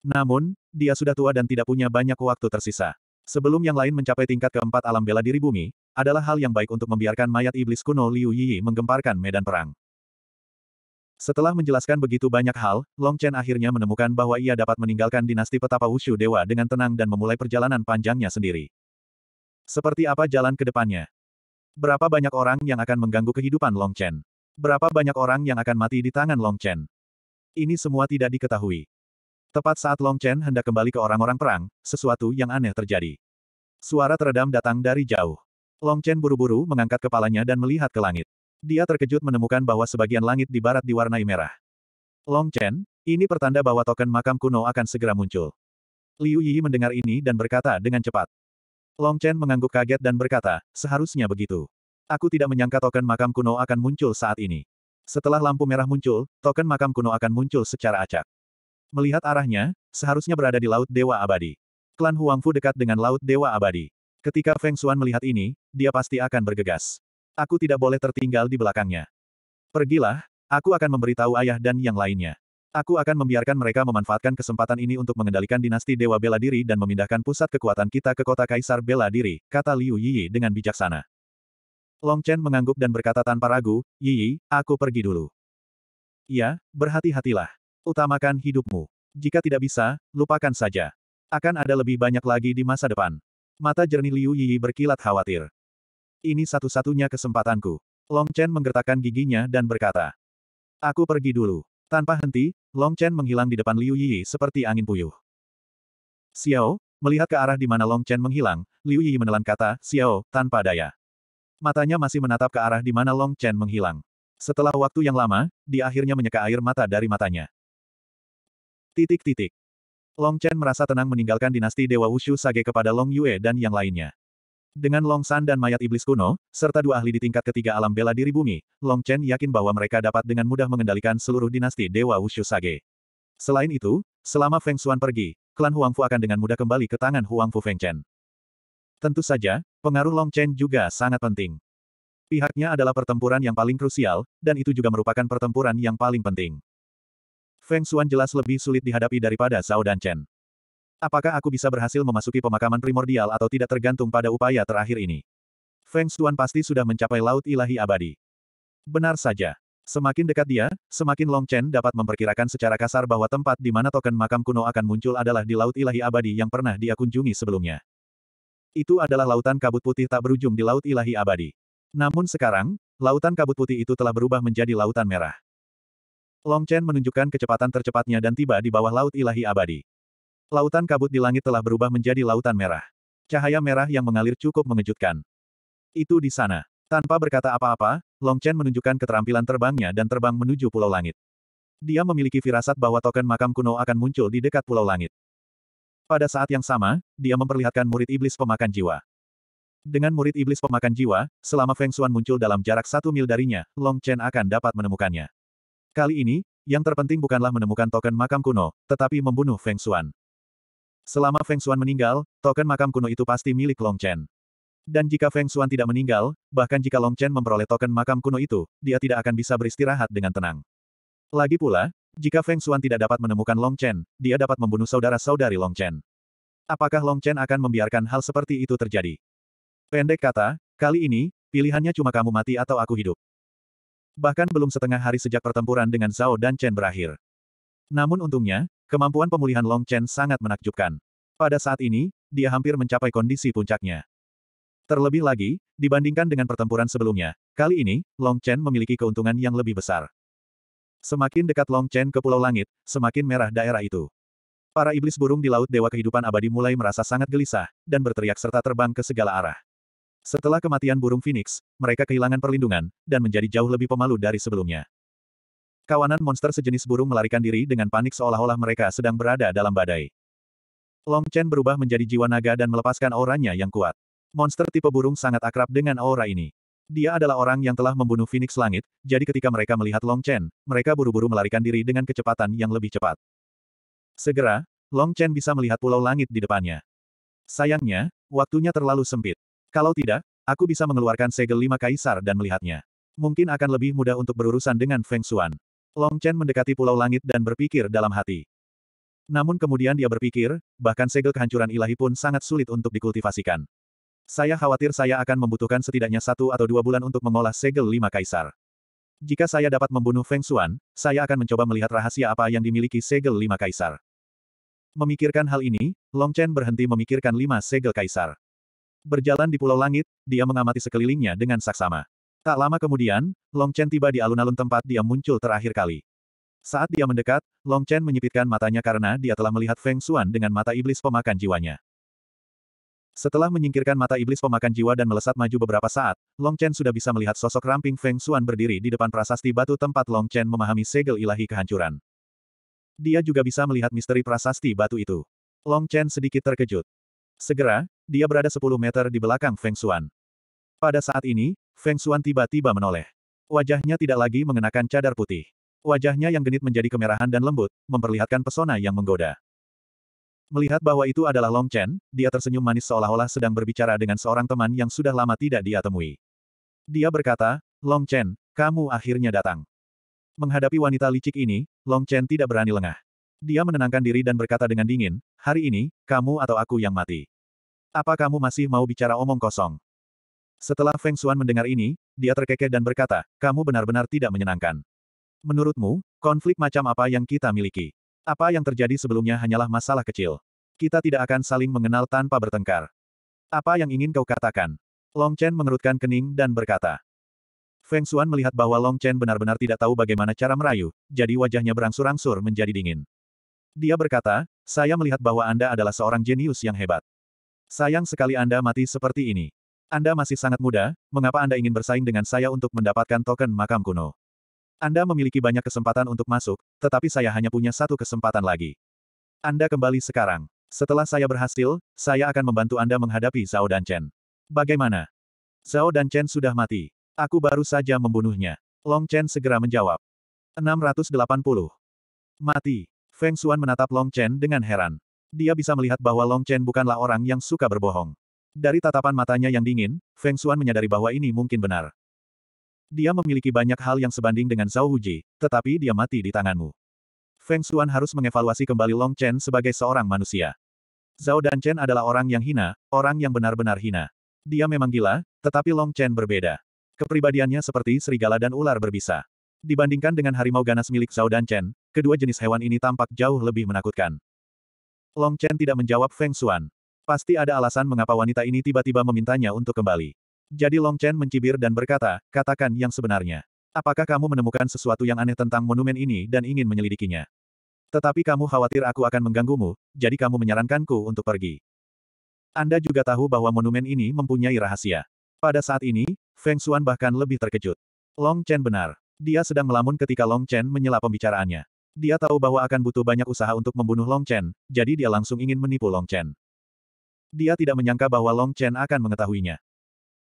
Namun, dia sudah tua dan tidak punya banyak waktu tersisa. Sebelum yang lain mencapai tingkat keempat alam bela diri bumi, adalah hal yang baik untuk membiarkan mayat iblis kuno Liu Yi menggemparkan medan perang. Setelah menjelaskan begitu banyak hal, Long Chen akhirnya menemukan bahwa ia dapat meninggalkan dinasti petapa Wushu Dewa dengan tenang dan memulai perjalanan panjangnya sendiri. Seperti apa jalan ke depannya? Berapa banyak orang yang akan mengganggu kehidupan Long Chen? Berapa banyak orang yang akan mati di tangan Long Chen? Ini semua tidak diketahui. Tepat saat Long Chen hendak kembali ke orang-orang perang, sesuatu yang aneh terjadi. Suara teredam datang dari jauh. Long Chen buru-buru mengangkat kepalanya dan melihat ke langit. Dia terkejut menemukan bahwa sebagian langit di barat diwarnai merah. Long Chen, ini pertanda bahwa token makam kuno akan segera muncul. Liu Yi mendengar ini dan berkata dengan cepat. Long Chen mengangguk kaget dan berkata, seharusnya begitu. Aku tidak menyangka token makam kuno akan muncul saat ini. Setelah lampu merah muncul, token makam kuno akan muncul secara acak. Melihat arahnya, seharusnya berada di Laut Dewa Abadi. Klan Huangfu dekat dengan Laut Dewa Abadi. Ketika Feng Xuan melihat ini, dia pasti akan bergegas aku tidak boleh tertinggal di belakangnya. Pergilah, aku akan memberitahu ayah dan yang lainnya. Aku akan membiarkan mereka memanfaatkan kesempatan ini untuk mengendalikan dinasti Dewa Bela Diri dan memindahkan pusat kekuatan kita ke kota Kaisar Bela Diri, kata Liu Yi dengan bijaksana. Long Chen mengangguk dan berkata tanpa ragu, Yi, aku pergi dulu. Ya, berhati-hatilah. Utamakan hidupmu. Jika tidak bisa, lupakan saja. Akan ada lebih banyak lagi di masa depan. Mata jernih Liu Yi berkilat khawatir. Ini satu-satunya kesempatanku. Long Chen menggertakkan giginya dan berkata. Aku pergi dulu. Tanpa henti, Long Chen menghilang di depan Liu Yi seperti angin puyuh. Xiao, melihat ke arah di mana Long Chen menghilang, Liu Yi menelan kata, Xiao, tanpa daya. Matanya masih menatap ke arah di mana Long Chen menghilang. Setelah waktu yang lama, dia akhirnya menyeka air mata dari matanya. Titik-titik. Long Chen merasa tenang meninggalkan dinasti Dewa Wushu Sage kepada Long Yue dan yang lainnya. Dengan Long San dan mayat iblis kuno, serta dua ahli di tingkat ketiga alam bela diri bumi, Long Chen yakin bahwa mereka dapat dengan mudah mengendalikan seluruh dinasti Dewa Wushu Sage. Selain itu, selama Feng Xuan pergi, klan Huang Fu akan dengan mudah kembali ke tangan Huang Fu Feng Chen. Tentu saja, pengaruh Long Chen juga sangat penting. Pihaknya adalah pertempuran yang paling krusial, dan itu juga merupakan pertempuran yang paling penting. Feng Xuan jelas lebih sulit dihadapi daripada Zhao dan Chen. Apakah aku bisa berhasil memasuki pemakaman primordial atau tidak tergantung pada upaya terakhir ini? Feng Stuan pasti sudah mencapai laut ilahi abadi. Benar saja. Semakin dekat dia, semakin Long Chen dapat memperkirakan secara kasar bahwa tempat di mana token makam kuno akan muncul adalah di Laut Ilahi Abadi yang pernah dia kunjungi sebelumnya. Itu adalah lautan kabut putih tak berujung di Laut Ilahi Abadi. Namun sekarang, lautan kabut putih itu telah berubah menjadi lautan merah. Long Chen menunjukkan kecepatan tercepatnya dan tiba di bawah Laut Ilahi Abadi. Lautan kabut di langit telah berubah menjadi lautan merah. Cahaya merah yang mengalir cukup mengejutkan. Itu di sana. Tanpa berkata apa-apa, Long Chen menunjukkan keterampilan terbangnya dan terbang menuju Pulau Langit. Dia memiliki firasat bahwa token makam kuno akan muncul di dekat Pulau Langit. Pada saat yang sama, dia memperlihatkan murid iblis pemakan jiwa. Dengan murid iblis pemakan jiwa, selama Feng Xuan muncul dalam jarak satu mil darinya, Long Chen akan dapat menemukannya. Kali ini, yang terpenting bukanlah menemukan token makam kuno, tetapi membunuh Feng Xuan. Selama Feng Xuan meninggal, token makam kuno itu pasti milik Long Chen. Dan jika Feng Xuan tidak meninggal, bahkan jika Long Chen memperoleh token makam kuno itu, dia tidak akan bisa beristirahat dengan tenang. Lagi pula, jika Feng Xuan tidak dapat menemukan Long Chen, dia dapat membunuh saudara-saudari Long Chen. Apakah Long Chen akan membiarkan hal seperti itu terjadi? Pendek kata, kali ini, pilihannya cuma kamu mati atau aku hidup. Bahkan belum setengah hari sejak pertempuran dengan Zhao dan Chen berakhir. Namun untungnya, Kemampuan pemulihan Long Chen sangat menakjubkan. Pada saat ini, dia hampir mencapai kondisi puncaknya. Terlebih lagi, dibandingkan dengan pertempuran sebelumnya, kali ini, Long Chen memiliki keuntungan yang lebih besar. Semakin dekat Long Chen ke Pulau Langit, semakin merah daerah itu. Para iblis burung di Laut Dewa Kehidupan Abadi mulai merasa sangat gelisah, dan berteriak serta terbang ke segala arah. Setelah kematian burung Phoenix, mereka kehilangan perlindungan, dan menjadi jauh lebih pemalu dari sebelumnya. Kawanan monster sejenis burung melarikan diri dengan panik seolah-olah mereka sedang berada dalam badai. Long Chen berubah menjadi jiwa naga dan melepaskan auranya yang kuat. Monster tipe burung sangat akrab dengan aura ini. Dia adalah orang yang telah membunuh Phoenix Langit, jadi ketika mereka melihat Long Chen, mereka buru-buru melarikan diri dengan kecepatan yang lebih cepat. Segera, Long Chen bisa melihat pulau langit di depannya. Sayangnya, waktunya terlalu sempit. Kalau tidak, aku bisa mengeluarkan segel lima kaisar dan melihatnya. Mungkin akan lebih mudah untuk berurusan dengan Feng Xuan. Long Chen mendekati Pulau Langit dan berpikir dalam hati. Namun kemudian dia berpikir, bahkan segel kehancuran ilahi pun sangat sulit untuk dikultivasikan. Saya khawatir saya akan membutuhkan setidaknya satu atau dua bulan untuk mengolah segel lima kaisar. Jika saya dapat membunuh Feng Xuan, saya akan mencoba melihat rahasia apa yang dimiliki segel lima kaisar. Memikirkan hal ini, Long Chen berhenti memikirkan lima segel kaisar. Berjalan di Pulau Langit, dia mengamati sekelilingnya dengan saksama. Tak lama kemudian, Long Chen tiba di alun-alun tempat dia muncul terakhir kali. Saat dia mendekat, Long Chen menyipitkan matanya karena dia telah melihat Feng Xuan dengan mata iblis pemakan jiwanya. Setelah menyingkirkan mata iblis pemakan jiwa dan melesat maju beberapa saat, Long Chen sudah bisa melihat sosok ramping Feng Xuan berdiri di depan prasasti batu tempat Long Chen memahami segel ilahi kehancuran. Dia juga bisa melihat misteri prasasti batu itu. Long Chen sedikit terkejut. Segera, dia berada 10 meter di belakang Feng Xuan. Pada saat ini, Feng Xuan tiba-tiba menoleh. Wajahnya tidak lagi mengenakan cadar putih. Wajahnya yang genit menjadi kemerahan dan lembut, memperlihatkan pesona yang menggoda. Melihat bahwa itu adalah Long Chen, dia tersenyum manis seolah-olah sedang berbicara dengan seorang teman yang sudah lama tidak dia temui. Dia berkata, Long Chen, kamu akhirnya datang. Menghadapi wanita licik ini, Long Chen tidak berani lengah. Dia menenangkan diri dan berkata dengan dingin, hari ini, kamu atau aku yang mati. Apa kamu masih mau bicara omong kosong? Setelah Feng Xuan mendengar ini, dia terkekeh dan berkata, kamu benar-benar tidak menyenangkan. Menurutmu, konflik macam apa yang kita miliki? Apa yang terjadi sebelumnya hanyalah masalah kecil. Kita tidak akan saling mengenal tanpa bertengkar. Apa yang ingin kau katakan? Long Chen mengerutkan kening dan berkata. Feng Xuan melihat bahwa Long Chen benar-benar tidak tahu bagaimana cara merayu, jadi wajahnya berangsur-angsur menjadi dingin. Dia berkata, saya melihat bahwa Anda adalah seorang jenius yang hebat. Sayang sekali Anda mati seperti ini. Anda masih sangat muda, mengapa Anda ingin bersaing dengan saya untuk mendapatkan token makam kuno? Anda memiliki banyak kesempatan untuk masuk, tetapi saya hanya punya satu kesempatan lagi. Anda kembali sekarang. Setelah saya berhasil, saya akan membantu Anda menghadapi Zhao dan Chen. Bagaimana? Zhao dan Chen sudah mati. Aku baru saja membunuhnya. Long Chen segera menjawab. 680. Mati. Feng Xuan menatap Long Chen dengan heran. Dia bisa melihat bahwa Long Chen bukanlah orang yang suka berbohong. Dari tatapan matanya yang dingin, Feng Xuan menyadari bahwa ini mungkin benar. Dia memiliki banyak hal yang sebanding dengan Zhao Huji, tetapi dia mati di tanganmu. Feng Xuan harus mengevaluasi kembali Long Chen sebagai seorang manusia. Zhao dan Chen adalah orang yang hina, orang yang benar-benar hina. Dia memang gila, tetapi Long Chen berbeda. Kepribadiannya seperti serigala dan ular berbisa. Dibandingkan dengan harimau ganas milik Zhao dan Chen, kedua jenis hewan ini tampak jauh lebih menakutkan. Long Chen tidak menjawab Feng Xuan. Pasti ada alasan mengapa wanita ini tiba-tiba memintanya untuk kembali. Jadi Long Chen mencibir dan berkata, katakan yang sebenarnya. Apakah kamu menemukan sesuatu yang aneh tentang monumen ini dan ingin menyelidikinya? Tetapi kamu khawatir aku akan mengganggumu, jadi kamu menyarankanku untuk pergi. Anda juga tahu bahwa monumen ini mempunyai rahasia. Pada saat ini, Feng Xuan bahkan lebih terkejut. Long Chen benar. Dia sedang melamun ketika Long Chen menyela pembicaraannya. Dia tahu bahwa akan butuh banyak usaha untuk membunuh Long Chen, jadi dia langsung ingin menipu Long Chen. Dia tidak menyangka bahwa Long Chen akan mengetahuinya.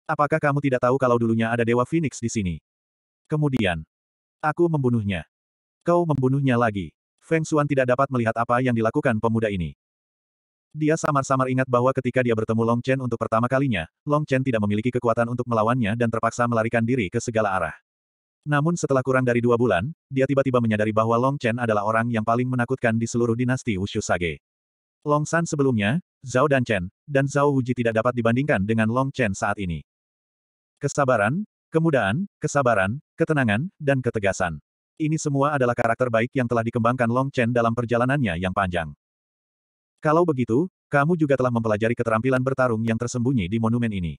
Apakah kamu tidak tahu kalau dulunya ada Dewa Phoenix di sini? Kemudian, aku membunuhnya. Kau membunuhnya lagi. Feng Xuan tidak dapat melihat apa yang dilakukan pemuda ini. Dia samar-samar ingat bahwa ketika dia bertemu Long Chen untuk pertama kalinya, Long Chen tidak memiliki kekuatan untuk melawannya dan terpaksa melarikan diri ke segala arah. Namun setelah kurang dari dua bulan, dia tiba-tiba menyadari bahwa Long Chen adalah orang yang paling menakutkan di seluruh dinasti Wushu Sage. Long San sebelumnya, Zhao dan Chen, dan Zhao Wuji tidak dapat dibandingkan dengan Long Chen saat ini. Kesabaran, kemudahan, kesabaran, ketenangan, dan ketegasan. Ini semua adalah karakter baik yang telah dikembangkan Long Chen dalam perjalanannya yang panjang. Kalau begitu, kamu juga telah mempelajari keterampilan bertarung yang tersembunyi di monumen ini.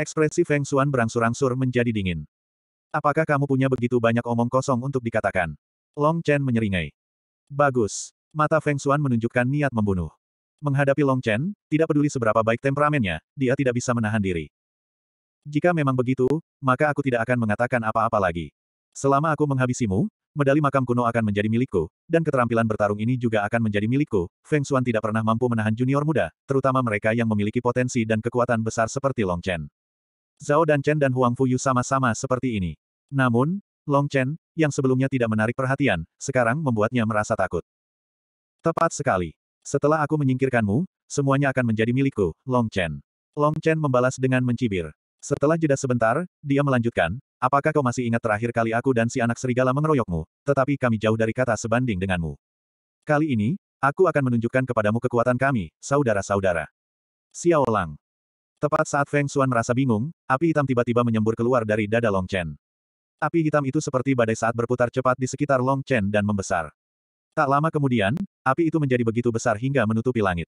Ekspresi Feng Xuan berangsur-angsur menjadi dingin. Apakah kamu punya begitu banyak omong kosong untuk dikatakan? Long Chen menyeringai. Bagus. Mata Feng Xuan menunjukkan niat membunuh. Menghadapi Long Chen, tidak peduli seberapa baik temperamennya, dia tidak bisa menahan diri. Jika memang begitu, maka aku tidak akan mengatakan apa-apa lagi. Selama aku menghabisimu, medali makam kuno akan menjadi milikku, dan keterampilan bertarung ini juga akan menjadi milikku. Feng Xuan tidak pernah mampu menahan junior muda, terutama mereka yang memiliki potensi dan kekuatan besar seperti Long Chen. Zhao dan Chen dan Huang Fuyu sama-sama seperti ini. Namun, Long Chen, yang sebelumnya tidak menarik perhatian, sekarang membuatnya merasa takut. Tepat sekali. Setelah aku menyingkirkanmu, semuanya akan menjadi milikku, Long Chen. Long Chen membalas dengan mencibir. Setelah jeda sebentar, dia melanjutkan, apakah kau masih ingat terakhir kali aku dan si anak serigala mengeroyokmu, tetapi kami jauh dari kata sebanding denganmu. Kali ini, aku akan menunjukkan kepadamu kekuatan kami, saudara-saudara. Xiao Lang. Tepat saat Feng Xuan merasa bingung, api hitam tiba-tiba menyembur keluar dari dada Long Chen. Api hitam itu seperti badai saat berputar cepat di sekitar Long Chen dan membesar. Tak lama kemudian, api itu menjadi begitu besar hingga menutupi langit.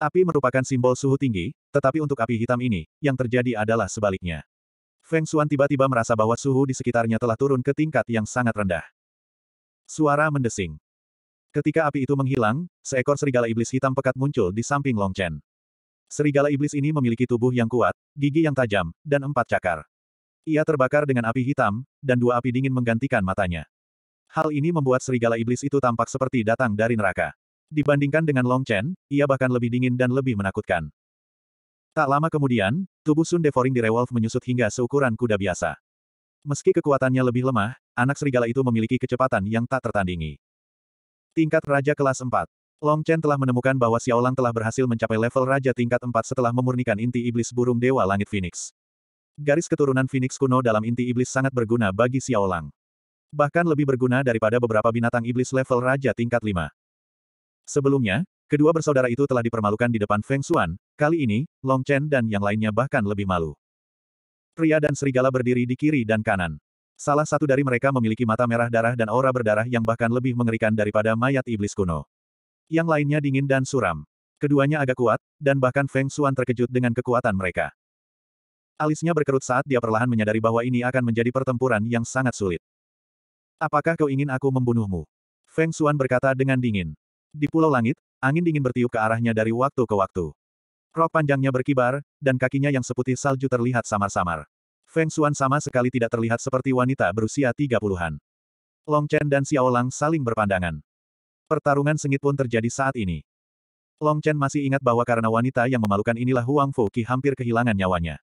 Api merupakan simbol suhu tinggi, tetapi untuk api hitam ini, yang terjadi adalah sebaliknya. Feng Xuan tiba-tiba merasa bahwa suhu di sekitarnya telah turun ke tingkat yang sangat rendah. Suara mendesing. Ketika api itu menghilang, seekor serigala iblis hitam pekat muncul di samping Long Chen. Serigala iblis ini memiliki tubuh yang kuat, gigi yang tajam, dan empat cakar. Ia terbakar dengan api hitam, dan dua api dingin menggantikan matanya. Hal ini membuat serigala iblis itu tampak seperti datang dari neraka. Dibandingkan dengan Long Chen, ia bahkan lebih dingin dan lebih menakutkan. Tak lama kemudian, tubuh Sun Devouring Rewolf menyusut hingga seukuran kuda biasa. Meski kekuatannya lebih lemah, anak serigala itu memiliki kecepatan yang tak tertandingi. Tingkat Raja Kelas 4 Long Chen telah menemukan bahwa Xiao Lang telah berhasil mencapai level Raja tingkat 4 setelah memurnikan inti iblis burung Dewa Langit Phoenix. Garis keturunan Phoenix kuno dalam inti iblis sangat berguna bagi Xiao Lang bahkan lebih berguna daripada beberapa binatang iblis level raja tingkat 5. Sebelumnya, kedua bersaudara itu telah dipermalukan di depan Feng Xuan, kali ini, Long Chen dan yang lainnya bahkan lebih malu. Pria dan serigala berdiri di kiri dan kanan. Salah satu dari mereka memiliki mata merah darah dan aura berdarah yang bahkan lebih mengerikan daripada mayat iblis kuno. Yang lainnya dingin dan suram. Keduanya agak kuat, dan bahkan Feng Xuan terkejut dengan kekuatan mereka. Alisnya berkerut saat dia perlahan menyadari bahwa ini akan menjadi pertempuran yang sangat sulit. Apakah kau ingin aku membunuhmu? Feng Xuan berkata dengan dingin. Di Pulau Langit, angin dingin bertiup ke arahnya dari waktu ke waktu. Rok panjangnya berkibar, dan kakinya yang seputih salju terlihat samar-samar. Feng Xuan sama sekali tidak terlihat seperti wanita berusia tiga puluhan. Long Chen dan Xiao Lang saling berpandangan. Pertarungan sengit pun terjadi saat ini. Long Chen masih ingat bahwa karena wanita yang memalukan inilah Huang Fu Qi hampir kehilangan nyawanya.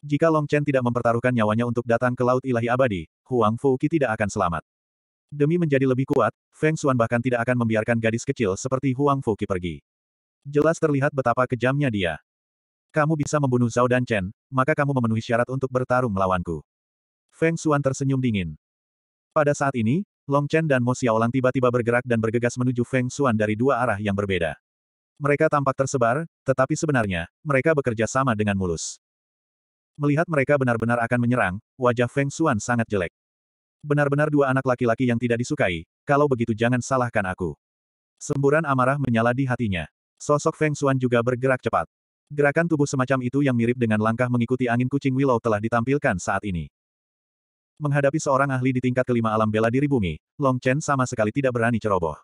Jika Long Chen tidak mempertaruhkan nyawanya untuk datang ke Laut Ilahi Abadi, Huang Qi tidak akan selamat. Demi menjadi lebih kuat, Feng Xuan bahkan tidak akan membiarkan gadis kecil seperti Huang Qi pergi. Jelas terlihat betapa kejamnya dia. Kamu bisa membunuh Zhao dan Chen, maka kamu memenuhi syarat untuk bertarung melawanku. Feng Xuan tersenyum dingin. Pada saat ini, Long Chen dan Mo Xiaolang tiba-tiba bergerak dan bergegas menuju Feng Xuan dari dua arah yang berbeda. Mereka tampak tersebar, tetapi sebenarnya, mereka bekerja sama dengan mulus. Melihat mereka benar-benar akan menyerang, wajah Feng Xuan sangat jelek. Benar-benar dua anak laki-laki yang tidak disukai, kalau begitu jangan salahkan aku. Semburan amarah menyala di hatinya. Sosok Feng Xuan juga bergerak cepat. Gerakan tubuh semacam itu yang mirip dengan langkah mengikuti angin kucing Willow telah ditampilkan saat ini. Menghadapi seorang ahli di tingkat kelima alam bela diri bumi, Long Chen sama sekali tidak berani ceroboh.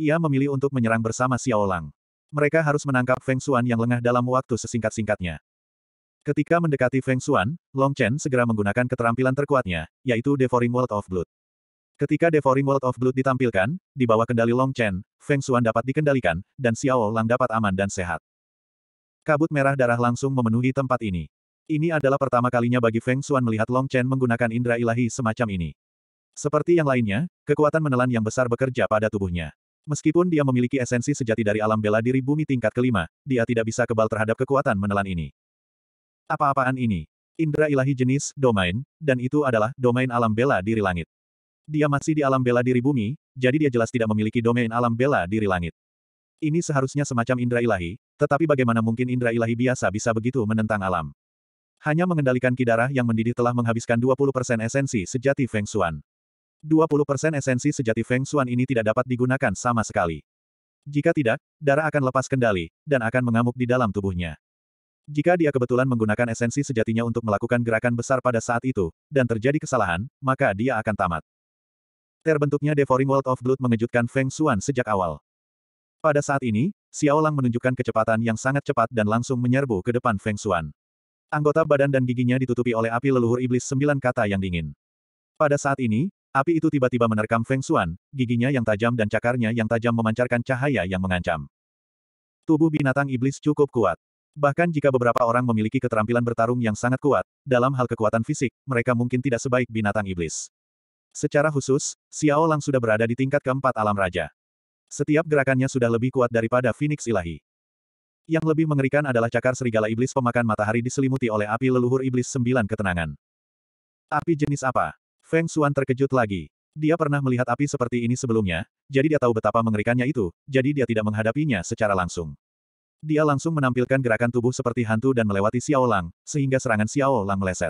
Ia memilih untuk menyerang bersama Xiao Lang. Mereka harus menangkap Feng Xuan yang lengah dalam waktu sesingkat-singkatnya. Ketika mendekati Feng Xuan, Long Chen segera menggunakan keterampilan terkuatnya, yaitu Devouring World of Blood. Ketika Devouring World of Blood ditampilkan, di bawah kendali Long Chen, Feng Xuan dapat dikendalikan, dan Xiao Lang dapat aman dan sehat. Kabut merah darah langsung memenuhi tempat ini. Ini adalah pertama kalinya bagi Feng Xuan melihat Long Chen menggunakan indera ilahi semacam ini. Seperti yang lainnya, kekuatan menelan yang besar bekerja pada tubuhnya. Meskipun dia memiliki esensi sejati dari alam bela diri bumi tingkat kelima, dia tidak bisa kebal terhadap kekuatan menelan ini. Apa-apaan ini? Indra ilahi jenis, domain, dan itu adalah domain alam bela diri langit. Dia masih di alam bela diri bumi, jadi dia jelas tidak memiliki domain alam bela diri langit. Ini seharusnya semacam indra ilahi, tetapi bagaimana mungkin indra ilahi biasa bisa begitu menentang alam? Hanya mengendalikan kidarah yang mendidih telah menghabiskan 20% esensi sejati Feng Xuan. 20% esensi sejati Feng Xuan ini tidak dapat digunakan sama sekali. Jika tidak, darah akan lepas kendali, dan akan mengamuk di dalam tubuhnya. Jika dia kebetulan menggunakan esensi sejatinya untuk melakukan gerakan besar pada saat itu, dan terjadi kesalahan, maka dia akan tamat. Terbentuknya Devouring World of Blood mengejutkan Feng Xuan sejak awal. Pada saat ini, Xiao Lang menunjukkan kecepatan yang sangat cepat dan langsung menyerbu ke depan Feng Xuan. Anggota badan dan giginya ditutupi oleh api leluhur iblis sembilan kata yang dingin. Pada saat ini, api itu tiba-tiba menerkam Feng Xuan, giginya yang tajam dan cakarnya yang tajam memancarkan cahaya yang mengancam. Tubuh binatang iblis cukup kuat. Bahkan jika beberapa orang memiliki keterampilan bertarung yang sangat kuat, dalam hal kekuatan fisik, mereka mungkin tidak sebaik binatang iblis. Secara khusus, Xiao Lang sudah berada di tingkat keempat alam raja. Setiap gerakannya sudah lebih kuat daripada Phoenix ilahi. Yang lebih mengerikan adalah cakar serigala iblis pemakan matahari diselimuti oleh api leluhur iblis sembilan ketenangan. Api jenis apa? Feng Xuan terkejut lagi. Dia pernah melihat api seperti ini sebelumnya, jadi dia tahu betapa mengerikannya itu, jadi dia tidak menghadapinya secara langsung. Dia langsung menampilkan gerakan tubuh seperti hantu dan melewati Xiao Lang, sehingga serangan Xiao Lang meleset.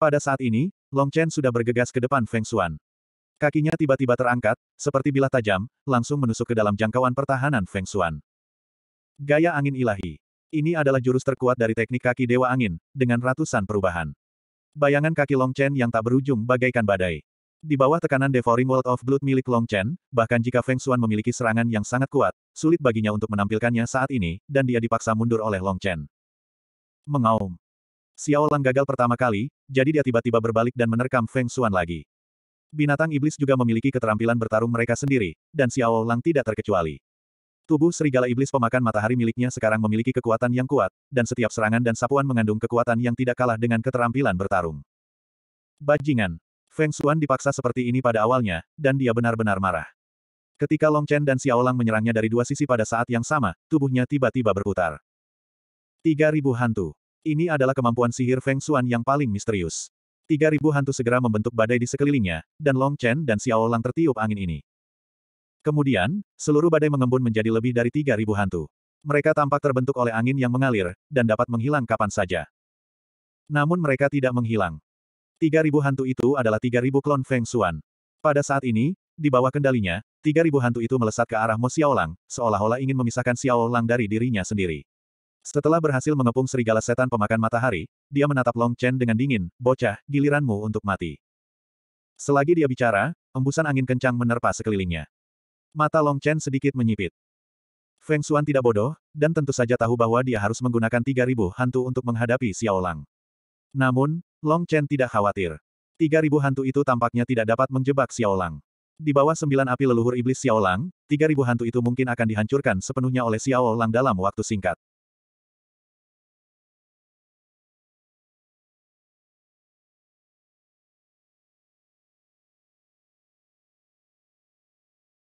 Pada saat ini, Long Chen sudah bergegas ke depan Feng Xuan. Kakinya tiba-tiba terangkat, seperti bilah tajam, langsung menusuk ke dalam jangkauan pertahanan Feng Xuan. Gaya angin ilahi. Ini adalah jurus terkuat dari teknik kaki Dewa Angin, dengan ratusan perubahan. Bayangan kaki Long Chen yang tak berujung bagaikan badai. Di bawah tekanan Devouring World of Blood milik Long Chen, bahkan jika Feng Xuan memiliki serangan yang sangat kuat, sulit baginya untuk menampilkannya saat ini, dan dia dipaksa mundur oleh Long Chen. Mengaum. Xiao Lang gagal pertama kali, jadi dia tiba-tiba berbalik dan menerkam Feng Xuan lagi. Binatang iblis juga memiliki keterampilan bertarung mereka sendiri, dan Xiao Lang tidak terkecuali. Tubuh serigala iblis pemakan matahari miliknya sekarang memiliki kekuatan yang kuat, dan setiap serangan dan sapuan mengandung kekuatan yang tidak kalah dengan keterampilan bertarung. Bajingan. Feng Xuan dipaksa seperti ini pada awalnya, dan dia benar-benar marah. Ketika Long Chen dan Xiaolang menyerangnya dari dua sisi pada saat yang sama, tubuhnya tiba-tiba berputar. 3000 hantu. Ini adalah kemampuan sihir Feng Xuan yang paling misterius. 3000 hantu segera membentuk badai di sekelilingnya, dan Long Chen dan Xiaolang tertiup angin ini. Kemudian, seluruh badai mengembun menjadi lebih dari 3000 hantu. Mereka tampak terbentuk oleh angin yang mengalir, dan dapat menghilang kapan saja. Namun mereka tidak menghilang. Tiga ribu hantu itu adalah tiga ribu klon Feng Xuan. Pada saat ini, di bawah kendalinya, tiga ribu hantu itu melesat ke arah Mo Xiaolang, seolah-olah ingin memisahkan Xiao Xiaolang dari dirinya sendiri. Setelah berhasil mengepung serigala setan pemakan matahari, dia menatap Long Chen dengan dingin, bocah, giliranmu untuk mati. Selagi dia bicara, embusan angin kencang menerpa sekelilingnya. Mata Long Chen sedikit menyipit. Feng Xuan tidak bodoh, dan tentu saja tahu bahwa dia harus menggunakan 3000 hantu untuk menghadapi Xiao Xiaolang. Namun, Long Chen tidak khawatir. Tiga ribu hantu itu tampaknya tidak dapat menjebak Xiaolang. Di bawah sembilan api leluhur iblis Xiaolang, ribu hantu itu mungkin akan dihancurkan sepenuhnya oleh Xiaolang dalam waktu singkat.